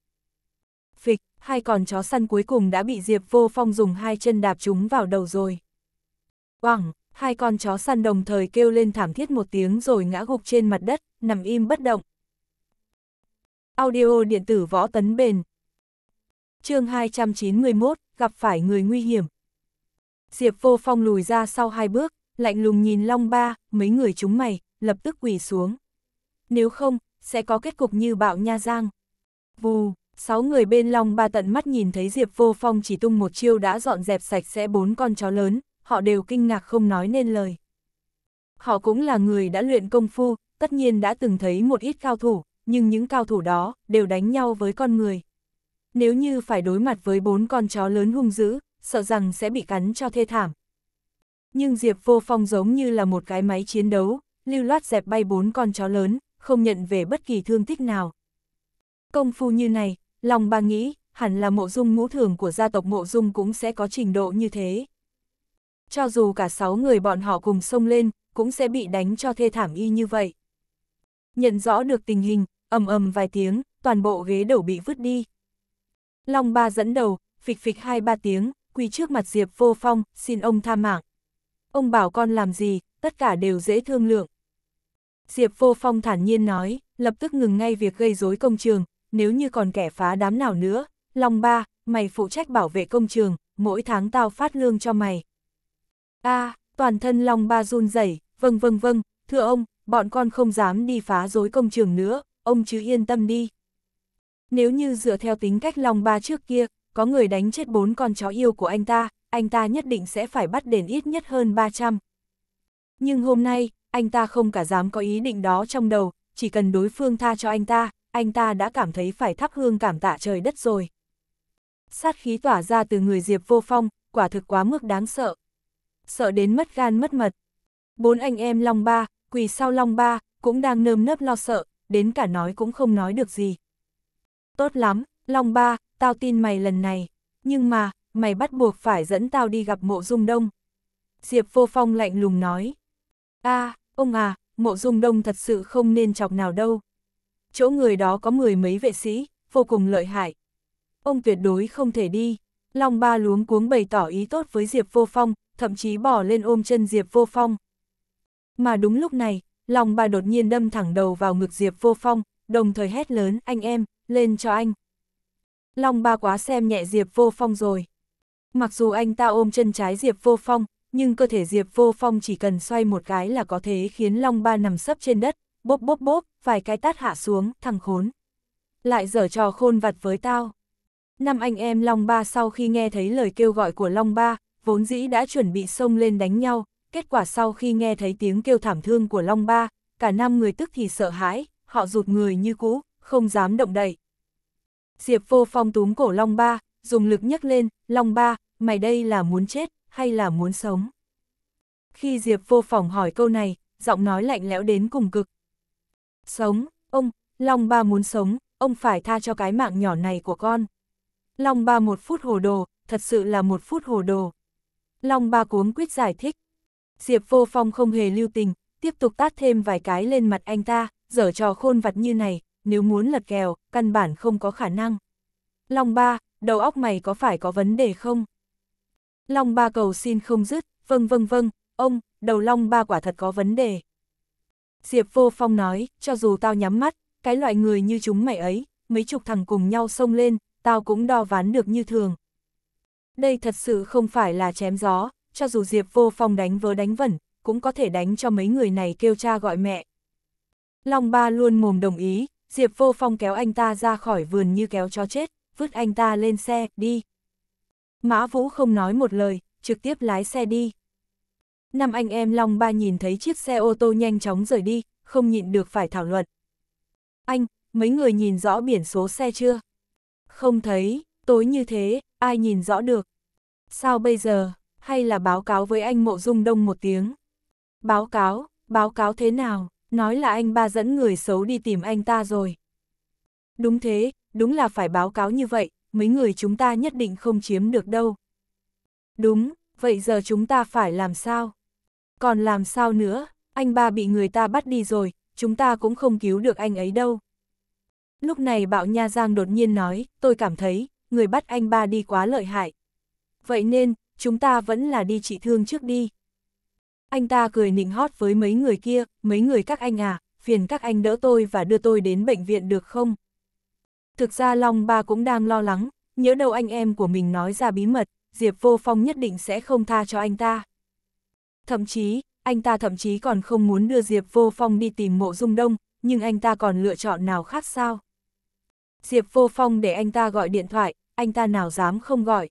Phịch, hai con chó săn cuối cùng đã bị Diệp vô phong dùng hai chân đạp chúng vào đầu rồi. Oảng, hai con chó săn đồng thời kêu lên thảm thiết một tiếng rồi ngã gục trên mặt đất, nằm im bất động. Audio điện tử võ tấn bền. chương 291, gặp phải người nguy hiểm. Diệp vô phong lùi ra sau hai bước, lạnh lùng nhìn Long Ba, mấy người chúng mày, lập tức quỳ xuống. Nếu không, sẽ có kết cục như bạo nha giang. Vù, sáu người bên Long Ba tận mắt nhìn thấy Diệp Vô Phong chỉ tung một chiêu đã dọn dẹp sạch sẽ bốn con chó lớn, họ đều kinh ngạc không nói nên lời. Họ cũng là người đã luyện công phu, tất nhiên đã từng thấy một ít cao thủ, nhưng những cao thủ đó đều đánh nhau với con người. Nếu như phải đối mặt với bốn con chó lớn hung dữ, sợ rằng sẽ bị cắn cho thê thảm, nhưng Diệp Vô Phong giống như là một cái máy chiến đấu, lưu loát dẹp bay bốn con chó lớn, không nhận về bất kỳ thương tích nào. Công phu như này, lòng bà nghĩ, hẳn là mộ dung ngũ thường của gia tộc mộ dung cũng sẽ có trình độ như thế. Cho dù cả sáu người bọn họ cùng xông lên, cũng sẽ bị đánh cho thê thảm y như vậy. Nhận rõ được tình hình, ầm ầm vài tiếng, toàn bộ ghế đầu bị vứt đi. Long ba dẫn đầu, phịch phịch hai ba tiếng, quỳ trước mặt Diệp vô phong, xin ông tha mạng ông bảo con làm gì, tất cả đều dễ thương lượng. Diệp Vô Phong thản nhiên nói, lập tức ngừng ngay việc gây rối công trường, nếu như còn kẻ phá đám nào nữa, Long Ba, mày phụ trách bảo vệ công trường, mỗi tháng tao phát lương cho mày. A, toàn thân Long Ba run rẩy, vâng vâng vâng, thưa ông, bọn con không dám đi phá rối công trường nữa, ông chứ yên tâm đi. Nếu như dựa theo tính cách Long Ba trước kia, có người đánh chết bốn con chó yêu của anh ta, anh ta nhất định sẽ phải bắt đền ít nhất hơn 300. Nhưng hôm nay, anh ta không cả dám có ý định đó trong đầu, chỉ cần đối phương tha cho anh ta, anh ta đã cảm thấy phải thắp hương cảm tạ trời đất rồi. Sát khí tỏa ra từ người Diệp Vô Phong, quả thực quá mức đáng sợ. Sợ đến mất gan mất mật. Bốn anh em Long Ba, quỳ sau Long Ba, cũng đang nơm nớp lo sợ, đến cả nói cũng không nói được gì. Tốt lắm, Long Ba, tao tin mày lần này. Nhưng mà, mày bắt buộc phải dẫn tao đi gặp mộ dung đông. Diệp vô phong lạnh lùng nói. a à, ông à, mộ dung đông thật sự không nên chọc nào đâu. Chỗ người đó có mười mấy vệ sĩ, vô cùng lợi hại. Ông tuyệt đối không thể đi. Long ba luống cuống bày tỏ ý tốt với Diệp vô phong, thậm chí bỏ lên ôm chân Diệp vô phong. Mà đúng lúc này, Long ba đột nhiên đâm thẳng đầu vào ngực Diệp vô phong, đồng thời hét lớn, anh em, lên cho anh. Long ba quá xem nhẹ Diệp vô phong rồi. Mặc dù anh ta ôm chân trái Diệp Vô Phong, nhưng cơ thể Diệp Vô Phong chỉ cần xoay một cái là có thể khiến Long Ba nằm sấp trên đất, bốp bốp bốp, vài cái tát hạ xuống, thằng khốn. Lại dở trò khôn vặt với tao. Năm anh em Long Ba sau khi nghe thấy lời kêu gọi của Long Ba, vốn dĩ đã chuẩn bị xông lên đánh nhau, kết quả sau khi nghe thấy tiếng kêu thảm thương của Long Ba, cả năm người tức thì sợ hãi, họ rụt người như cũ, không dám động đậy. Diệp Vô Phong túm cổ Long Ba, dùng lực nhấc lên, Long Ba, mày đây là muốn chết, hay là muốn sống? Khi Diệp vô phòng hỏi câu này, giọng nói lạnh lẽo đến cùng cực. Sống, ông, Long ba muốn sống, ông phải tha cho cái mạng nhỏ này của con. Long ba một phút hồ đồ, thật sự là một phút hồ đồ. Long ba cuống quyết giải thích. Diệp vô phong không hề lưu tình, tiếp tục tát thêm vài cái lên mặt anh ta, dở trò khôn vặt như này, nếu muốn lật kèo, căn bản không có khả năng. Long ba, đầu óc mày có phải có vấn đề không? Long ba cầu xin không dứt, vâng vâng vâng, ông, đầu long ba quả thật có vấn đề. Diệp vô phong nói, cho dù tao nhắm mắt, cái loại người như chúng mày ấy, mấy chục thằng cùng nhau xông lên, tao cũng đo ván được như thường. Đây thật sự không phải là chém gió, cho dù Diệp vô phong đánh vớ đánh vẩn, cũng có thể đánh cho mấy người này kêu cha gọi mẹ. Long ba luôn mồm đồng ý, Diệp vô phong kéo anh ta ra khỏi vườn như kéo cho chết, vứt anh ta lên xe, đi, Mã Vũ không nói một lời, trực tiếp lái xe đi. Năm anh em Long Ba nhìn thấy chiếc xe ô tô nhanh chóng rời đi, không nhịn được phải thảo luận. Anh, mấy người nhìn rõ biển số xe chưa? Không thấy, tối như thế, ai nhìn rõ được? Sao bây giờ, hay là báo cáo với anh Mộ Dung Đông một tiếng? Báo cáo, báo cáo thế nào? Nói là anh ba dẫn người xấu đi tìm anh ta rồi. Đúng thế, đúng là phải báo cáo như vậy, mấy người chúng ta nhất định không chiếm được đâu. Đúng, vậy giờ chúng ta phải làm sao? Còn làm sao nữa, anh ba bị người ta bắt đi rồi, chúng ta cũng không cứu được anh ấy đâu. Lúc này bạo nha Giang đột nhiên nói, tôi cảm thấy, người bắt anh ba đi quá lợi hại. Vậy nên, chúng ta vẫn là đi trị thương trước đi. Anh ta cười nịnh hót với mấy người kia, mấy người các anh à, phiền các anh đỡ tôi và đưa tôi đến bệnh viện được không? Thực ra Long Ba cũng đang lo lắng, nhớ đâu anh em của mình nói ra bí mật, Diệp Vô Phong nhất định sẽ không tha cho anh ta. Thậm chí, anh ta thậm chí còn không muốn đưa Diệp Vô Phong đi tìm mộ dung đông, nhưng anh ta còn lựa chọn nào khác sao? Diệp Vô Phong để anh ta gọi điện thoại, anh ta nào dám không gọi.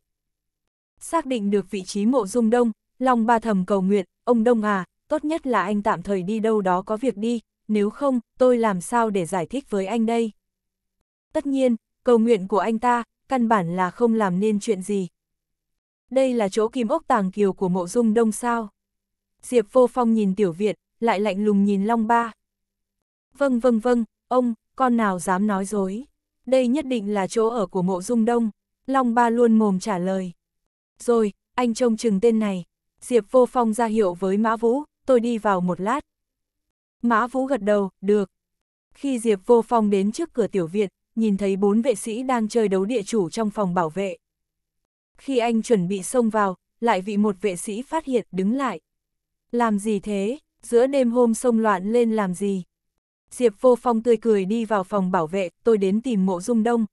Xác định được vị trí mộ dung đông, Long Ba thầm cầu nguyện, ông Đông à, tốt nhất là anh tạm thời đi đâu đó có việc đi, nếu không, tôi làm sao để giải thích với anh đây? Tất nhiên, cầu nguyện của anh ta, căn bản là không làm nên chuyện gì. Đây là chỗ kim ốc tàng kiều của mộ dung đông sao. Diệp vô phong nhìn tiểu viện, lại lạnh lùng nhìn Long Ba. Vâng vâng vâng, ông, con nào dám nói dối. Đây nhất định là chỗ ở của mộ dung đông. Long Ba luôn mồm trả lời. Rồi, anh trông chừng tên này. Diệp vô phong ra hiệu với Mã Vũ, tôi đi vào một lát. Mã Vũ gật đầu, được. Khi Diệp vô phong đến trước cửa tiểu viện, nhìn thấy bốn vệ sĩ đang chơi đấu địa chủ trong phòng bảo vệ. Khi anh chuẩn bị xông vào, lại bị một vệ sĩ phát hiện đứng lại. Làm gì thế, giữa đêm hôm xông loạn lên làm gì? Diệp vô phong tươi cười đi vào phòng bảo vệ, tôi đến tìm mộ dung đông.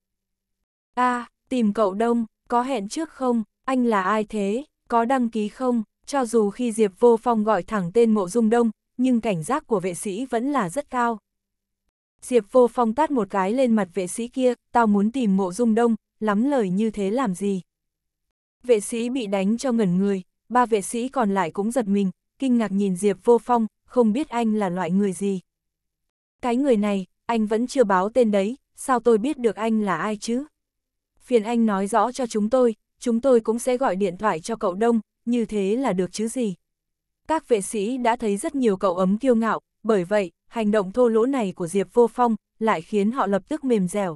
a à, tìm cậu đông, có hẹn trước không, anh là ai thế, có đăng ký không? Cho dù khi Diệp vô phong gọi thẳng tên mộ dung đông, nhưng cảnh giác của vệ sĩ vẫn là rất cao. Diệp vô phong tát một cái lên mặt vệ sĩ kia, tao muốn tìm mộ dung đông, lắm lời như thế làm gì. Vệ sĩ bị đánh cho ngẩn người, ba vệ sĩ còn lại cũng giật mình, kinh ngạc nhìn Diệp vô phong, không biết anh là loại người gì. Cái người này, anh vẫn chưa báo tên đấy, sao tôi biết được anh là ai chứ? Phiền anh nói rõ cho chúng tôi, chúng tôi cũng sẽ gọi điện thoại cho cậu Đông, như thế là được chứ gì? Các vệ sĩ đã thấy rất nhiều cậu ấm kiêu ngạo, bởi vậy, hành động thô lỗ này của Diệp Vô Phong lại khiến họ lập tức mềm dẻo.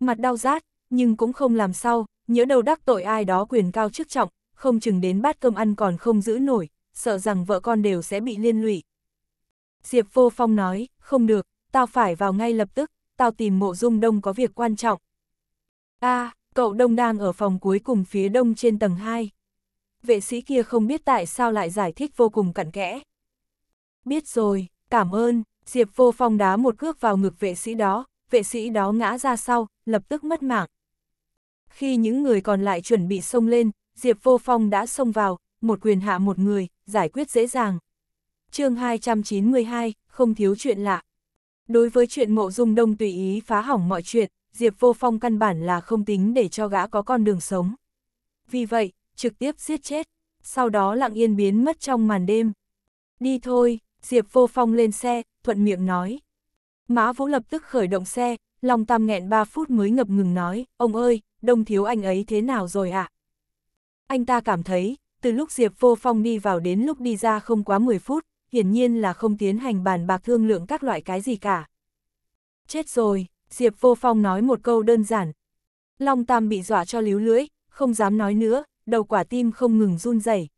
Mặt đau rát, nhưng cũng không làm sao, nhớ đầu đắc tội ai đó quyền cao chức trọng, không chừng đến bát cơm ăn còn không giữ nổi, sợ rằng vợ con đều sẽ bị liên lụy. Diệp Vô Phong nói, không được, tao phải vào ngay lập tức, tao tìm mộ dung đông có việc quan trọng. a cậu đông đang ở phòng cuối cùng phía đông trên tầng 2. Vệ sĩ kia không biết tại sao lại giải thích vô cùng cặn kẽ. Biết rồi, cảm ơn, Diệp vô phong đá một cước vào ngực vệ sĩ đó, vệ sĩ đó ngã ra sau, lập tức mất mạng. Khi những người còn lại chuẩn bị xông lên, Diệp vô phong đã xông vào, một quyền hạ một người, giải quyết dễ dàng. chương 292, không thiếu chuyện lạ. Đối với chuyện mộ dung đông tùy ý phá hỏng mọi chuyện, Diệp vô phong căn bản là không tính để cho gã có con đường sống. Vì vậy, trực tiếp giết chết, sau đó lặng yên biến mất trong màn đêm. Đi thôi, Diệp Vô Phong lên xe, thuận miệng nói. Mã Vũ lập tức khởi động xe, Long Tam nghẹn 3 phút mới ngập ngừng nói, ông ơi, đông thiếu anh ấy thế nào rồi ạ? À? Anh ta cảm thấy, từ lúc Diệp Vô Phong đi vào đến lúc đi ra không quá 10 phút, hiển nhiên là không tiến hành bàn bạc thương lượng các loại cái gì cả. Chết rồi, Diệp Vô Phong nói một câu đơn giản. Long Tam bị dọa cho líu lưỡi, không dám nói nữa, đầu quả tim không ngừng run rẩy.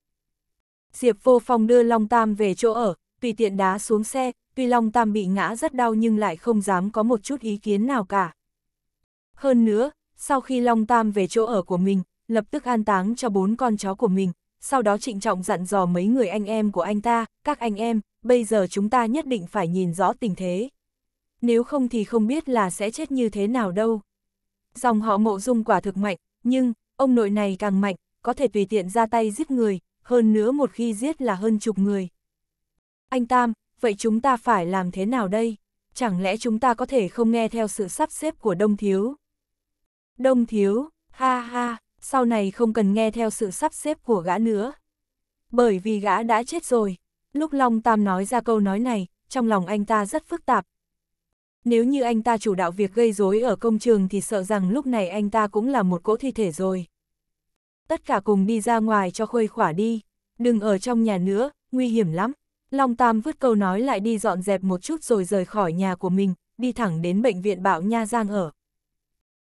Diệp Vô Phong đưa Long Tam về chỗ ở, tùy tiện đá xuống xe, tuy Long Tam bị ngã rất đau nhưng lại không dám có một chút ý kiến nào cả. Hơn nữa, sau khi Long Tam về chỗ ở của mình, lập tức an táng cho bốn con chó của mình, sau đó trịnh trọng dặn dò mấy người anh em của anh ta, các anh em, bây giờ chúng ta nhất định phải nhìn rõ tình thế. Nếu không thì không biết là sẽ chết như thế nào đâu. Dòng họ mộ dung quả thực mạnh, nhưng, ông nội này càng mạnh, có thể tùy tiện ra tay giết người, hơn nữa một khi giết là hơn chục người. Anh Tam, vậy chúng ta phải làm thế nào đây? Chẳng lẽ chúng ta có thể không nghe theo sự sắp xếp của Đông Thiếu? Đông Thiếu, ha ha, sau này không cần nghe theo sự sắp xếp của gã nữa. Bởi vì gã đã chết rồi. Lúc Long Tam nói ra câu nói này, trong lòng anh ta rất phức tạp. Nếu như anh ta chủ đạo việc gây rối ở công trường thì sợ rằng lúc này anh ta cũng là một cỗ thi thể rồi. Tất cả cùng đi ra ngoài cho khuây khỏa đi, đừng ở trong nhà nữa, nguy hiểm lắm. Long Tam vứt câu nói lại đi dọn dẹp một chút rồi rời khỏi nhà của mình, đi thẳng đến bệnh viện Bạo Nha Giang ở.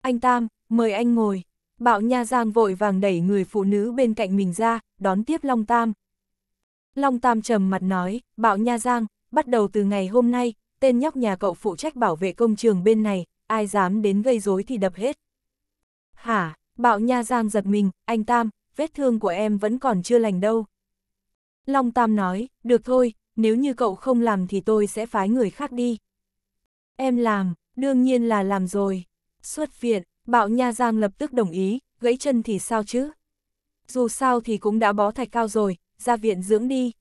Anh Tam, mời anh ngồi. Bạo Nha Giang vội vàng đẩy người phụ nữ bên cạnh mình ra, đón tiếp Long Tam. Long Tam trầm mặt nói, Bạo Nha Giang, bắt đầu từ ngày hôm nay, tên nhóc nhà cậu phụ trách bảo vệ công trường bên này, ai dám đến gây rối thì đập hết. Hả, Bạo Nha Giang giật mình, anh Tam, vết thương của em vẫn còn chưa lành đâu. Long Tam nói, được thôi, nếu như cậu không làm thì tôi sẽ phái người khác đi. Em làm, đương nhiên là làm rồi. Xuất viện, Bạo Nha Giang lập tức đồng ý, gãy chân thì sao chứ? Dù sao thì cũng đã bó thạch cao rồi, ra viện dưỡng đi.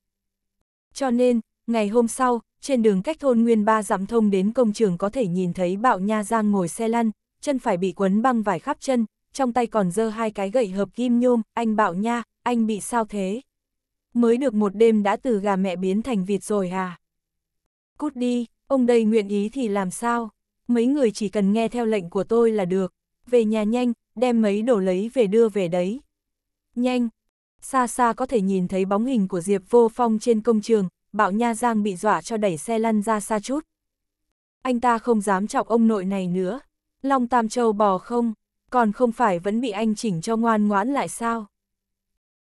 Cho nên, ngày hôm sau, trên đường cách thôn Nguyên Ba dặm thông đến công trường có thể nhìn thấy Bạo Nha Giang ngồi xe lăn, chân phải bị quấn băng vải khắp chân, trong tay còn dơ hai cái gậy hợp kim nhôm, anh Bạo Nha, anh bị sao thế? mới được một đêm đã từ gà mẹ biến thành vịt rồi à? Cút đi, ông đây nguyện ý thì làm sao? Mấy người chỉ cần nghe theo lệnh của tôi là được. Về nhà nhanh, đem mấy đồ lấy về đưa về đấy. Nhanh! Xa xa có thể nhìn thấy bóng hình của Diệp Vô Phong trên công trường, bạo nha giang bị dọa cho đẩy xe lăn ra xa chút. Anh ta không dám chọc ông nội này nữa. Long Tam Châu bò không, còn không phải vẫn bị anh chỉnh cho ngoan ngoãn lại sao?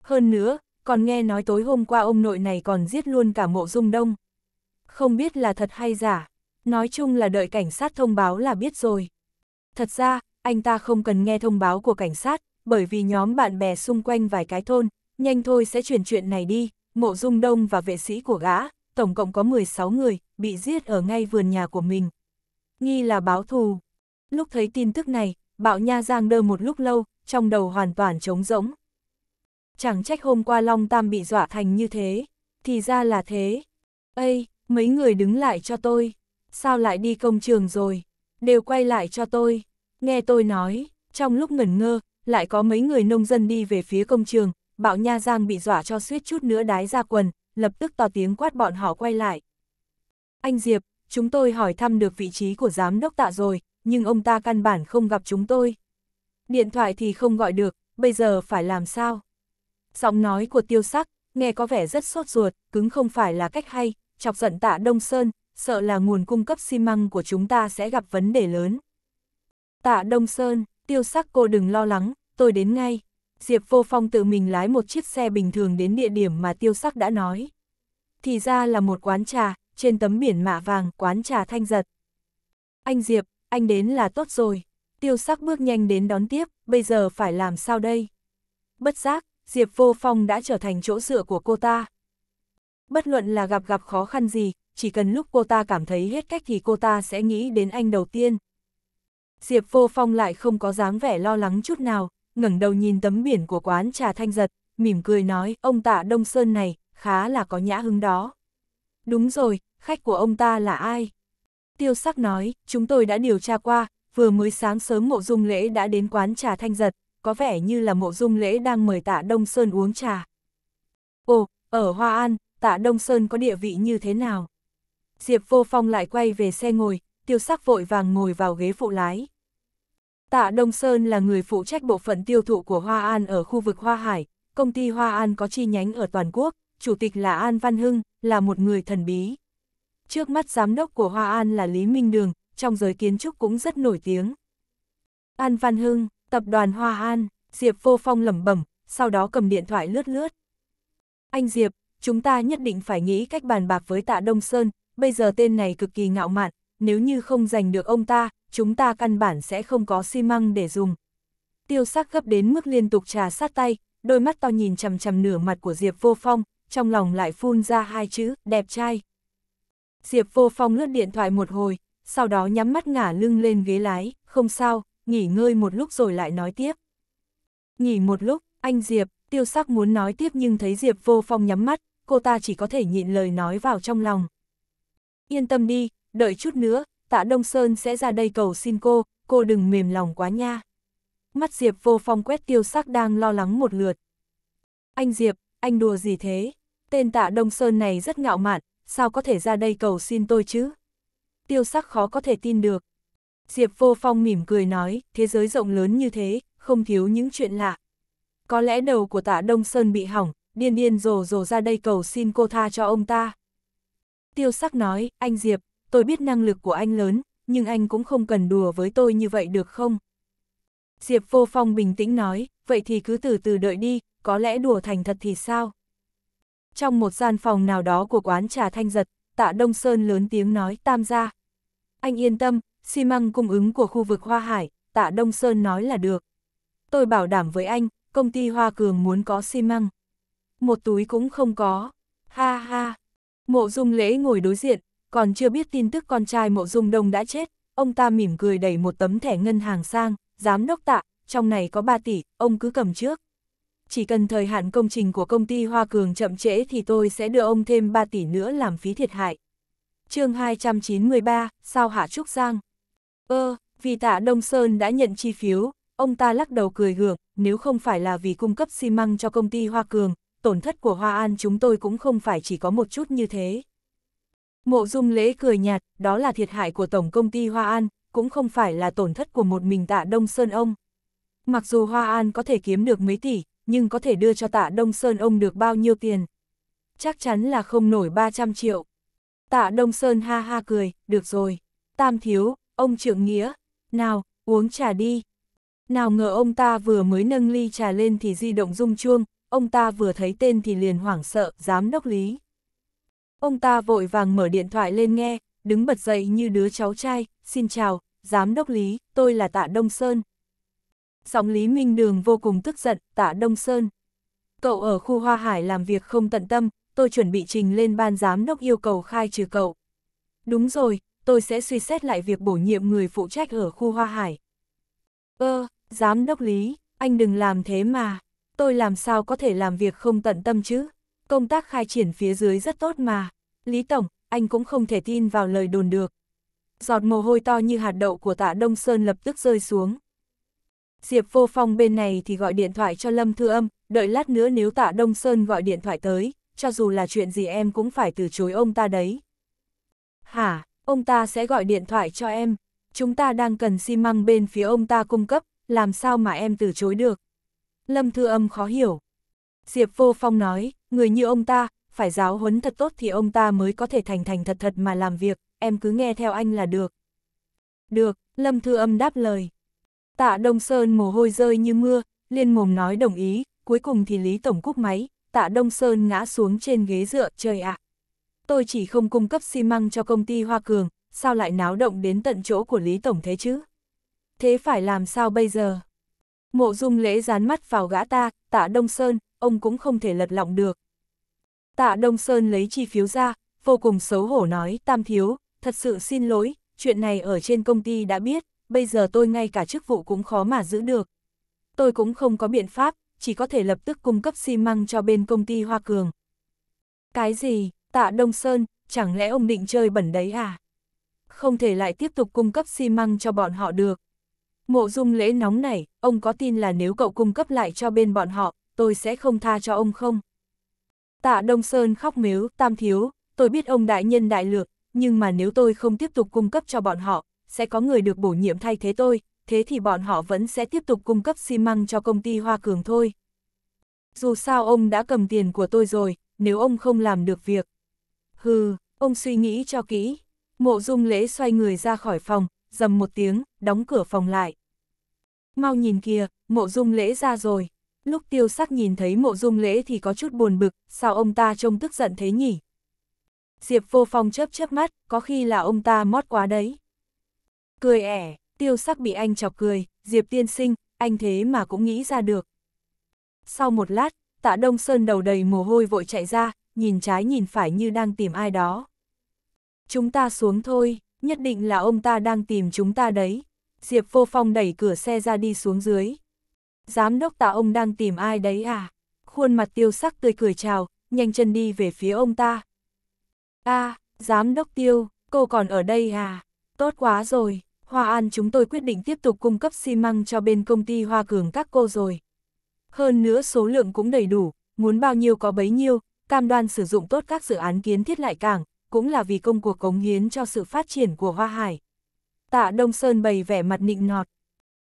Hơn nữa, còn nghe nói tối hôm qua ông nội này còn giết luôn cả mộ dung đông. Không biết là thật hay giả, nói chung là đợi cảnh sát thông báo là biết rồi. Thật ra, anh ta không cần nghe thông báo của cảnh sát, bởi vì nhóm bạn bè xung quanh vài cái thôn, nhanh thôi sẽ chuyển chuyện này đi, mộ dung đông và vệ sĩ của gã, tổng cộng có 16 người, bị giết ở ngay vườn nhà của mình. Nghi là báo thù. Lúc thấy tin tức này, bạo nha giang đơ một lúc lâu, trong đầu hoàn toàn trống rỗng chẳng trách hôm qua Long Tam bị dọa thành như thế, thì ra là thế. Ây, mấy người đứng lại cho tôi, sao lại đi công trường rồi, đều quay lại cho tôi. Nghe tôi nói, trong lúc ngẩn ngơ, lại có mấy người nông dân đi về phía công trường, bạo nha giang bị dọa cho suýt chút nữa đái ra quần, lập tức to tiếng quát bọn họ quay lại. Anh Diệp, chúng tôi hỏi thăm được vị trí của giám đốc tạ rồi, nhưng ông ta căn bản không gặp chúng tôi. Điện thoại thì không gọi được, bây giờ phải làm sao? Giọng nói của tiêu sắc, nghe có vẻ rất sốt ruột, cứng không phải là cách hay, chọc giận tạ Đông Sơn, sợ là nguồn cung cấp xi măng của chúng ta sẽ gặp vấn đề lớn. Tạ Đông Sơn, tiêu sắc cô đừng lo lắng, tôi đến ngay. Diệp Vô Phong tự mình lái một chiếc xe bình thường đến địa điểm mà tiêu sắc đã nói. Thì ra là một quán trà, trên tấm biển mạ vàng, quán trà thanh giật. Anh Diệp, anh đến là tốt rồi. Tiêu sắc bước nhanh đến đón tiếp, bây giờ phải làm sao đây? Bất giác, Diệp Vô Phong đã trở thành chỗ dựa của cô ta. Bất luận là gặp gặp khó khăn gì, chỉ cần lúc cô ta cảm thấy hết cách thì cô ta sẽ nghĩ đến anh đầu tiên. Diệp Vô Phong lại không có dáng vẻ lo lắng chút nào, ngẩng đầu nhìn tấm biển của quán trà thanh giật, mỉm cười nói, ông tạ Đông Sơn này, khá là có nhã hứng đó. Đúng rồi, khách của ông ta là ai? Tiêu sắc nói, chúng tôi đã điều tra qua, vừa mới sáng sớm mộ dung lễ đã đến quán trà thanh giật, có vẻ như là mộ dung lễ đang mời tạ Đông Sơn uống trà. Ồ, ở Hoa An, tạ Đông Sơn có địa vị như thế nào? Diệp Vô Phong lại quay về xe ngồi, tiêu sắc vội vàng ngồi vào ghế phụ lái. Tạ Đông Sơn là người phụ trách bộ phận tiêu thụ của Hoa An ở khu vực Hoa Hải, công ty Hoa An có chi nhánh ở toàn quốc, chủ tịch là An Văn Hưng, là một người thần bí. Trước mắt giám đốc của Hoa An là Lý Minh Đường, trong giới kiến trúc cũng rất nổi tiếng. An Văn Hưng Tập đoàn Hoa An, Diệp Vô Phong lẩm bẩm, sau đó cầm điện thoại lướt lướt. Anh Diệp, chúng ta nhất định phải nghĩ cách bàn bạc với tạ Đông Sơn, bây giờ tên này cực kỳ ngạo mạn, nếu như không giành được ông ta, chúng ta căn bản sẽ không có xi măng để dùng. Tiêu sắc gấp đến mức liên tục trà sát tay, đôi mắt to nhìn chằm chằm nửa mặt của Diệp Vô Phong, trong lòng lại phun ra hai chữ, đẹp trai. Diệp Vô Phong lướt điện thoại một hồi, sau đó nhắm mắt ngả lưng lên ghế lái, không sao, nghỉ ngơi một lúc rồi lại nói tiếp. Nghỉ một lúc, anh Diệp, tiêu sắc muốn nói tiếp nhưng thấy Diệp vô phong nhắm mắt, cô ta chỉ có thể nhịn lời nói vào trong lòng. Yên tâm đi, đợi chút nữa, tạ Đông Sơn sẽ ra đây cầu xin cô, cô đừng mềm lòng quá nha. Mắt Diệp vô phong quét tiêu sắc đang lo lắng một lượt. Anh Diệp, anh đùa gì thế? Tên tạ Đông Sơn này rất ngạo mạn, sao có thể ra đây cầu xin tôi chứ? Tiêu sắc khó có thể tin được. Diệp Vô Phong mỉm cười nói, thế giới rộng lớn như thế, không thiếu những chuyện lạ. Có lẽ đầu của tạ Đông Sơn bị hỏng, điên điên rồ rồ ra đây cầu xin cô tha cho ông ta. Tiêu sắc nói, anh Diệp, tôi biết năng lực của anh lớn, nhưng anh cũng không cần đùa với tôi như vậy được không? Diệp Vô Phong bình tĩnh nói, vậy thì cứ từ từ đợi đi, có lẽ đùa thành thật thì sao? Trong một gian phòng nào đó của quán trà thanh giật, tạ Đông Sơn lớn tiếng nói tam gia. Anh yên tâm, xi măng cung ứng của khu vực Hoa Hải, tạ Đông Sơn nói là được. Tôi bảo đảm với anh, công ty Hoa Cường muốn có xi măng. Một túi cũng không có. Ha ha. Mộ Dung Lễ ngồi đối diện, còn chưa biết tin tức con trai Mộ Dung Đông đã chết, ông ta mỉm cười đẩy một tấm thẻ ngân hàng sang, giám đốc tạ, trong này có 3 tỷ, ông cứ cầm trước. Chỉ cần thời hạn công trình của công ty Hoa Cường chậm trễ thì tôi sẽ đưa ông thêm 3 tỷ nữa làm phí thiệt hại. chương 293, sao hạ Trúc Giang. Ơ, ờ, vì tạ Đông Sơn đã nhận chi phiếu, ông ta lắc đầu cười gượng nếu không phải là vì cung cấp xi măng cho công ty Hoa Cường, tổn thất của Hoa An chúng tôi cũng không phải chỉ có một chút như thế. Mộ Dung Lễ cười nhạt, đó là thiệt hại của tổng công ty Hoa An, cũng không phải là tổn thất của một mình tạ Đông Sơn ông. Mặc dù Hoa An có thể kiếm được mấy tỷ, nhưng có thể đưa cho tạ Đông Sơn ông được bao nhiêu tiền. Chắc chắn là không nổi 300 triệu. Tạ Đông Sơn ha ha cười, được rồi. Tam thiếu, ông trưởng nghĩa, nào, uống trà đi. Nào ngờ ông ta vừa mới nâng ly trà lên thì di động rung chuông, ông ta vừa thấy tên thì liền hoảng sợ, giám đốc lý. Ông ta vội vàng mở điện thoại lên nghe, đứng bật dậy như đứa cháu trai, xin chào, giám đốc lý, tôi là tạ Đông Sơn. sóng Lý Minh Đường vô cùng tức giận, tạ Đông Sơn. Cậu ở khu Hoa Hải làm việc không tận tâm, tôi chuẩn bị trình lên ban giám đốc yêu cầu khai trừ cậu. Đúng rồi, tôi sẽ suy xét lại việc bổ nhiệm người phụ trách ở khu Hoa Hải. Ơ, ờ, giám đốc Lý, anh đừng làm thế mà, tôi làm sao có thể làm việc không tận tâm chứ? Công tác khai triển phía dưới rất tốt mà. Lý Tổng, anh cũng không thể tin vào lời đồn được. Giọt mồ hôi to như hạt đậu của tạ Đông Sơn lập tức rơi xuống. Diệp vô phong bên này thì gọi điện thoại cho Lâm Thư Âm, đợi lát nữa nếu tạ Đông Sơn gọi điện thoại tới, cho dù là chuyện gì em cũng phải từ chối ông ta đấy. Hả, ông ta sẽ gọi điện thoại cho em. Chúng ta đang cần xi măng bên phía ông ta cung cấp, làm sao mà em từ chối được. Lâm Thư Âm khó hiểu. Diệp Vô Phong nói, người như ông ta, phải giáo huấn thật tốt thì ông ta mới có thể thành thành thật thật mà làm việc, em cứ nghe theo anh là được. Được, Lâm Thư Âm đáp lời. Tạ Đông Sơn mồ hôi rơi như mưa, liên mồm nói đồng ý, cuối cùng thì Lý Tổng cúc máy, Tạ Đông Sơn ngã xuống trên ghế dựa, trời ạ. À tôi chỉ không cung cấp xi măng cho công ty Hoa Cường, sao lại náo động đến tận chỗ của Lý Tổng thế chứ? Thế phải làm sao bây giờ? Mộ dung lễ dán mắt vào gã ta, tạ Đông Sơn, ông cũng không thể lật lọng được. Tạ Đông Sơn lấy chi phiếu ra, vô cùng xấu hổ nói, tam thiếu, thật sự xin lỗi, chuyện này ở trên công ty đã biết, bây giờ tôi ngay cả chức vụ cũng khó mà giữ được. Tôi cũng không có biện pháp, chỉ có thể lập tức cung cấp xi măng cho bên công ty Hoa Cường. Cái gì? tạ Đông Sơn, chẳng lẽ ông định chơi bẩn đấy à? Không thể lại tiếp tục cung cấp xi măng cho bọn họ được. Mộ dung lễ nóng này, ông có tin là nếu cậu cung cấp lại cho bên bọn họ, tôi sẽ không tha cho ông không? Tạ Đông Sơn khóc mếu, tam thiếu, tôi biết ông đại nhân đại lược, nhưng mà nếu tôi không tiếp tục cung cấp cho bọn họ, sẽ có người được bổ nhiệm thay thế tôi, thế thì bọn họ vẫn sẽ tiếp tục cung cấp xi măng cho công ty Hoa Cường thôi. Dù sao ông đã cầm tiền của tôi rồi, nếu ông không làm được việc, Hừ, ông suy nghĩ cho kỹ. Mộ dung lễ xoay người ra khỏi phòng, dầm một tiếng, đóng cửa phòng lại. Mau nhìn kìa, mộ dung lễ ra rồi. Lúc tiêu sắc nhìn thấy mộ dung lễ thì có chút buồn bực, sao ông ta trông tức giận thế nhỉ? Diệp vô phong chớp chớp mắt, có khi là ông ta mót quá đấy. Cười ẻ, tiêu sắc bị anh chọc cười, Diệp tiên sinh, anh thế mà cũng nghĩ ra được. Sau một lát, tạ Đông Sơn đầu đầy mồ hôi vội chạy ra, nhìn trái nhìn phải như đang tìm ai đó. Chúng ta xuống thôi, nhất định là ông ta đang tìm chúng ta đấy. Diệp Vô Phong đẩy cửa xe ra đi xuống dưới. Giám đốc tạ ông đang tìm ai đấy à? Khuôn mặt tiêu sắc tươi cười chào, nhanh chân đi về phía ông ta. a à, giám đốc tiêu, cô còn ở đây à? Tốt quá rồi, Hoa An chúng tôi quyết định tiếp tục cung cấp xi măng cho bên công ty Hoa Cường các cô rồi. Hơn nữa số lượng cũng đầy đủ, muốn bao nhiêu có bấy nhiêu, cam đoan sử dụng tốt các dự án kiến thiết lại cảng, cũng là vì công cuộc cống hiến cho sự phát triển của Hoa Hải. Tạ Đông Sơn bày vẻ mặt nịnh nọt.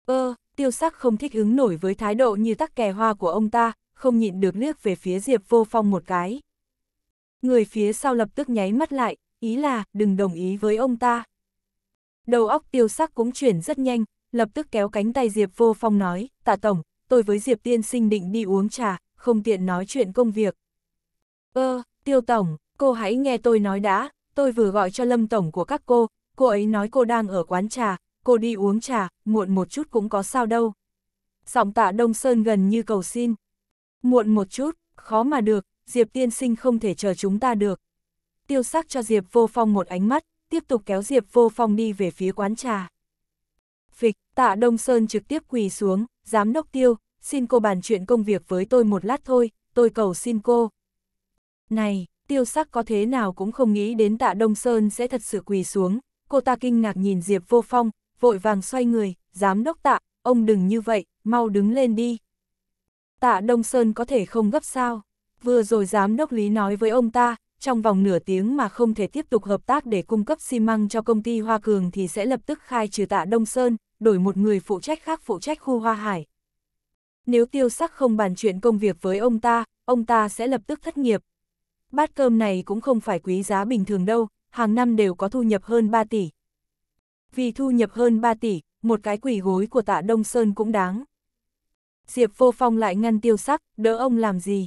Ơ, ờ, tiêu sắc không thích ứng nổi với thái độ như tắc kè hoa của ông ta, không nhịn được liếc về phía Diệp Vô Phong một cái. Người phía sau lập tức nháy mắt lại, ý là đừng đồng ý với ông ta. Đầu óc tiêu sắc cũng chuyển rất nhanh, lập tức kéo cánh tay Diệp Vô Phong nói, tạ tổng, tôi với Diệp Tiên sinh định đi uống trà, không tiện nói chuyện công việc. Ơ, ờ, Tiêu Tổng, cô hãy nghe tôi nói đã, tôi vừa gọi cho Lâm Tổng của các cô, cô ấy nói cô đang ở quán trà, cô đi uống trà, muộn một chút cũng có sao đâu. Giọng tạ Đông Sơn gần như cầu xin. Muộn một chút, khó mà được, Diệp tiên sinh không thể chờ chúng ta được. Tiêu sắc cho Diệp vô phong một ánh mắt, tiếp tục kéo Diệp vô phong đi về phía quán trà. Phịch, tạ Đông Sơn trực tiếp quỳ xuống, giám đốc tiêu, xin cô bàn chuyện công việc với tôi một lát thôi, tôi cầu xin cô. Này, tiêu sắc có thế nào cũng không nghĩ đến tạ Đông Sơn sẽ thật sự quỳ xuống, cô ta kinh ngạc nhìn Diệp vô phong, vội vàng xoay người, giám đốc tạ, ông đừng như vậy, mau đứng lên đi. Tạ Đông Sơn có thể không gấp sao, vừa rồi giám đốc Lý nói với ông ta, trong vòng nửa tiếng mà không thể tiếp tục hợp tác để cung cấp xi măng cho công ty Hoa Cường thì sẽ lập tức khai trừ tạ Đông Sơn, đổi một người phụ trách khác phụ trách khu Hoa Hải. Nếu tiêu sắc không bàn chuyện công việc với ông ta, ông ta sẽ lập tức thất nghiệp, bát cơm này cũng không phải quý giá bình thường đâu, hàng năm đều có thu nhập hơn 3 tỷ. Vì thu nhập hơn 3 tỷ, một cái quỷ gối của tạ Đông Sơn cũng đáng. Diệp Vô Phong lại ngăn tiêu sắc, đỡ ông làm gì?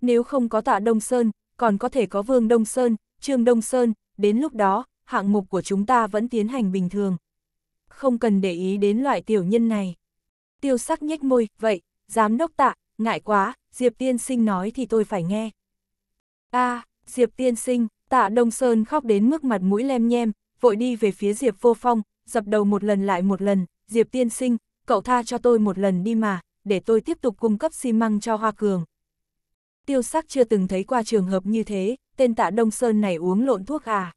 Nếu không có tạ Đông Sơn, còn có thể có Vương Đông Sơn, Trương Đông Sơn, đến lúc đó, hạng mục của chúng ta vẫn tiến hành bình thường. Không cần để ý đến loại tiểu nhân này. Tiêu sắc nhếch môi, vậy, giám đốc tạ, ngại quá, Diệp Tiên Sinh nói thì tôi phải nghe a à, Diệp tiên sinh, tạ Đông Sơn khóc đến mức mặt mũi lem nhem, vội đi về phía Diệp vô phong, dập đầu một lần lại một lần, Diệp tiên sinh, cậu tha cho tôi một lần đi mà, để tôi tiếp tục cung cấp xi măng cho Hoa Cường. Tiêu sắc chưa từng thấy qua trường hợp như thế, tên tạ Đông Sơn này uống lộn thuốc à.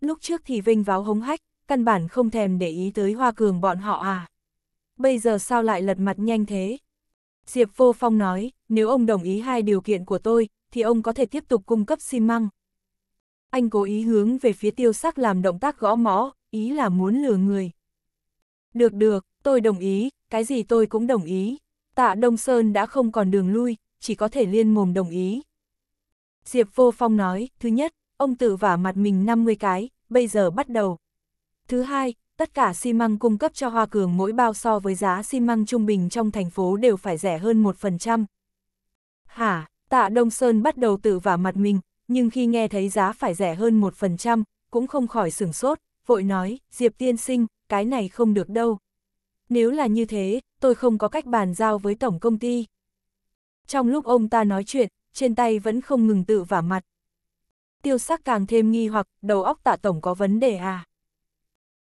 Lúc trước thì vinh váo hống hách, căn bản không thèm để ý tới Hoa Cường bọn họ à. Bây giờ sao lại lật mặt nhanh thế? Diệp Vô Phong nói, nếu ông đồng ý hai điều kiện của tôi, thì ông có thể tiếp tục cung cấp xi măng. Anh cố ý hướng về phía tiêu sắc làm động tác gõ mõ, ý là muốn lừa người. Được được, tôi đồng ý, cái gì tôi cũng đồng ý. Tạ Đông Sơn đã không còn đường lui, chỉ có thể liên mồm đồng ý. Diệp Vô Phong nói, thứ nhất, ông tự vả mặt mình 50 cái, bây giờ bắt đầu. Thứ hai, tất cả xi măng cung cấp cho Hoa Cường mỗi bao so với giá xi măng trung bình trong thành phố đều phải rẻ hơn 1%. Hả? Tạ Đông Sơn bắt đầu tự vả mặt mình, nhưng khi nghe thấy giá phải rẻ hơn một phần trăm, cũng không khỏi sửng sốt, vội nói, Diệp tiên sinh, cái này không được đâu. Nếu là như thế, tôi không có cách bàn giao với tổng công ty. Trong lúc ông ta nói chuyện, trên tay vẫn không ngừng tự vả mặt. Tiêu sắc càng thêm nghi hoặc, đầu óc tạ tổng có vấn đề à?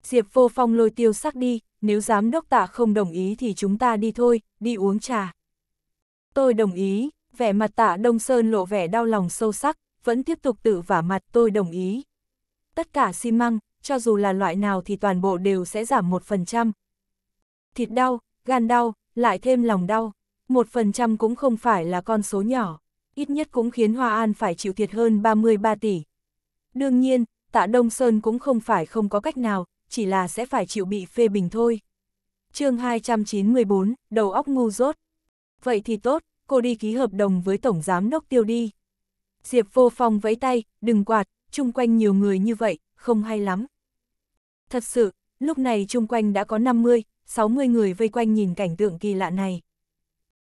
Diệp vô phong lôi tiêu sắc đi, nếu giám đốc tạ không đồng ý thì chúng ta đi thôi, đi uống trà. Tôi đồng ý, vẻ mặt tạ Đông Sơn lộ vẻ đau lòng sâu sắc, vẫn tiếp tục tự vả mặt tôi đồng ý. Tất cả xi măng, cho dù là loại nào thì toàn bộ đều sẽ giảm một phần trăm Thịt đau, gan đau, lại thêm lòng đau, một phần trăm cũng không phải là con số nhỏ, ít nhất cũng khiến Hoa An phải chịu thiệt hơn 33 tỷ. Đương nhiên, tạ Đông Sơn cũng không phải không có cách nào, chỉ là sẽ phải chịu bị phê bình thôi. chương 294, đầu óc ngu dốt. Vậy thì tốt, cô đi ký hợp đồng với Tổng Giám Đốc Tiêu đi. Diệp vô phong vẫy tay, đừng quạt, chung quanh nhiều người như vậy, không hay lắm. Thật sự, lúc này chung quanh đã có 50, 60 người vây quanh nhìn cảnh tượng kỳ lạ này.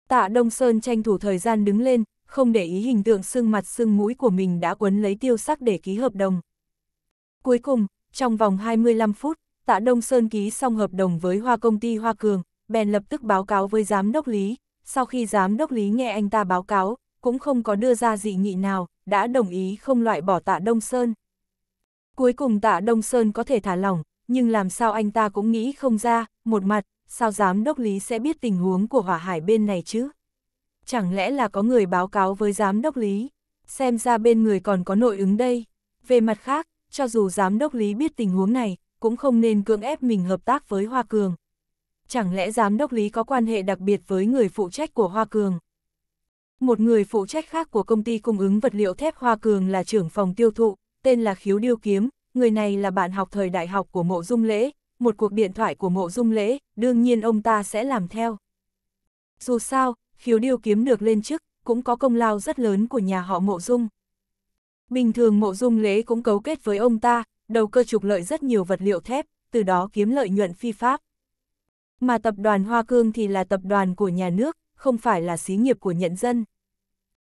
Tạ Đông Sơn tranh thủ thời gian đứng lên, không để ý hình tượng sưng mặt sưng mũi của mình đã quấn lấy tiêu sắc để ký hợp đồng. Cuối cùng, trong vòng 25 phút, Tạ Đông Sơn ký xong hợp đồng với Hoa Công ty Hoa Cường, bèn lập tức báo cáo với Giám đốc Lý, sau khi giám đốc Lý nghe anh ta báo cáo, cũng không có đưa ra dị nghị nào, đã đồng ý không loại bỏ tạ Đông Sơn. Cuối cùng tạ Đông Sơn có thể thả lỏng, nhưng làm sao anh ta cũng nghĩ không ra, một mặt, sao giám đốc Lý sẽ biết tình huống của hỏa hải bên này chứ? Chẳng lẽ là có người báo cáo với giám đốc Lý? Xem ra bên người còn có nội ứng đây. Về mặt khác, cho dù giám đốc Lý biết tình huống này, cũng không nên cưỡng ép mình hợp tác với Hoa Cường, chẳng lẽ giám đốc Lý có quan hệ đặc biệt với người phụ trách của Hoa Cường? Một người phụ trách khác của công ty cung ứng vật liệu thép Hoa Cường là trưởng phòng tiêu thụ, tên là Khiếu Điêu Kiếm, người này là bạn học thời đại học của Mộ Dung Lễ, một cuộc điện thoại của Mộ Dung Lễ, đương nhiên ông ta sẽ làm theo. Dù sao, Khiếu Điêu Kiếm được lên chức, cũng có công lao rất lớn của nhà họ Mộ Dung. Bình thường Mộ Dung Lễ cũng cấu kết với ông ta, đầu cơ trục lợi rất nhiều vật liệu thép, từ đó kiếm lợi nhuận phi pháp. Mà tập đoàn Hoa Cương thì là tập đoàn của nhà nước, không phải là xí nghiệp của nhận dân.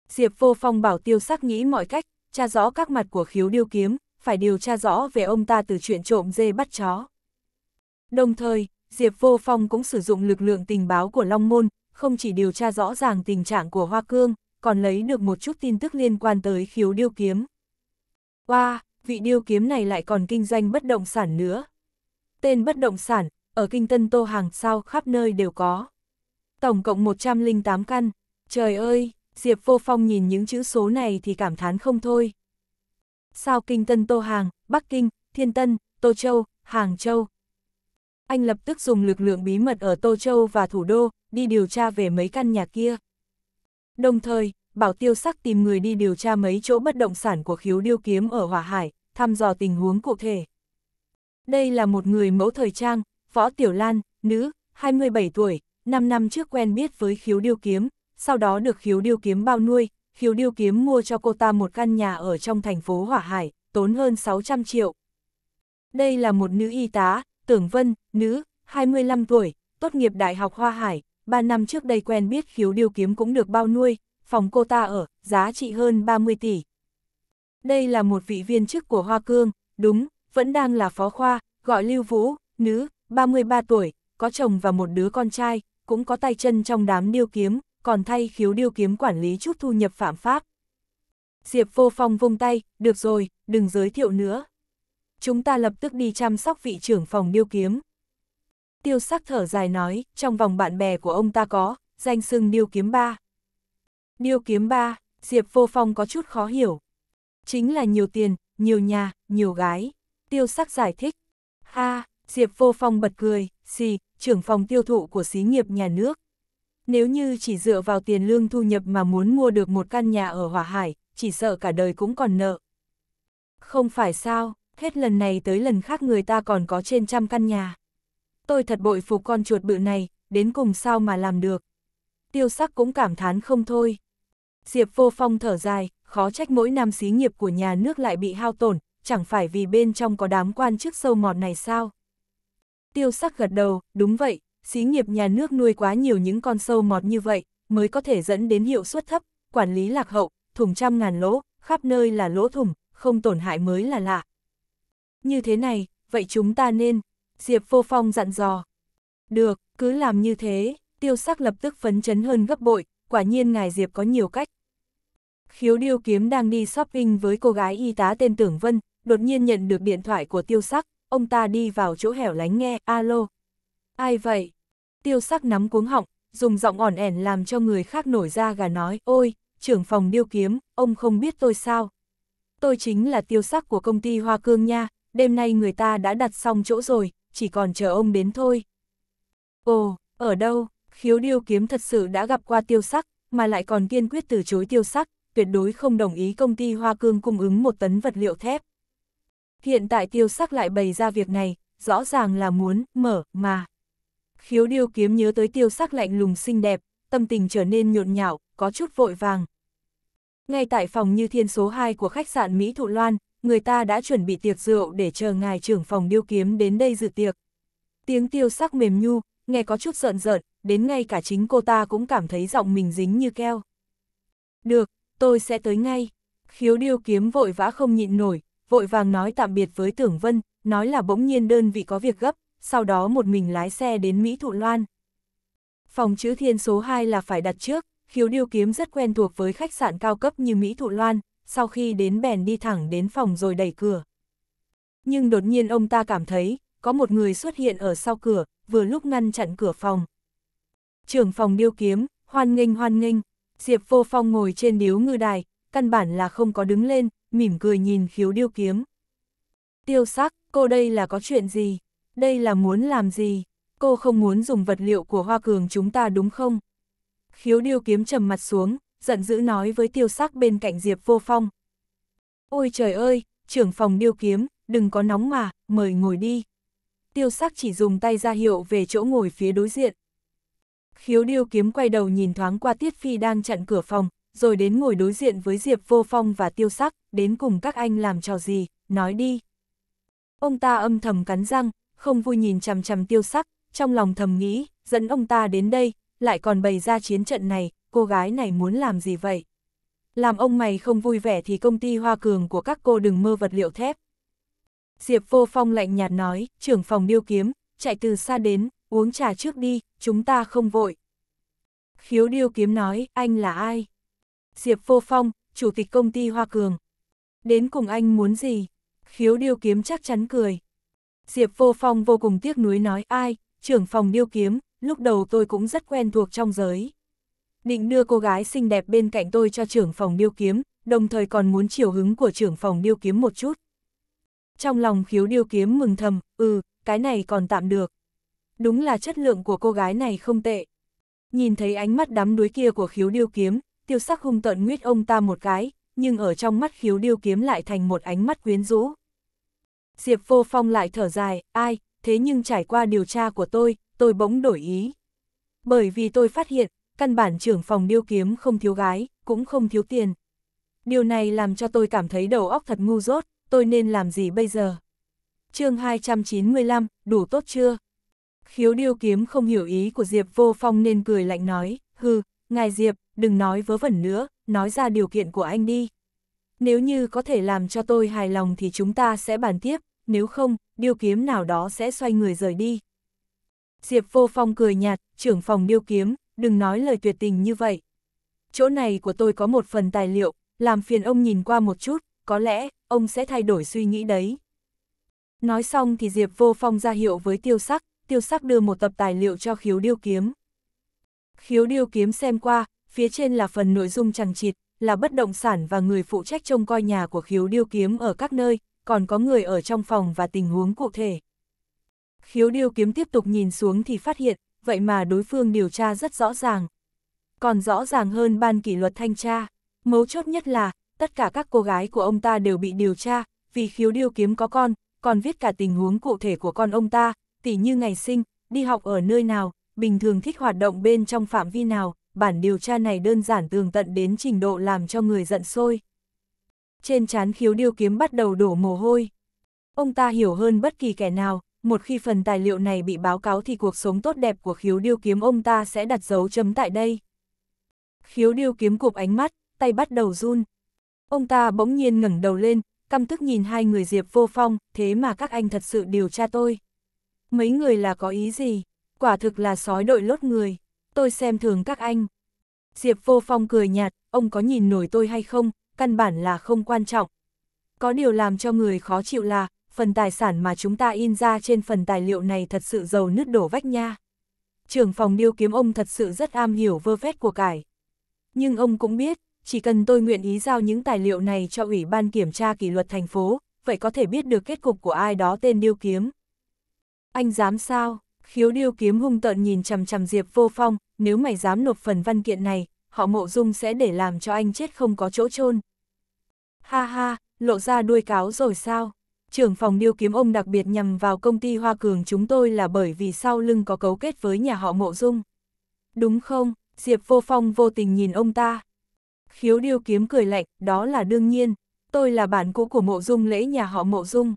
Diệp Vô Phong bảo tiêu sắc nghĩ mọi cách, tra rõ các mặt của khiếu điêu kiếm, phải điều tra rõ về ông ta từ chuyện trộm dê bắt chó. Đồng thời, Diệp Vô Phong cũng sử dụng lực lượng tình báo của Long Môn, không chỉ điều tra rõ ràng tình trạng của Hoa Cương, còn lấy được một chút tin tức liên quan tới khiếu điêu kiếm. Wow, vị điêu kiếm này lại còn kinh doanh bất động sản nữa. Tên bất động sản, ở kinh tân tô hàng sao khắp nơi đều có. Tổng cộng 108 căn, trời ơi, Diệp Vô Phong nhìn những chữ số này thì cảm thán không thôi. Sao kinh tân tô hàng, Bắc Kinh, Thiên Tân, Tô Châu, Hàng Châu. Anh lập tức dùng lực lượng bí mật ở Tô Châu và thủ đô, đi điều tra về mấy căn nhà kia. Đồng thời, bảo tiêu sắc tìm người đi điều tra mấy chỗ bất động sản của khiếu điêu kiếm ở Hòa Hải, thăm dò tình huống cụ thể. Đây là một người mẫu thời trang, Võ Tiểu Lan, nữ, 27 tuổi, 5 năm trước quen biết với khiếu điêu kiếm, sau đó được khiếu điêu kiếm bao nuôi, khiếu điêu kiếm mua cho cô ta một căn nhà ở trong thành phố Hỏa Hải, tốn hơn 600 triệu. Đây là một nữ y tá, Tưởng Vân, nữ, 25 tuổi, tốt nghiệp Đại học Hoa Hải, 3 năm trước đây quen biết khiếu điêu kiếm cũng được bao nuôi, phòng cô ta ở, giá trị hơn 30 tỷ. Đây là một vị viên chức của Hoa Cương, đúng, vẫn đang là phó khoa, gọi Lưu Vũ, nữ, 33 tuổi, có chồng và một đứa con trai, cũng có tay chân trong đám điêu kiếm, còn thay khiếu điêu kiếm quản lý chút thu nhập phạm pháp. Diệp vô phong vung tay, được rồi, đừng giới thiệu nữa. Chúng ta lập tức đi chăm sóc vị trưởng phòng điêu kiếm. Tiêu sắc thở dài nói, trong vòng bạn bè của ông ta có, danh xưng điêu kiếm ba. Điêu kiếm ba, Diệp vô phong có chút khó hiểu. Chính là nhiều tiền, nhiều nhà, nhiều gái. Tiêu sắc giải thích. ha. Diệp Vô Phong bật cười, xì, trưởng phòng tiêu thụ của xí nghiệp nhà nước. Nếu như chỉ dựa vào tiền lương thu nhập mà muốn mua được một căn nhà ở Hòa Hải, chỉ sợ cả đời cũng còn nợ. Không phải sao, hết lần này tới lần khác người ta còn có trên trăm căn nhà. Tôi thật bội phục con chuột bự này, đến cùng sao mà làm được. Tiêu sắc cũng cảm thán không thôi. Diệp vô phong thở dài, khó trách mỗi năm xí nghiệp của nhà nước lại bị hao tổn, chẳng phải vì bên trong có đám quan chức sâu mọt này sao tiêu sắc gật đầu, đúng vậy, xí nghiệp nhà nước nuôi quá nhiều những con sâu mọt như vậy, mới có thể dẫn đến hiệu suất thấp, quản lý lạc hậu, thủng trăm ngàn lỗ, khắp nơi là lỗ thủng, không tổn hại mới là lạ. Như thế này, vậy chúng ta nên, Diệp Vô Phong dặn dò. Được, cứ làm như thế, tiêu sắc lập tức phấn chấn hơn gấp bội, quả nhiên ngài Diệp có nhiều cách. Khiếu điêu kiếm đang đi shopping với cô gái y tá tên Tưởng Vân, đột nhiên nhận được điện thoại của tiêu sắc, ông ta đi vào chỗ hẻo lánh nghe, alo. Ai vậy? Tiêu sắc nắm cuống họng, dùng giọng ỏn ẻn làm cho người khác nổi ra gà nói, ôi, trưởng phòng điêu kiếm, ông không biết tôi sao. Tôi chính là tiêu sắc của công ty Hoa Cương nha, đêm nay người ta đã đặt xong chỗ rồi, chỉ còn chờ ông đến thôi. Ồ, ở đâu, khiếu điêu kiếm thật sự đã gặp qua tiêu sắc, mà lại còn kiên quyết từ chối tiêu sắc, tuyệt đối không đồng ý công ty Hoa Cương cung ứng một tấn vật liệu thép. Hiện tại tiêu sắc lại bày ra việc này, rõ ràng là muốn, mở, mà. Khiếu điêu kiếm nhớ tới tiêu sắc lạnh lùng xinh đẹp, tâm tình trở nên nhộn nhạo, có chút vội vàng. Ngay tại phòng như thiên số 2 của khách sạn Mỹ Thụ Loan, người ta đã chuẩn bị tiệc rượu để chờ ngài trưởng phòng điêu kiếm đến đây dự tiệc. Tiếng tiêu sắc mềm nhu, nghe có chút giận rợn, đến ngay cả chính cô ta cũng cảm thấy giọng mình dính như keo. Được, tôi sẽ tới ngay. Khiếu điêu kiếm vội vã không nhịn nổi, vội vàng nói tạm biệt với Tưởng Vân, nói là bỗng nhiên đơn vị có việc gấp, sau đó một mình lái xe đến Mỹ Thụ Loan. Phòng chữ thiên số 2 là phải đặt trước, khiếu điêu kiếm rất quen thuộc với khách sạn cao cấp như Mỹ Thụ Loan, sau khi đến bèn đi thẳng đến phòng rồi đẩy cửa. Nhưng đột nhiên ông ta cảm thấy, có một người xuất hiện ở sau cửa, vừa lúc ngăn chặn cửa phòng. Trưởng phòng điêu kiếm, hoan nghênh hoan nghênh, Diệp Vô Phong ngồi trên điếu ngư đài, căn bản là không có đứng lên, mỉm cười nhìn khiếu điêu kiếm. Tiêu sắc, cô đây là có chuyện gì? Đây là muốn làm gì? Cô không muốn dùng vật liệu của hoa cường chúng ta đúng không? Khiếu điêu kiếm trầm mặt xuống, giận dữ nói với tiêu sắc bên cạnh Diệp vô phong. Ôi trời ơi, trưởng phòng điêu kiếm, đừng có nóng mà, mời ngồi đi. Tiêu sắc chỉ dùng tay ra hiệu về chỗ ngồi phía đối diện. Khiếu điêu kiếm quay đầu nhìn thoáng qua Tiết Phi đang chặn cửa phòng, rồi đến ngồi đối diện với Diệp Vô Phong và Tiêu Sắc, đến cùng các anh làm trò gì, nói đi. Ông ta âm thầm cắn răng, không vui nhìn chằm chằm Tiêu Sắc, trong lòng thầm nghĩ, dẫn ông ta đến đây, lại còn bày ra chiến trận này, cô gái này muốn làm gì vậy? Làm ông mày không vui vẻ thì công ty hoa cường của các cô đừng mơ vật liệu thép. Diệp Vô Phong lạnh nhạt nói, trưởng phòng điêu kiếm, chạy từ xa đến, uống trà trước đi, chúng ta không vội. Khiếu điêu kiếm nói, anh là ai? Diệp Vô Phong, chủ tịch công ty Hoa Cường. Đến cùng anh muốn gì? Khiếu điêu kiếm chắc chắn cười. Diệp Vô Phong vô cùng tiếc nuối nói ai, trưởng phòng điêu kiếm, lúc đầu tôi cũng rất quen thuộc trong giới. Định đưa cô gái xinh đẹp bên cạnh tôi cho trưởng phòng điêu kiếm, đồng thời còn muốn chiều hứng của trưởng phòng điêu kiếm một chút. Trong lòng khiếu điêu kiếm mừng thầm, ừ, cái này còn tạm được. Đúng là chất lượng của cô gái này không tệ. Nhìn thấy ánh mắt đắm đuối kia của khiếu điêu kiếm, tiêu sắc hung tợn nguyết ông ta một cái, nhưng ở trong mắt khiếu điêu kiếm lại thành một ánh mắt quyến rũ. Diệp vô phong lại thở dài, ai, thế nhưng trải qua điều tra của tôi, tôi bỗng đổi ý. Bởi vì tôi phát hiện, căn bản trưởng phòng điêu kiếm không thiếu gái, cũng không thiếu tiền. Điều này làm cho tôi cảm thấy đầu óc thật ngu dốt, tôi nên làm gì bây giờ? chương 295, đủ tốt chưa? Khiếu điêu kiếm không hiểu ý của Diệp vô phong nên cười lạnh nói, hừ, ngài Diệp, đừng nói vớ vẩn nữa, nói ra điều kiện của anh đi. Nếu như có thể làm cho tôi hài lòng thì chúng ta sẽ bàn tiếp, nếu không, điêu kiếm nào đó sẽ xoay người rời đi. Diệp vô phong cười nhạt, trưởng phòng điêu kiếm, đừng nói lời tuyệt tình như vậy. Chỗ này của tôi có một phần tài liệu, làm phiền ông nhìn qua một chút, có lẽ, ông sẽ thay đổi suy nghĩ đấy. Nói xong thì Diệp vô phong ra hiệu với tiêu sắc, tiêu sắc đưa một tập tài liệu cho khiếu điêu kiếm. Khiếu điêu kiếm xem qua, phía trên là phần nội dung chẳng chịt, là bất động sản và người phụ trách trông coi nhà của khiếu điêu kiếm ở các nơi, còn có người ở trong phòng và tình huống cụ thể. Khiếu điêu kiếm tiếp tục nhìn xuống thì phát hiện, vậy mà đối phương điều tra rất rõ ràng. Còn rõ ràng hơn ban kỷ luật thanh tra, mấu chốt nhất là, tất cả các cô gái của ông ta đều bị điều tra, vì khiếu điêu kiếm có con, còn viết cả tình huống cụ thể của con ông ta, tỉ như ngày sinh, đi học ở nơi nào, bình thường thích hoạt động bên trong phạm vi nào, bản điều tra này đơn giản tường tận đến trình độ làm cho người giận sôi. Trên chán khiếu điêu kiếm bắt đầu đổ mồ hôi. Ông ta hiểu hơn bất kỳ kẻ nào, một khi phần tài liệu này bị báo cáo thì cuộc sống tốt đẹp của khiếu điêu kiếm ông ta sẽ đặt dấu chấm tại đây. Khiếu điêu kiếm cụp ánh mắt, tay bắt đầu run. Ông ta bỗng nhiên ngẩng đầu lên, căm tức nhìn hai người Diệp vô phong, thế mà các anh thật sự điều tra tôi. Mấy người là có ý gì? Quả thực là sói đội lốt người tôi xem thường các anh. Diệp Vô Phong cười nhạt, ông có nhìn nổi tôi hay không, căn bản là không quan trọng. Có điều làm cho người khó chịu là, phần tài sản mà chúng ta in ra trên phần tài liệu này thật sự giàu nứt đổ vách nha. Trưởng phòng điêu kiếm ông thật sự rất am hiểu vơ vét của cải. Nhưng ông cũng biết, chỉ cần tôi nguyện ý giao những tài liệu này cho Ủy ban Kiểm tra Kỷ luật thành phố, vậy có thể biết được kết cục của ai đó tên điêu kiếm. Anh dám sao? Khiếu điêu kiếm hung tợn nhìn chằm chằm Diệp Vô Phong, nếu mày dám nộp phần văn kiện này, họ mộ dung sẽ để làm cho anh chết không có chỗ chôn Ha ha, lộ ra đuôi cáo rồi sao? Trưởng phòng điêu kiếm ông đặc biệt nhằm vào công ty Hoa Cường chúng tôi là bởi vì sau lưng có cấu kết với nhà họ mộ dung. Đúng không? Diệp vô phong vô tình nhìn ông ta. Khiếu điêu kiếm cười lạnh, đó là đương nhiên. Tôi là bạn cũ của mộ dung lễ nhà họ mộ dung.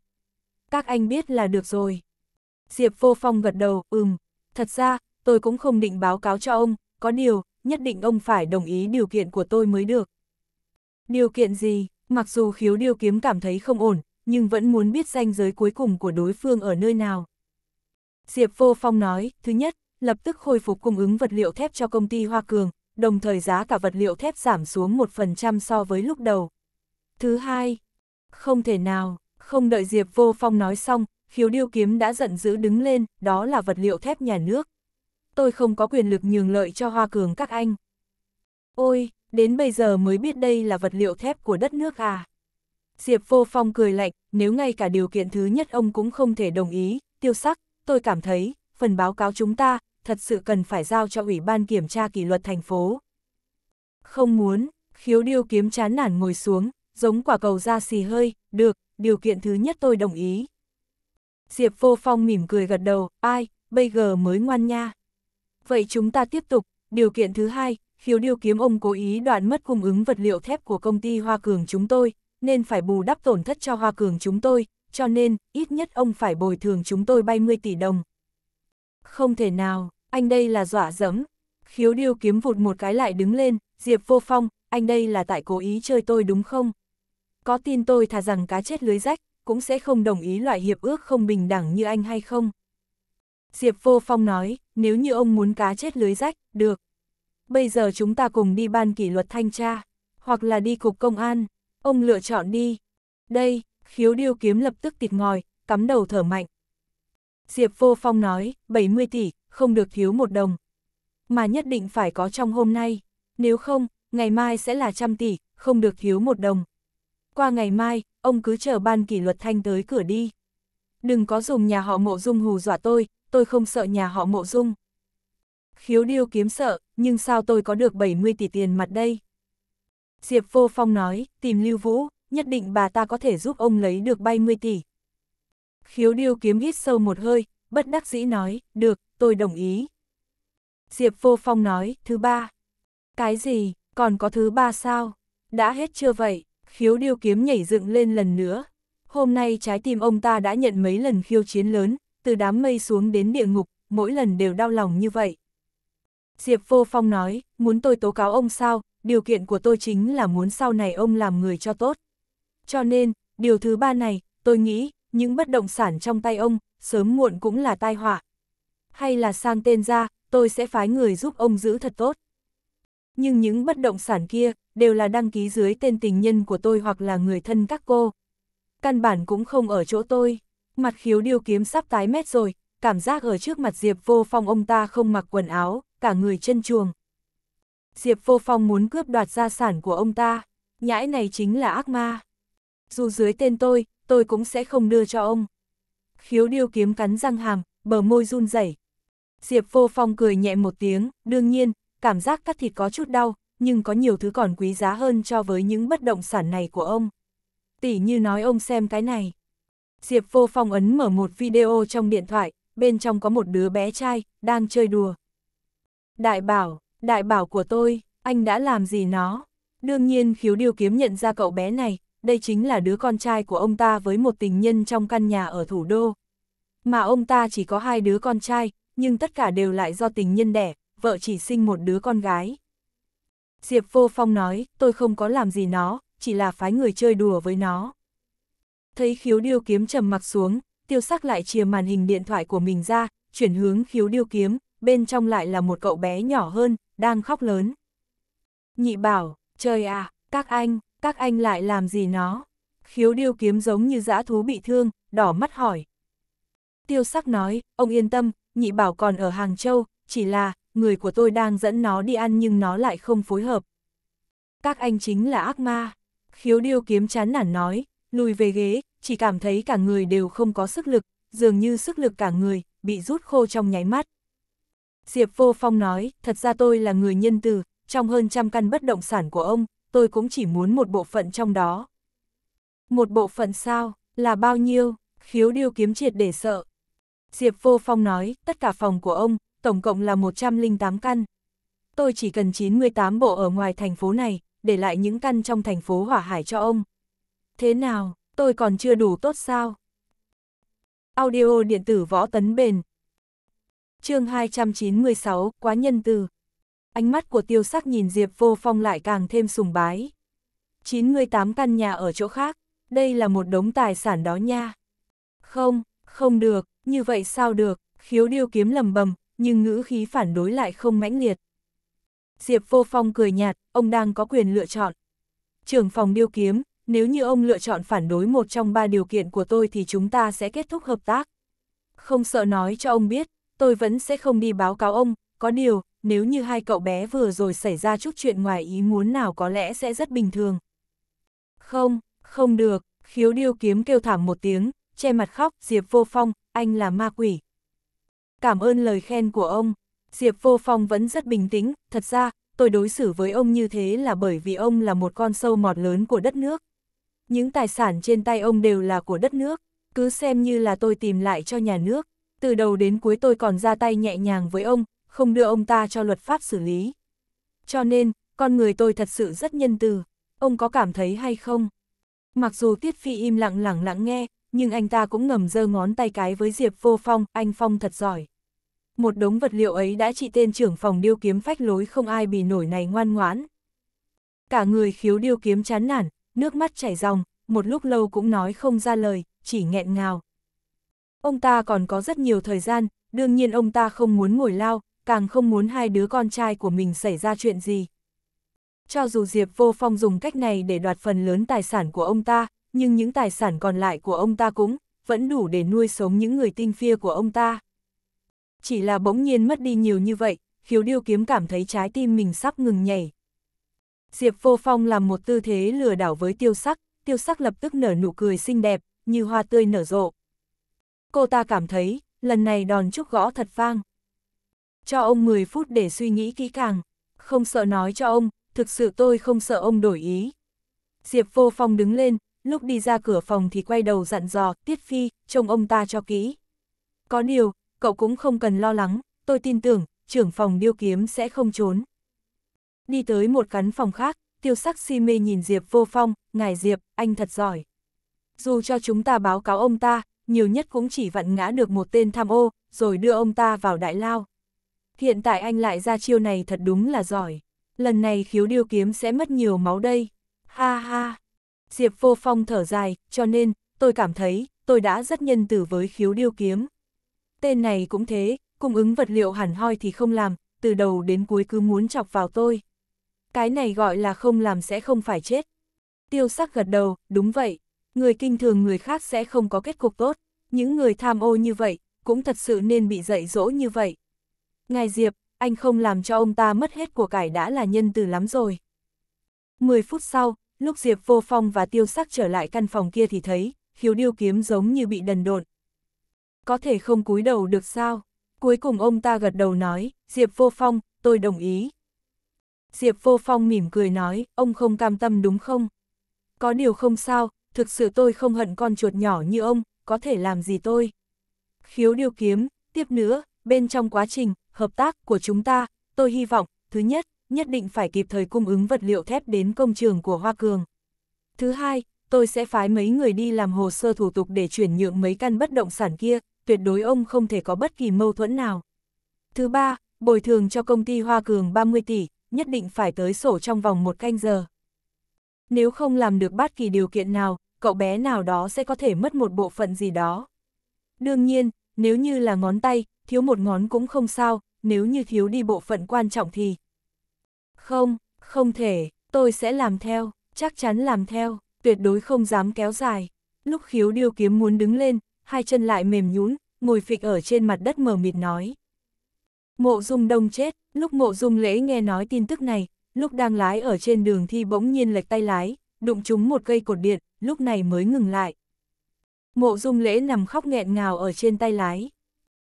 Các anh biết là được rồi. Diệp vô phong gật đầu, ừm. Thật ra, tôi cũng không định báo cáo cho ông, có điều, nhất định ông phải đồng ý điều kiện của tôi mới được. Điều kiện gì, mặc dù khiếu điều kiếm cảm thấy không ổn, nhưng vẫn muốn biết danh giới cuối cùng của đối phương ở nơi nào. Diệp Vô Phong nói, thứ nhất, lập tức khôi phục cung ứng vật liệu thép cho công ty Hoa Cường, đồng thời giá cả vật liệu thép giảm xuống 1% so với lúc đầu. Thứ hai, không thể nào, không đợi Diệp Vô Phong nói xong, khiếu điêu kiếm đã giận dữ đứng lên, đó là vật liệu thép nhà nước tôi không có quyền lực nhường lợi cho Hoa Cường các anh. Ôi, đến bây giờ mới biết đây là vật liệu thép của đất nước à. Diệp Vô Phong cười lạnh, nếu ngay cả điều kiện thứ nhất ông cũng không thể đồng ý, tiêu sắc, tôi cảm thấy, phần báo cáo chúng ta, thật sự cần phải giao cho Ủy ban Kiểm tra Kỷ luật thành phố. Không muốn, khiếu điêu kiếm chán nản ngồi xuống, giống quả cầu ra xì hơi, được, điều kiện thứ nhất tôi đồng ý. Diệp Vô Phong mỉm cười gật đầu, ai, bây giờ mới ngoan nha. Vậy chúng ta tiếp tục, điều kiện thứ hai, khiếu điêu kiếm ông cố ý đoạn mất cung ứng vật liệu thép của công ty Hoa Cường chúng tôi, nên phải bù đắp tổn thất cho Hoa Cường chúng tôi, cho nên, ít nhất ông phải bồi thường chúng tôi bay 10 tỷ đồng. Không thể nào, anh đây là dọa dẫm. Khiếu điêu kiếm vụt một cái lại đứng lên, Diệp vô phong, anh đây là tại cố ý chơi tôi đúng không? Có tin tôi thà rằng cá chết lưới rách, cũng sẽ không đồng ý loại hiệp ước không bình đẳng như anh hay không? Diệp Vô Phong nói, nếu như ông muốn cá chết lưới rách, được. Bây giờ chúng ta cùng đi ban kỷ luật thanh tra, hoặc là đi cục công an, ông lựa chọn đi. Đây, khiếu điêu kiếm lập tức tịt ngòi, cắm đầu thở mạnh. Diệp Vô Phong nói, 70 tỷ, không được thiếu một đồng. Mà nhất định phải có trong hôm nay, nếu không, ngày mai sẽ là trăm tỷ, không được thiếu một đồng. Qua ngày mai, ông cứ chờ ban kỷ luật thanh tới cửa đi. Đừng có dùng nhà họ mộ dung hù dọa tôi, tôi không sợ nhà họ mộ dung. Khiếu điêu kiếm sợ, nhưng sao tôi có được 70 tỷ tiền mặt đây? Diệp Vô Phong nói, tìm Lưu Vũ, nhất định bà ta có thể giúp ông lấy được 70 tỷ. Khiếu điêu kiếm hít sâu một hơi, bất đắc dĩ nói, được, tôi đồng ý. Diệp Vô Phong nói, thứ ba. Cái gì, còn có thứ ba sao? Đã hết chưa vậy? Khiếu điêu kiếm nhảy dựng lên lần nữa. Hôm nay trái tim ông ta đã nhận mấy lần khiêu chiến lớn, từ đám mây xuống đến địa ngục, mỗi lần đều đau lòng như vậy. Diệp Vô Phong nói, muốn tôi tố cáo ông sao, điều kiện của tôi chính là muốn sau này ông làm người cho tốt. Cho nên, điều thứ ba này, tôi nghĩ, những bất động sản trong tay ông, sớm muộn cũng là tai họa. Hay là sang tên ra, tôi sẽ phái người giúp ông giữ thật tốt. Nhưng những bất động sản kia, đều là đăng ký dưới tên tình nhân của tôi hoặc là người thân các cô. Căn bản cũng không ở chỗ tôi mặt khiếu điêu kiếm sắp tái mét rồi, cảm giác ở trước mặt Diệp Vô Phong ông ta không mặc quần áo, cả người chân chuồng. Diệp Vô Phong muốn cướp đoạt gia sản của ông ta, nhãi này chính là ác ma. Dù dưới tên tôi, tôi cũng sẽ không đưa cho ông. Khiếu điêu kiếm cắn răng hàm, bờ môi run rẩy. Diệp Vô Phong cười nhẹ một tiếng, đương nhiên, cảm giác cắt thịt có chút đau, nhưng có nhiều thứ còn quý giá hơn cho với những bất động sản này của ông. Tỷ như nói ông xem cái này. Diệp Vô Phong ấn mở một video trong điện thoại, bên trong có một đứa bé trai, đang chơi đùa. Đại bảo, đại bảo của tôi, anh đã làm gì nó? Đương nhiên khiếu điều kiếm nhận ra cậu bé này, đây chính là đứa con trai của ông ta với một tình nhân trong căn nhà ở thủ đô. Mà ông ta chỉ có hai đứa con trai, nhưng tất cả đều lại do tình nhân đẻ, vợ chỉ sinh một đứa con gái. Diệp Vô Phong nói, tôi không có làm gì nó, chỉ là phái người chơi đùa với nó. Thấy khiếu điêu kiếm trầm mặc xuống, tiêu sắc lại chia màn hình điện thoại của mình ra, chuyển hướng khiếu điêu kiếm, bên trong lại là một cậu bé nhỏ hơn, đang khóc lớn. Nhị bảo, trời à, các anh, các anh lại làm gì nó? Khiếu điêu kiếm giống như dã thú bị thương, đỏ mắt hỏi. Tiêu sắc nói, ông yên tâm, nhị bảo còn ở Hàng Châu, chỉ là, người của tôi đang dẫn nó đi ăn nhưng nó lại không phối hợp. Các anh chính là ác ma. Khiếu điêu kiếm chán nản nói, lùi về ghế, chỉ cảm thấy cả người đều không có sức lực, dường như sức lực cả người, bị rút khô trong nháy mắt. Diệp Vô Phong nói, thật ra tôi là người nhân từ, trong hơn trăm căn bất động sản của ông, tôi cũng chỉ muốn một bộ phận trong đó. Một bộ phận sao, là bao nhiêu, khiếu điêu kiếm triệt để sợ. Diệp Vô Phong nói, tất cả phòng của ông, tổng cộng là 108 căn. Tôi chỉ cần 98 bộ ở ngoài thành phố này, để lại những căn trong thành phố Hỏa Hải cho ông, Thế nào, tôi còn chưa đủ tốt sao? Audio điện tử võ tấn bền. chương 296, quá nhân từ. Ánh mắt của tiêu sắc nhìn Diệp vô phong lại càng thêm sùng bái. 98 căn nhà ở chỗ khác, đây là một đống tài sản đó nha. Không, không được, như vậy sao được, khiếu điêu kiếm lầm bầm, nhưng ngữ khí phản đối lại không mãnh liệt. Diệp vô phong cười nhạt, ông đang có quyền lựa chọn. Trưởng phòng điêu kiếm, nếu như ông lựa chọn phản đối một trong ba điều kiện của tôi thì chúng ta sẽ kết thúc hợp tác. Không sợ nói cho ông biết, tôi vẫn sẽ không đi báo cáo ông, có điều, nếu như hai cậu bé vừa rồi xảy ra chút chuyện ngoài ý muốn nào có lẽ sẽ rất bình thường. Không, không được, khiếu điêu kiếm kêu thảm một tiếng, che mặt khóc, Diệp Vô Phong, anh là ma quỷ. Cảm ơn lời khen của ông, Diệp Vô Phong vẫn rất bình tĩnh, thật ra, tôi đối xử với ông như thế là bởi vì ông là một con sâu mọt lớn của đất nước, những tài sản trên tay ông đều là của đất nước, cứ xem như là tôi tìm lại cho nhà nước, từ đầu đến cuối tôi còn ra tay nhẹ nhàng với ông, không đưa ông ta cho luật pháp xử lý. Cho nên, con người tôi thật sự rất nhân từ, ông có cảm thấy hay không? Mặc dù Tiết Phi im lặng lặng lặng nghe, nhưng anh ta cũng ngầm giơ ngón tay cái với Diệp Vô Phong, anh Phong thật giỏi. Một đống vật liệu ấy đã trị tên trưởng phòng điêu kiếm phách lối không ai bị nổi này ngoan ngoãn. Cả người khiếu điêu kiếm chán nản, nước mắt chảy ròng, một lúc lâu cũng nói không ra lời, chỉ nghẹn ngào. Ông ta còn có rất nhiều thời gian, đương nhiên ông ta không muốn ngồi lao, càng không muốn hai đứa con trai của mình xảy ra chuyện gì. Cho dù Diệp Vô Phong dùng cách này để đoạt phần lớn tài sản của ông ta, nhưng những tài sản còn lại của ông ta cũng vẫn đủ để nuôi sống những người tinh phia của ông ta. Chỉ là bỗng nhiên mất đi nhiều như vậy, khiếu điêu kiếm cảm thấy trái tim mình sắp ngừng nhảy. Diệp Vô Phong làm một tư thế lừa đảo với tiêu sắc, tiêu sắc lập tức nở nụ cười xinh đẹp, như hoa tươi nở rộ. Cô ta cảm thấy, lần này đòn chúc gõ thật vang. Cho ông 10 phút để suy nghĩ kỹ càng, không sợ nói cho ông, thực sự tôi không sợ ông đổi ý. Diệp Vô Phong đứng lên, lúc đi ra cửa phòng thì quay đầu dặn dò, Tiết Phi, trông ông ta cho kỹ. Có điều, cậu cũng không cần lo lắng, tôi tin tưởng, trưởng phòng điêu kiếm sẽ không trốn. Đi tới một khán phòng khác, tiêu sắc si mê nhìn Diệp vô phong, ngài Diệp, anh thật giỏi. Dù cho chúng ta báo cáo ông ta, nhiều nhất cũng chỉ vặn ngã được một tên tham ô, rồi đưa ông ta vào đại lao. Hiện tại anh lại ra chiêu này thật đúng là giỏi. Lần này khiếu điêu kiếm sẽ mất nhiều máu đây. Ha ha. Diệp vô phong thở dài, cho nên, tôi cảm thấy, tôi đã rất nhân tử với khiếu điêu kiếm. Tên này cũng thế, cung ứng vật liệu hẳn hoi thì không làm, từ đầu đến cuối cứ muốn chọc vào tôi. Cái này gọi là không làm sẽ không phải chết. Tiêu sắc gật đầu, đúng vậy. Người kinh thường người khác sẽ không có kết cục tốt. Những người tham ô như vậy, cũng thật sự nên bị dạy dỗ như vậy. Ngài Diệp, anh không làm cho ông ta mất hết của cải đã là nhân từ lắm rồi. mười phút sau, lúc Diệp vô phong và tiêu sắc trở lại căn phòng kia thì thấy, khiếu điêu kiếm giống như bị đần độn. Có thể không cúi đầu được sao? Cuối cùng ông ta gật đầu nói, Diệp vô phong, tôi đồng ý. Diệp Vô Phong mỉm cười nói, ông không cam tâm đúng không? Có điều không sao, thực sự tôi không hận con chuột nhỏ như ông, có thể làm gì tôi? Khiếu điều kiếm, tiếp nữa, bên trong quá trình, hợp tác của chúng ta, tôi hy vọng, thứ nhất, nhất định phải kịp thời cung ứng vật liệu thép đến công trường của Hoa Cường. Thứ hai, tôi sẽ phái mấy người đi làm hồ sơ thủ tục để chuyển nhượng mấy căn bất động sản kia, tuyệt đối ông không thể có bất kỳ mâu thuẫn nào. Thứ ba, bồi thường cho công ty Hoa Cường 30 tỷ, nhất định phải tới sổ trong vòng một canh giờ. Nếu không làm được bất kỳ điều kiện nào, cậu bé nào đó sẽ có thể mất một bộ phận gì đó. Đương nhiên, nếu như là ngón tay, thiếu một ngón cũng không sao, nếu như thiếu đi bộ phận quan trọng thì... Không, không thể, tôi sẽ làm theo, chắc chắn làm theo, tuyệt đối không dám kéo dài. Lúc khiếu điêu kiếm muốn đứng lên, hai chân lại mềm nhũn, ngồi phịch ở trên mặt đất mờ mịt nói. Mộ Dung Đông chết, lúc Mộ Dung Lễ nghe nói tin tức này, lúc đang lái ở trên đường thì bỗng nhiên lệch tay lái, đụng trúng một cây cột điện, lúc này mới ngừng lại. Mộ Dung Lễ nằm khóc nghẹn ngào ở trên tay lái.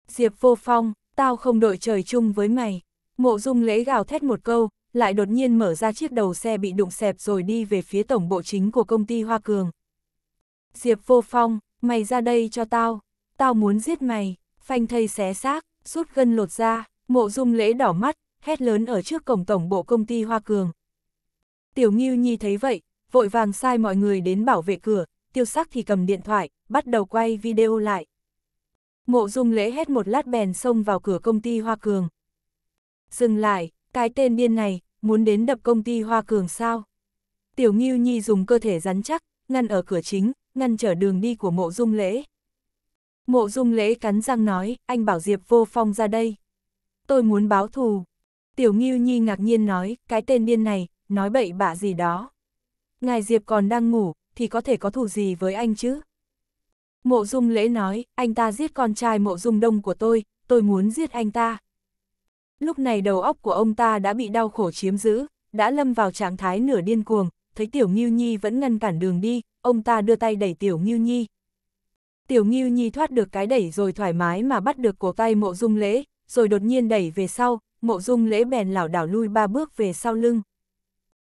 Diệp Vô Phong, tao không đội trời chung với mày. Mộ Dung Lễ gào thét một câu, lại đột nhiên mở ra chiếc đầu xe bị đụng xẹp rồi đi về phía tổng bộ chính của công ty Hoa Cường. Diệp Vô Phong, mày ra đây cho tao, tao muốn giết mày, phanh thây xé xác, rút gân lột ra. Mộ dung lễ đỏ mắt, hét lớn ở trước cổng tổng bộ công ty Hoa Cường. Tiểu Ngưu Nhi thấy vậy, vội vàng sai mọi người đến bảo vệ cửa, tiêu sắc thì cầm điện thoại, bắt đầu quay video lại. Mộ dung lễ hét một lát bèn xông vào cửa công ty Hoa Cường. Dừng lại, cái tên điên này, muốn đến đập công ty Hoa Cường sao? Tiểu Ngưu Nhi dùng cơ thể rắn chắc, ngăn ở cửa chính, ngăn trở đường đi của mộ dung lễ. Mộ dung lễ cắn răng nói, anh bảo Diệp vô phong ra đây tôi muốn báo thù. Tiểu Ngưu Nhi ngạc nhiên nói, cái tên điên này, nói bậy bạ gì đó. Ngài Diệp còn đang ngủ, thì có thể có thù gì với anh chứ? Mộ Dung lễ nói, anh ta giết con trai Mộ Dung Đông của tôi, tôi muốn giết anh ta. Lúc này đầu óc của ông ta đã bị đau khổ chiếm giữ, đã lâm vào trạng thái nửa điên cuồng, thấy Tiểu Ngưu Nhi vẫn ngăn cản đường đi, ông ta đưa tay đẩy Tiểu Ngưu Nhi. Tiểu Ngưu Nhi thoát được cái đẩy rồi thoải mái mà bắt được cổ tay Mộ Dung Lễ, rồi đột nhiên đẩy về sau, mộ dung lễ bèn lảo đảo lui ba bước về sau lưng.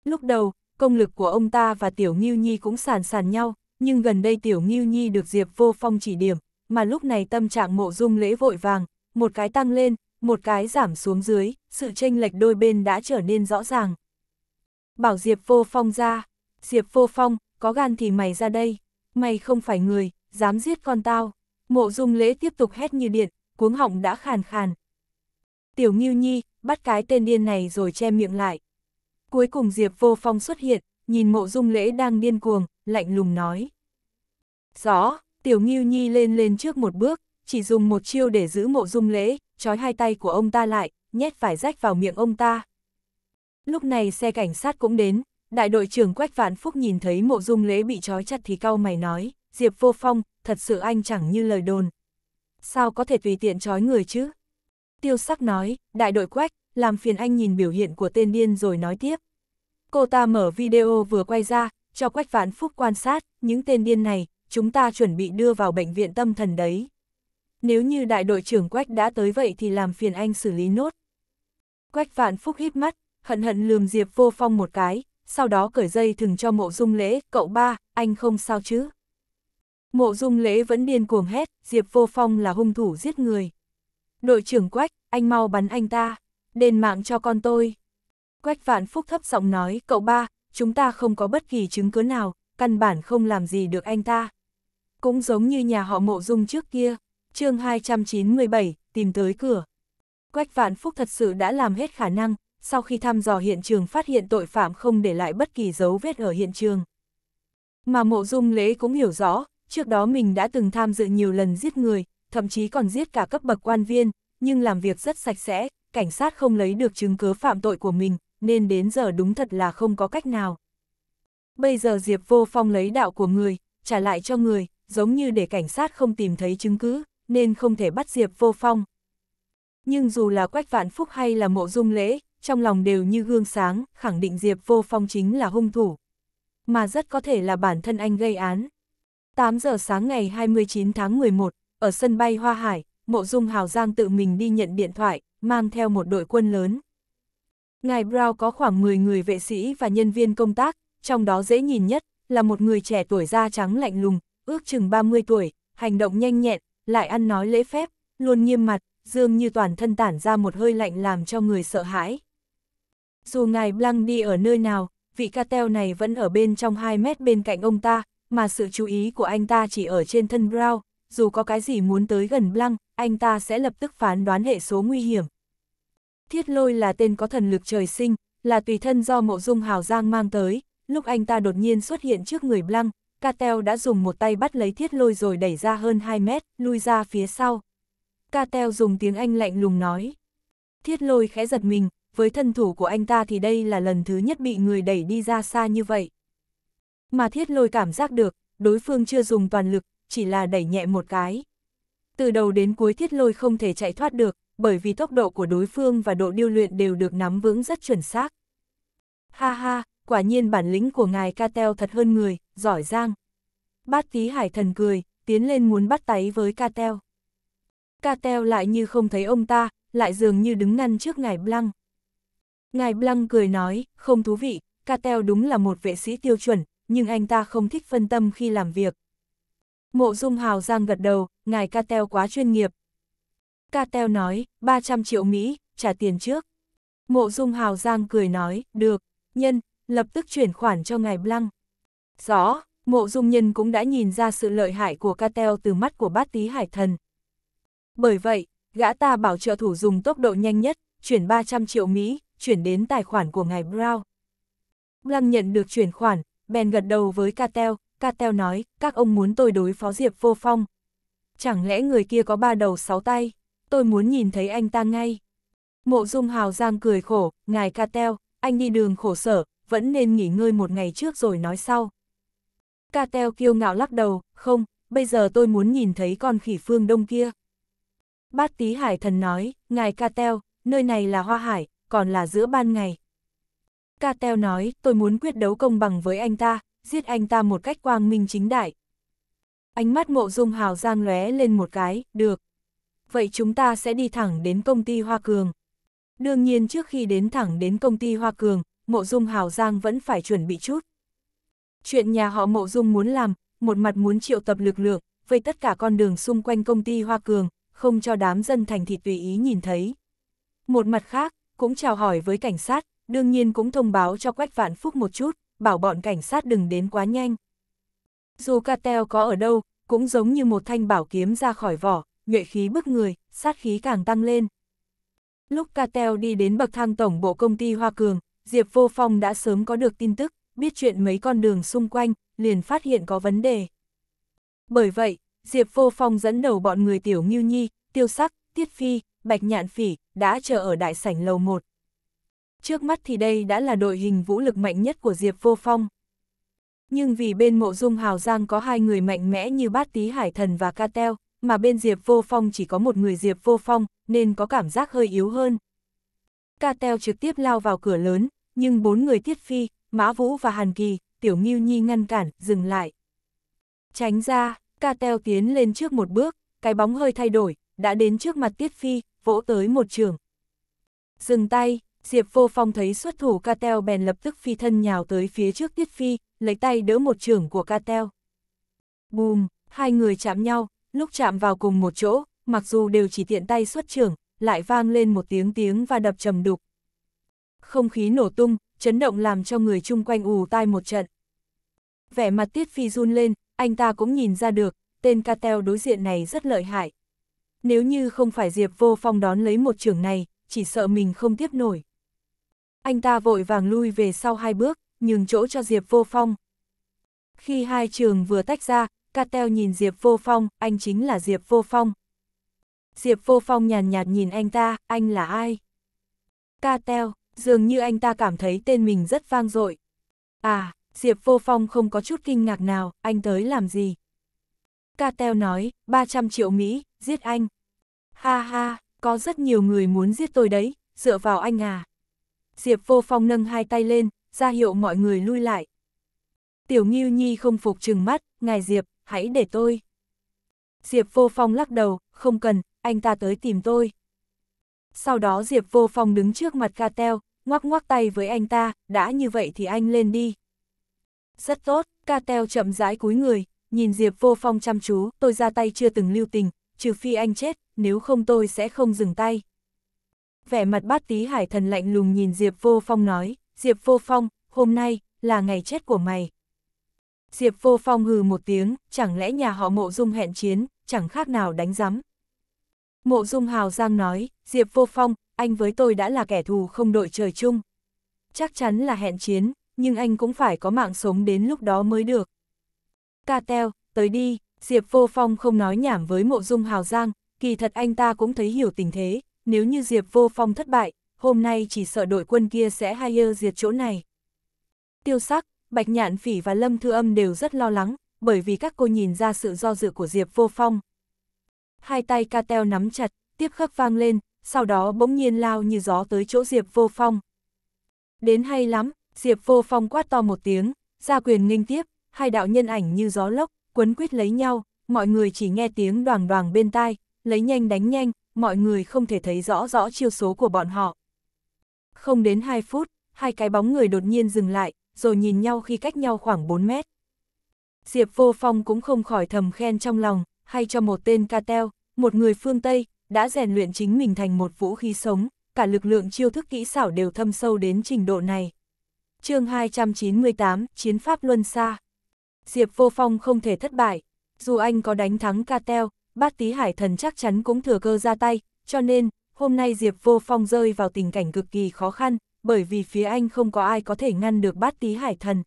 Lúc đầu, công lực của ông ta và Tiểu Nghiêu Nhi cũng sàn sàn nhau, nhưng gần đây Tiểu Nghiêu Nhi được Diệp Vô Phong chỉ điểm, mà lúc này tâm trạng mộ dung lễ vội vàng, một cái tăng lên, một cái giảm xuống dưới, sự chênh lệch đôi bên đã trở nên rõ ràng. Bảo Diệp Vô Phong ra, Diệp Vô Phong, có gan thì mày ra đây, mày không phải người, dám giết con tao. Mộ dung lễ tiếp tục hét như điện, cuống họng đã khàn khàn. Tiểu Ngưu Nhi, bắt cái tên điên này rồi che miệng lại. Cuối cùng Diệp Vô Phong xuất hiện, nhìn mộ dung lễ đang điên cuồng, lạnh lùng nói. Rõ, Tiểu Ngưu Nhi lên lên trước một bước, chỉ dùng một chiêu để giữ mộ dung lễ, trói hai tay của ông ta lại, nhét vải rách vào miệng ông ta. Lúc này xe cảnh sát cũng đến, đại đội trưởng Quách Vạn Phúc nhìn thấy mộ dung lễ bị trói chặt thì cau mày nói, Diệp Vô Phong, thật sự anh chẳng như lời đồn sao có thể tùy tiện trói người chứ? Tiêu sắc nói, đại đội quách, làm phiền anh nhìn biểu hiện của tên điên rồi nói tiếp. Cô ta mở video vừa quay ra, cho quách vạn phúc quan sát, những tên điên này, chúng ta chuẩn bị đưa vào bệnh viện tâm thần đấy. Nếu như đại đội trưởng quách đã tới vậy thì làm phiền anh xử lý nốt. Quách vạn phúc híp mắt, hận hận lườm Diệp vô phong một cái, sau đó cởi dây thừng cho mộ dung lễ, cậu ba, anh không sao chứ? Mộ dung lễ vẫn điên cuồng hét, Diệp Vô Phong là hung thủ giết người. Đội trưởng Quách, anh mau bắn anh ta, đền mạng cho con tôi. Quách Vạn Phúc thấp giọng nói, cậu ba, chúng ta không có bất kỳ chứng cứ nào, căn bản không làm gì được anh ta. Cũng giống như nhà họ mộ dung trước kia, chương 297, tìm tới cửa. Quách Vạn Phúc thật sự đã làm hết khả năng, sau khi thăm dò hiện trường phát hiện tội phạm không để lại bất kỳ dấu vết ở hiện trường. Mà mộ dung lễ cũng hiểu rõ, Trước đó mình đã từng tham dự nhiều lần giết người, thậm chí còn giết cả cấp bậc quan viên, nhưng làm việc rất sạch sẽ, cảnh sát không lấy được chứng cứ phạm tội của mình, nên đến giờ đúng thật là không có cách nào. Bây giờ Diệp Vô Phong lấy đạo của người, trả lại cho người, giống như để cảnh sát không tìm thấy chứng cứ, nên không thể bắt Diệp Vô Phong. Nhưng dù là Quách Vạn Phúc hay là Mộ Dung Lễ, trong lòng đều như gương sáng, khẳng định Diệp Vô Phong chính là hung thủ. Mà rất có thể là bản thân anh gây án. 8 giờ sáng ngày 29 tháng 11, ở sân bay Hoa Hải, Mộ Dung Hào Giang tự mình đi nhận điện thoại, mang theo một đội quân lớn. Ngài Brown có khoảng 10 người vệ sĩ và nhân viên công tác, trong đó dễ nhìn nhất là một người trẻ tuổi da trắng lạnh lùng, ước chừng 30 tuổi, hành động nhanh nhẹn, lại ăn nói lễ phép, luôn nghiêm mặt, dường như toàn thân tản ra một hơi lạnh làm cho người sợ hãi. Dù ngài Blanc đi ở nơi nào, vị ca teo này vẫn ở bên trong 2 mét bên cạnh ông ta, mà sự chú ý của anh ta chỉ ở trên thân Brown, dù có cái gì muốn tới gần Blanc, anh ta sẽ lập tức phán đoán hệ số nguy hiểm. Thiết lôi là tên có thần lực trời sinh, là tùy thân do mộ dung hào giang mang tới, lúc anh ta đột nhiên xuất hiện trước người Blanc, Catel đã dùng một tay bắt lấy thiết lôi rồi đẩy ra hơn 2 mét, lui ra phía sau. Catel dùng tiếng Anh lạnh lùng nói. Thiết lôi khẽ giật mình, với thân thủ của anh ta thì đây là lần thứ nhất bị người đẩy đi ra xa như vậy. Mà thiết lôi cảm giác được, đối phương chưa dùng toàn lực, chỉ là đẩy nhẹ một cái. Từ đầu đến cuối thiết lôi không thể chạy thoát được, bởi vì tốc độ của đối phương và độ điêu luyện đều được nắm vững rất chuẩn xác. Ha ha, quả nhiên bản lĩnh của ngài Catel thật hơn người, giỏi giang. Bát tí hải thần cười, tiến lên muốn bắt tay với Catel. Catel lại như không thấy ông ta, lại dường như đứng ngăn trước ngài Blanc. Ngài Blanc cười nói, không thú vị, Catel đúng là một vệ sĩ tiêu chuẩn, nhưng anh ta không thích phân tâm khi làm việc. Mộ Dung Hào Giang gật đầu, ngài Catel quá chuyên nghiệp. Catel nói, 300 triệu Mỹ, trả tiền trước. Mộ Dung Hào Giang cười nói, được, nhân, lập tức chuyển khoản cho ngài Blanc. Rõ, mộ dung nhân cũng đã nhìn ra sự lợi hại của Catel từ mắt của bát tí hải thần. Bởi vậy, gã ta bảo trợ thủ dùng tốc độ nhanh nhất, chuyển 300 triệu Mỹ, chuyển đến tài khoản của ngài Brown. Blanc nhận được chuyển khoản, bèn gật đầu với Catel, Catel nói, các ông muốn tôi đối phó Diệp Vô Phong. Chẳng lẽ người kia có ba đầu sáu tay, tôi muốn nhìn thấy anh ta ngay. Mộ Dung Hào Giang cười khổ, ngài Catel, anh đi đường khổ sở, vẫn nên nghỉ ngơi một ngày trước rồi nói sau. Catel kiêu ngạo lắc đầu, không, bây giờ tôi muốn nhìn thấy con khỉ phương đông kia. Bát Tý hải thần nói, ngài Catel, nơi này là hoa hải, còn là giữa ban ngày, Catel nói, tôi muốn quyết đấu công bằng với anh ta, giết anh ta một cách quang minh chính đại. Ánh mắt mộ dung hào giang lóe lên một cái, được. Vậy chúng ta sẽ đi thẳng đến công ty Hoa Cường. Đương nhiên trước khi đến thẳng đến công ty Hoa Cường, mộ dung hào giang vẫn phải chuẩn bị chút. Chuyện nhà họ mộ dung muốn làm, một mặt muốn triệu tập lực lượng, vây tất cả con đường xung quanh công ty Hoa Cường, không cho đám dân thành thị tùy ý nhìn thấy. Một mặt khác, cũng chào hỏi với cảnh sát, đương nhiên cũng thông báo cho Quách Vạn Phúc một chút, bảo bọn cảnh sát đừng đến quá nhanh. Dù cartel có ở đâu, cũng giống như một thanh bảo kiếm ra khỏi vỏ, nhuệ khí bức người, sát khí càng tăng lên. Lúc cartel đi đến bậc thang tổng bộ công ty Hoa Cường, Diệp Vô Phong đã sớm có được tin tức, biết chuyện mấy con đường xung quanh, liền phát hiện có vấn đề. Bởi vậy, Diệp Vô Phong dẫn đầu bọn người Tiểu Ngưu Nhi, Tiêu Sắc, Tiết Phi, Bạch Nhạn Phỉ, đã chờ ở đại sảnh lầu 1, trước mắt thì đây đã là đội hình vũ lực mạnh nhất của Diệp Vô Phong. Nhưng vì bên mộ dung hào giang có hai người mạnh mẽ như bát Tý hải thần và ca teo, mà bên Diệp Vô Phong chỉ có một người Diệp Vô Phong, nên có cảm giác hơi yếu hơn. Ca teo trực tiếp lao vào cửa lớn, nhưng bốn người Tiết Phi, Mã Vũ và Hàn Kỳ, Tiểu Ngưu Nhi ngăn cản, dừng lại. Tránh ra, ca teo tiến lên trước một bước, cái bóng hơi thay đổi, đã đến trước mặt Tiết Phi, vỗ tới một trường. Dừng tay, Diệp Vô Phong thấy xuất thủ Catel bèn lập tức phi thân nhào tới phía trước Tiết Phi, lấy tay đỡ một trưởng của Catel. Bùm, hai người chạm nhau, lúc chạm vào cùng một chỗ, mặc dù đều chỉ tiện tay xuất trưởng, lại vang lên một tiếng tiếng và đập trầm đục. Không khí nổ tung, chấn động làm cho người chung quanh ù tai một trận. Vẻ mặt Tiết Phi run lên, anh ta cũng nhìn ra được, tên Catel đối diện này rất lợi hại. Nếu như không phải Diệp Vô Phong đón lấy một trưởng này, chỉ sợ mình không tiếp nổi. Anh ta vội vàng lui về sau hai bước, nhường chỗ cho Diệp Vô Phong. Khi hai trường vừa tách ra, Catel nhìn Diệp Vô Phong, anh chính là Diệp Vô Phong. Diệp Vô Phong nhàn nhạt, nhạt nhìn anh ta, anh là ai? Catel, dường như anh ta cảm thấy tên mình rất vang dội. À, Diệp Vô Phong không có chút kinh ngạc nào, anh tới làm gì? Catel nói, 300 triệu Mỹ, giết anh. Ha ha, có rất nhiều người muốn giết tôi đấy, dựa vào anh à. Diệp Vô Phong nâng hai tay lên, ra hiệu mọi người lui lại. Tiểu Ngưu Nhi không phục trừng mắt, ngài Diệp, hãy để tôi. Diệp Vô Phong lắc đầu, không cần, anh ta tới tìm tôi. Sau đó Diệp Vô Phong đứng trước mặt ca teo, ngoắc ngoắc tay với anh ta, đã như vậy thì anh lên đi. Rất tốt, ca teo chậm rãi cúi người, nhìn Diệp Vô Phong chăm chú, tôi ra tay chưa từng lưu tình, trừ phi anh chết, nếu không tôi sẽ không dừng tay vẻ mặt bát tí hải thần lạnh lùng nhìn Diệp Vô Phong nói, Diệp Vô Phong, hôm nay, là ngày chết của mày. Diệp Vô Phong hừ một tiếng, chẳng lẽ nhà họ mộ dung hẹn chiến, chẳng khác nào đánh rắm. Mộ dung hào giang nói, Diệp Vô Phong, anh với tôi đã là kẻ thù không đội trời chung. Chắc chắn là hẹn chiến, nhưng anh cũng phải có mạng sống đến lúc đó mới được. Ca teo, tới đi, Diệp Vô Phong không nói nhảm với mộ dung hào giang, kỳ thật anh ta cũng thấy hiểu tình thế, nếu như Diệp Vô Phong thất bại, hôm nay chỉ sợ đội quân kia sẽ hay hire diệt chỗ này. Tiêu sắc, Bạch Nhạn Phỉ và Lâm Thư Âm đều rất lo lắng, bởi vì các cô nhìn ra sự do dự của Diệp Vô Phong. Hai tay ca teo nắm chặt, tiếp khắc vang lên, sau đó bỗng nhiên lao như gió tới chỗ Diệp Vô Phong. Đến hay lắm, Diệp Vô Phong quát to một tiếng, ra quyền nghênh tiếp, hai đạo nhân ảnh như gió lốc, quấn quýt lấy nhau, mọi người chỉ nghe tiếng đoàng đoàng bên tai, lấy nhanh đánh nhanh, mọi người không thể thấy rõ rõ chiêu số của bọn họ. Không đến 2 phút, hai cái bóng người đột nhiên dừng lại, rồi nhìn nhau khi cách nhau khoảng 4 mét. Diệp Vô Phong cũng không khỏi thầm khen trong lòng, hay cho một tên Catel, một người phương Tây, đã rèn luyện chính mình thành một vũ khí sống, cả lực lượng chiêu thức kỹ xảo đều thâm sâu đến trình độ này. chương 298, Chiến Pháp Luân xa. Diệp Vô Phong không thể thất bại, dù anh có đánh thắng Catel, bát tí hải thần chắc chắn cũng thừa cơ ra tay, cho nên, hôm nay Diệp Vô Phong rơi vào tình cảnh cực kỳ khó khăn, bởi vì phía anh không có ai có thể ngăn được bát tí hải thần.